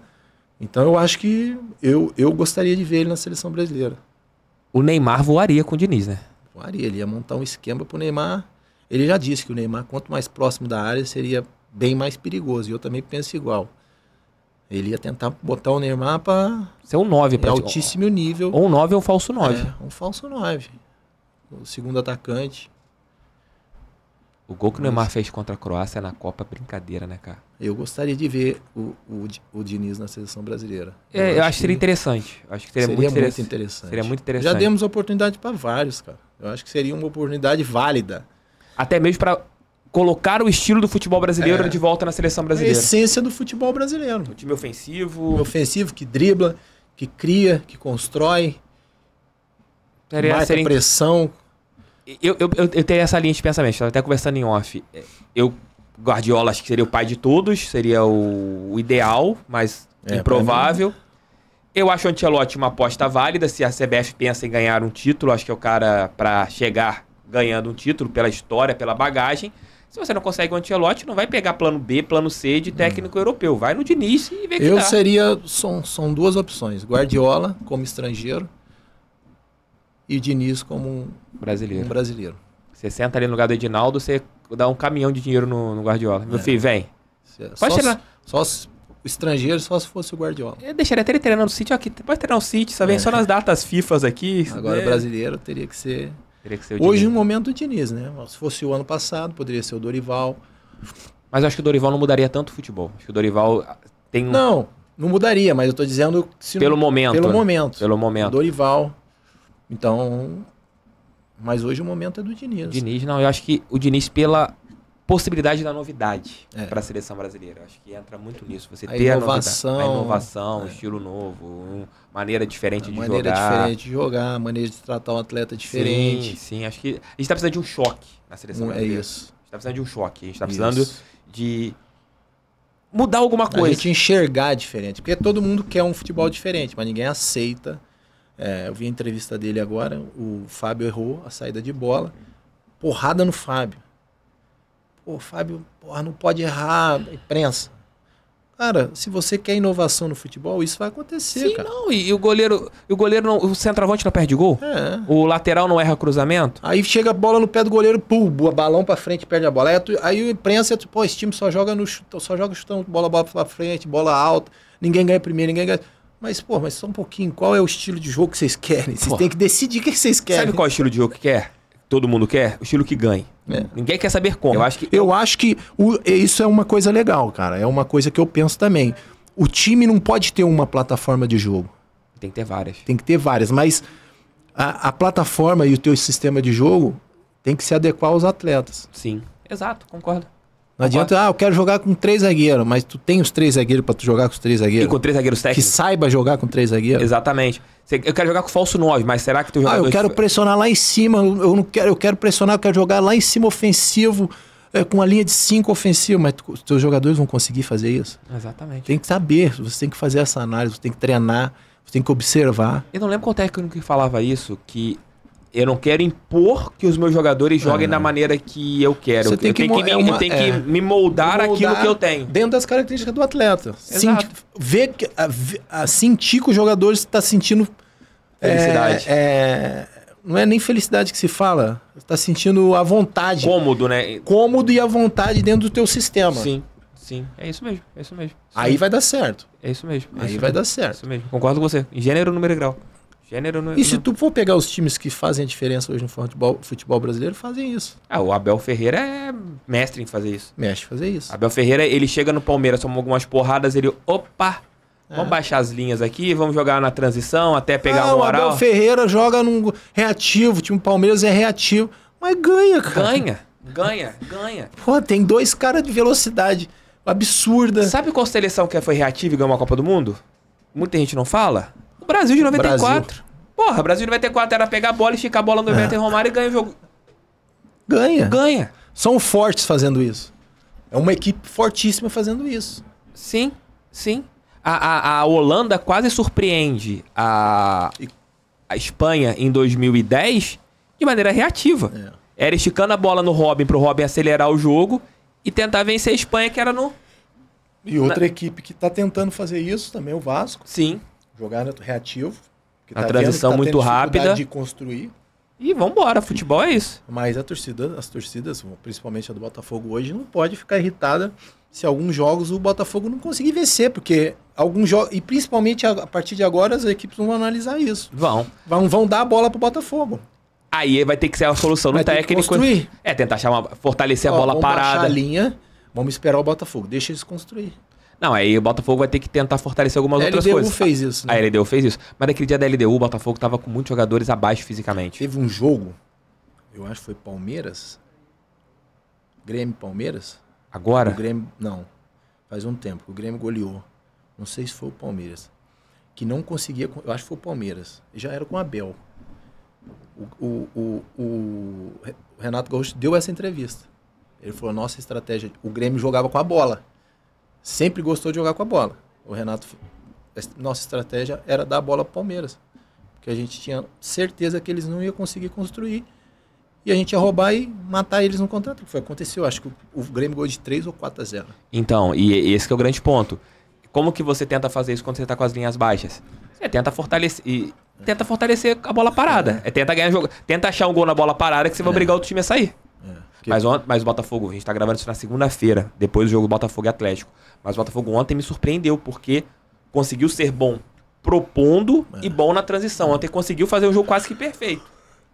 Então eu acho que eu, eu gostaria de ver ele na seleção brasileira. O Neymar voaria com o Diniz, né? Voaria, ele ia montar um esquema pro Neymar. Ele já disse que o Neymar, quanto mais próximo da área, seria bem mais perigoso. E eu também penso igual. Ele ia tentar botar o Neymar para ser um 9 para altíssimo nível. Ou um 9 ou um falso 9. É, um falso 9. O segundo atacante. O gol que o Neymar fez contra a Croácia na Copa é brincadeira, né, cara? Eu gostaria de ver o, o, o Diniz na seleção brasileira. É, eu é, acho eu acho que seria interessante. Acho que seria, seria muito, interessante. muito, interessante. Seria muito interessante. Já demos oportunidade para vários, cara. Eu acho que seria uma oportunidade válida. Até mesmo para colocar o estilo do futebol brasileiro é, de volta na seleção é brasileira. a essência do futebol brasileiro. O time ofensivo. O ofensivo que dribla, que cria, que constrói, seria, mata seria... pressão, eu, eu, eu, tenho essa linha de pensamento, estava até conversando em off. É, eu, Guardiola, acho que seria o pai de todos, seria o, o ideal, mas é, improvável. Eu acho o Ancelotti uma aposta válida, se a CBF pensa em ganhar um título, acho que é o cara para chegar ganhando um título pela história, pela bagagem. Se você não consegue o Ancelotti, não vai pegar plano B, plano C de técnico hum. europeu. Vai no Diniz e vê que Eu dá. seria... São, são duas opções. Guardiola, como estrangeiro, e o Diniz como um brasileiro. Um brasileiro. Você senta ali no lugar do Edinaldo, você dá um caminhão de dinheiro no, no Guardiola. Meu é. filho, vem. Cê, pode só, treinar. Só estrangeiro, só se fosse o Guardiola. Eu deixaria até ele treinar no City, aqui. Pode treinar no City, só vem é. só nas datas FIFAs aqui. Agora, é. brasileiro teria que ser. Teria que ser Hoje, no um momento, o Diniz, né? Se fosse o ano passado, poderia ser o Dorival. Mas eu acho que o Dorival não mudaria tanto o futebol. Acho que o Dorival tem um... Não, não mudaria, mas eu tô dizendo. pelo não... momento. Pelo né? momento. Pelo momento. O Dorival. Então, mas hoje o momento é do Diniz. Diniz, não, eu acho que o Diniz pela possibilidade da novidade é. para a seleção brasileira. acho que entra muito nisso. Você a ter inovação, a, a inovação, é. estilo novo, maneira diferente de maneira jogar. Maneira diferente de jogar, maneira de tratar um atleta diferente. Sim, sim. Acho que a gente está precisando de um choque na seleção um, é brasileira. É isso. A gente está precisando de um choque. A gente está precisando isso. de mudar alguma coisa. A gente enxergar diferente. Porque todo mundo quer um futebol diferente, mas ninguém aceita é, eu vi a entrevista dele agora, o Fábio errou a saída de bola. Porrada no Fábio. Pô, Fábio, porra, não pode errar a imprensa. Cara, se você quer inovação no futebol, isso vai acontecer, Sim, cara. não, e, e o goleiro, e o goleiro não, o centroavante não perde gol? É. O lateral não erra cruzamento? Aí chega a bola no pé do goleiro, pum, balão pra frente, perde a bola. Aí, aí o imprensa, pô, esse time só joga no chutão, só joga chutando bola, bola pra frente, bola alta, ninguém ganha primeiro, ninguém ganha... Mas, pô, mas só um pouquinho, qual é o estilo de jogo que vocês querem? Vocês têm que decidir o que vocês querem. Sabe qual é o estilo de jogo que quer? Todo mundo quer? O estilo que ganhe. É. Ninguém quer saber como. Eu acho que, eu acho que o, é, isso é uma coisa legal, cara. É uma coisa que eu penso também. O time não pode ter uma plataforma de jogo. Tem que ter várias. Tem que ter várias, mas a, a plataforma e o teu sistema de jogo tem que se adequar aos atletas. Sim, exato, concordo. Não adianta, ah, eu quero jogar com três zagueiros, mas tu tem os três zagueiros para tu jogar com os três zagueiros. E com três zagueiros técnicos. Que saiba jogar com três zagueiros. Exatamente. Eu quero jogar com falso 9, mas será que tu jogador... Ah, eu quero pressionar lá em cima, eu não quero, eu quero pressionar, eu quero jogar lá em cima ofensivo, é, com a linha de cinco ofensivo, mas os teus jogadores vão conseguir fazer isso? Exatamente. Tem que saber, você tem que fazer essa análise, você tem que treinar, você tem que observar. Eu não lembro qual técnico que falava isso, que eu não quero impor que os meus jogadores joguem da ah. maneira que eu quero. Você tem eu que, tenho que, me, é uma, tem é, me moldar, moldar, aquilo que eu tenho. Dentro das características do atleta. Exato. ver, sentir que o jogador está sentindo. É, felicidade. É, não é nem felicidade que se fala. Está sentindo a vontade. Cômodo, né? Cômodo e a vontade dentro do teu sistema. Sim. Sim, é isso mesmo, é isso mesmo. Isso Aí mesmo. vai dar certo. É isso mesmo. É Aí isso vai mesmo. dar certo. É isso mesmo. Concordo com você. Gênero, número e grau. Gênero não, é- e se tu for pegar os times que fazem a diferença hoje no futebol, futebol brasileiro, fazem isso. Ah, o Abel Ferreira é mestre em fazer isso. Mestre em fazer isso. Abel Ferreira, ele chega no Palmeiras, toma algumas porradas, ele, opa, é. vamos baixar as linhas aqui, vamos jogar na transição até pegar ah, moral. Não, O Abel Ferreira joga num reativo, o time Palmeiras é reativo, mas ganha, cara. Ganha, ganha, ganha. Pô, tem dois caras de velocidade absurda. Sabe qual seleção que foi reativa e ganhou uma Copa do Mundo? Muita gente não fala. Brasil de 94. Brasil. Porra, Brasil de 94 era pegar a bola, esticar a bola no Everton é. Romário e ganha o jogo. Ganha. Ganha. São fortes fazendo isso. É uma equipe fortíssima fazendo isso. Sim, sim. A, a, a Holanda quase surpreende a, a Espanha em 2010 de maneira reativa. É. Era esticando a bola no Robin para o Robin acelerar o jogo e tentar vencer a Espanha, que era no. E outra Na... equipe que está tentando fazer isso também, o Vasco. Sim jogar reativo. a tá transição vendo, tá muito rápida. De construir. E vambora, futebol é isso. Mas a torcida, as torcidas, principalmente a do Botafogo hoje, não pode ficar irritada se alguns jogos o Botafogo não conseguir vencer, porque alguns jogos. E principalmente a, partir de agora as equipes vão analisar isso. Vão. Vão, vão dar a bola pro Botafogo. Aí vai ter que ser a solução no técnico. Construir. É, tentar chamar, fortalecer Ó, a bola vamos parada. Vamos a linha, vamos esperar o Botafogo. Deixa eles construir. Não, aí o Botafogo vai ter que tentar fortalecer algumas LDU outras coisas. A LDU fez isso. Né? A LDU fez isso. Mas naquele dia da LDU, o Botafogo tava com muitos jogadores abaixo fisicamente. Teve um jogo, eu acho que foi Palmeiras. Grêmio Palmeiras? Agora? O Grêmio, não. Faz um tempo. O Grêmio goleou. Não sei se foi o Palmeiras. Que não conseguia. Eu acho que foi o Palmeiras. Já era com o Abel. O, o, o, o Renato Gaúcho deu essa entrevista. Ele falou: nossa estratégia. O Grêmio jogava com a bola sempre gostou de jogar com a bola. O Renato, nossa estratégia era dar a bola para o Palmeiras, porque a gente tinha certeza que eles não iam conseguir construir e a gente ia roubar e matar eles no contrato. Que foi aconteceu, acho que o Grêmio ganhou de 3 ou 4 a 0. Então, e esse é o grande ponto. Como que você tenta fazer isso quando você está com as linhas baixas? Você tenta fortalecer e tenta fortalecer a bola parada. É, é tenta ganhar jogo, tenta achar um gol na bola parada que você vai é. obrigar o outro time a sair. É. Porque... Mas, on... mas o Botafogo, a gente tá gravando isso na segunda-feira, depois do jogo Botafogo e Atlético. Mas o Botafogo ontem me surpreendeu, porque conseguiu ser bom propondo é. e bom na transição. Ontem conseguiu fazer um jogo quase que perfeito.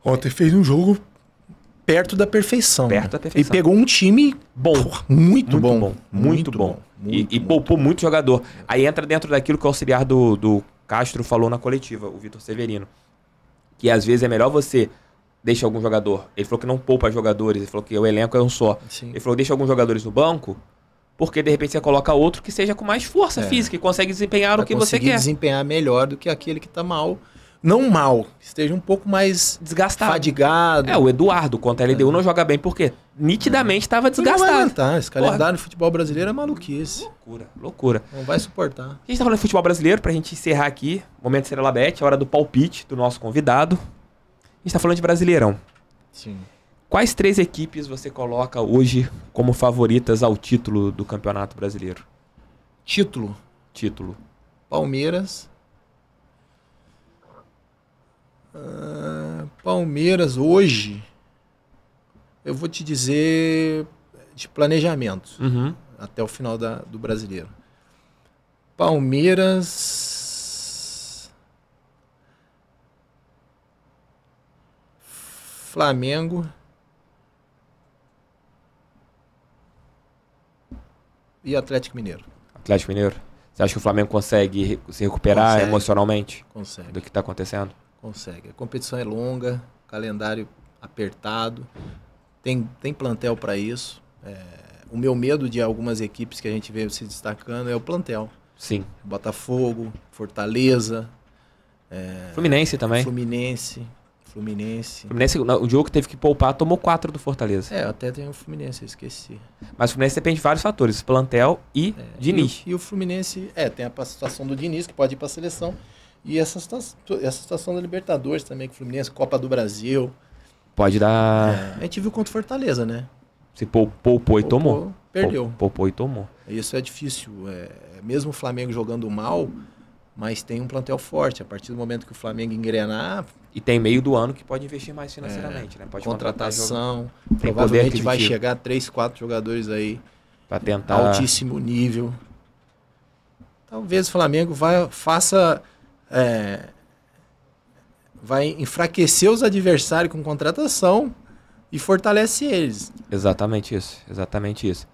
Ontem fez um jogo perto da perfeição. Perto né? da perfeição. E pegou um time bom. Porra, muito, muito, bom. bom. Muito, muito bom. bom. Muito, e, e poupou muito jogador. Aí entra dentro daquilo que o auxiliar do, do Castro falou na coletiva, o Vitor Severino. Que às vezes é melhor você deixa algum jogador. Ele falou que não poupa jogadores, ele falou que o elenco é um só. Sim. Ele falou deixa alguns jogadores no banco, porque de repente você coloca outro que seja com mais força é. física e consegue desempenhar Vai o que você quer. desempenhar melhor do que aquele que está mal. Não mal, esteja um pouco mais desgastado. Fadigado. É, o Eduardo contra a LDU é. não joga bem porque nitidamente estava é. desgastado. Não vai aguentar, esse calendário do futebol brasileiro é maluquice. Loucura, loucura. Não vai suportar. A gente está falando de futebol brasileiro, para a gente encerrar aqui, momento Serelabete, é hora do palpite do nosso convidado está falando de Brasileirão. Sim. Quais três equipes você coloca hoje como favoritas ao título do Campeonato Brasileiro? Título. Título. Palmeiras. Uh, Palmeiras hoje, eu vou te dizer de planejamento uhum. até o final da, do brasileiro. Palmeiras Flamengo. E Atlético Mineiro. Atlético Mineiro. Você acha que o Flamengo consegue se recuperar consegue. emocionalmente? Consegue. Do que está acontecendo? Consegue. A competição é longa, calendário apertado, tem, tem plantel para isso. É, o meu medo de algumas equipes que a gente vê se destacando é o plantel. Sim. Botafogo, Fortaleza. É, Fluminense também. Fluminense. Fluminense. Fluminense, o jogo que teve que poupar tomou quatro do Fortaleza. É, até tem o Fluminense, eu esqueci. Mas o Fluminense depende de vários fatores, plantel e é, Diniz. E, e, o Fluminense, é, tem a situação do Diniz, que pode ir para a seleção, e essa, essa situação da Libertadores também, que o Fluminense, Copa do Brasil. Pode dar... É, a gente viu contra o Fortaleza, né? Se poupou, poupou e tomou. Perdeu. Poupou e tomou. Isso é difícil. É, mesmo o Flamengo jogando mal mas tem um plantel forte. A partir do momento que o Flamengo engrenar. E tem meio do ano que pode investir mais financeiramente, é, né? Pode contratação. Provavelmente vai chegar três, quatro jogadores aí. Para tentar. Altíssimo nível. Talvez o Flamengo vai, faça. É, vai enfraquecer os adversários com contratação e fortalece eles. Exatamente isso. Exatamente isso.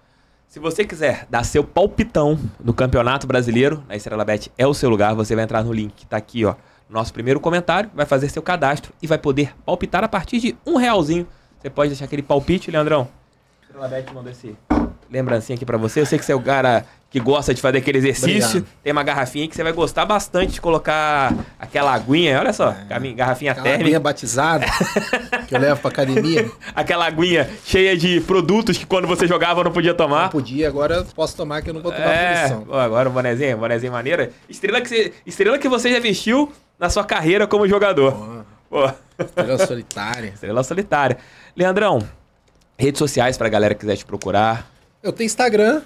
Se você quiser dar seu palpitão no Campeonato Brasileiro, na Estrela Bet é o seu lugar. Você vai entrar no link que está aqui, ó, nosso primeiro comentário, vai fazer seu cadastro e vai poder palpitar a partir de um realzinho. Você pode deixar aquele palpite, Leandrão. Estrela Bet mandou esse lembrancinha aqui para você. Eu sei que você é o cara que gosta de fazer aquele exercício, Obrigado. tem uma garrafinha que você vai gostar bastante de colocar aquela aguinha, olha só, é, garrafinha aquela térmica. aguinha batizada que eu levo pra academia. aquela aguinha cheia de produtos que quando você jogava não podia tomar. Não podia, agora posso tomar que eu não vou tomar é, Agora o bonezinho, bonezinho maneira. Estrela que, você, estrela que você já vestiu na sua carreira como jogador. Pô. Estrela solitária. Estrela solitária. Leandrão, redes sociais pra galera que quiser te procurar. Eu tenho Instagram,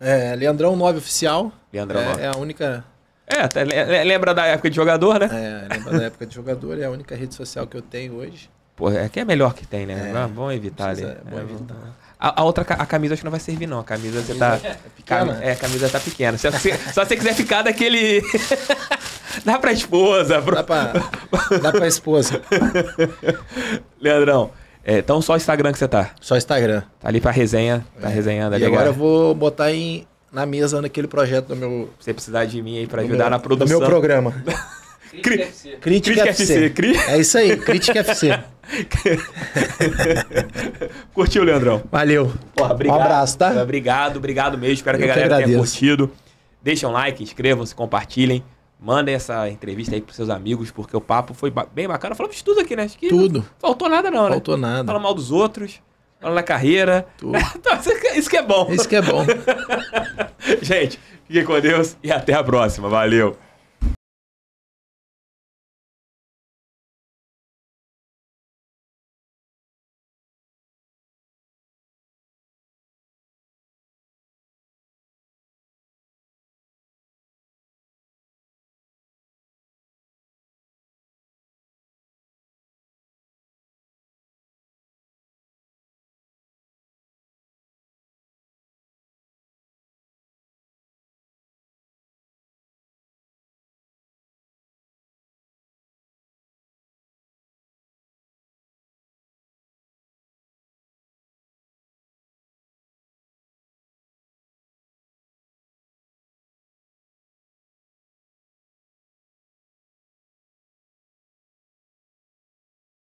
é, Leandrão 9 oficial. Leandrão é, 9. É a única. É, lembra da época de jogador, né? É, lembra da época de jogador, é a única rede social que eu tenho hoje. Pô, é que é melhor que tem, né? É, vamos evitar precisa, ali. É, bom é, evitar. A, a, outra, a camisa acho que não vai servir, não. A camisa, a camisa você tá. É, pequena. Cam, é, a camisa tá pequena. Se, se, só se você quiser ficar daquele. dá pra esposa, bro. Dá pra, dá pra esposa. Leandrão, é, então só Instagram que você tá? Só Instagram. Tá ali pra resenha, tá é. resenhando ali. E agora eu vou botar em, na mesa naquele projeto do meu... Você precisar de mim aí pra ajudar meu, na produção. Do meu programa. Crítica, FC. Crítica, FC. É isso aí, Crítica FC. curtiu, Leandrão? Valeu. Porra, obrigado, um abraço, tá? Obrigado, obrigado mesmo. Espero Eu que a galera que tenha curtido. Deixem um like, inscrevam-se, compartilhem. Mandem essa entrevista aí pros seus amigos, porque o papo foi ba bem bacana. Falamos de tudo aqui, né? Acho que tudo. Faltou nada, não, né? Faltou né? nada. fala mal dos outros, fala na carreira. Tudo. Então, isso que é bom. Isso que é bom. Gente, fiquem com Deus e até a próxima. Valeu.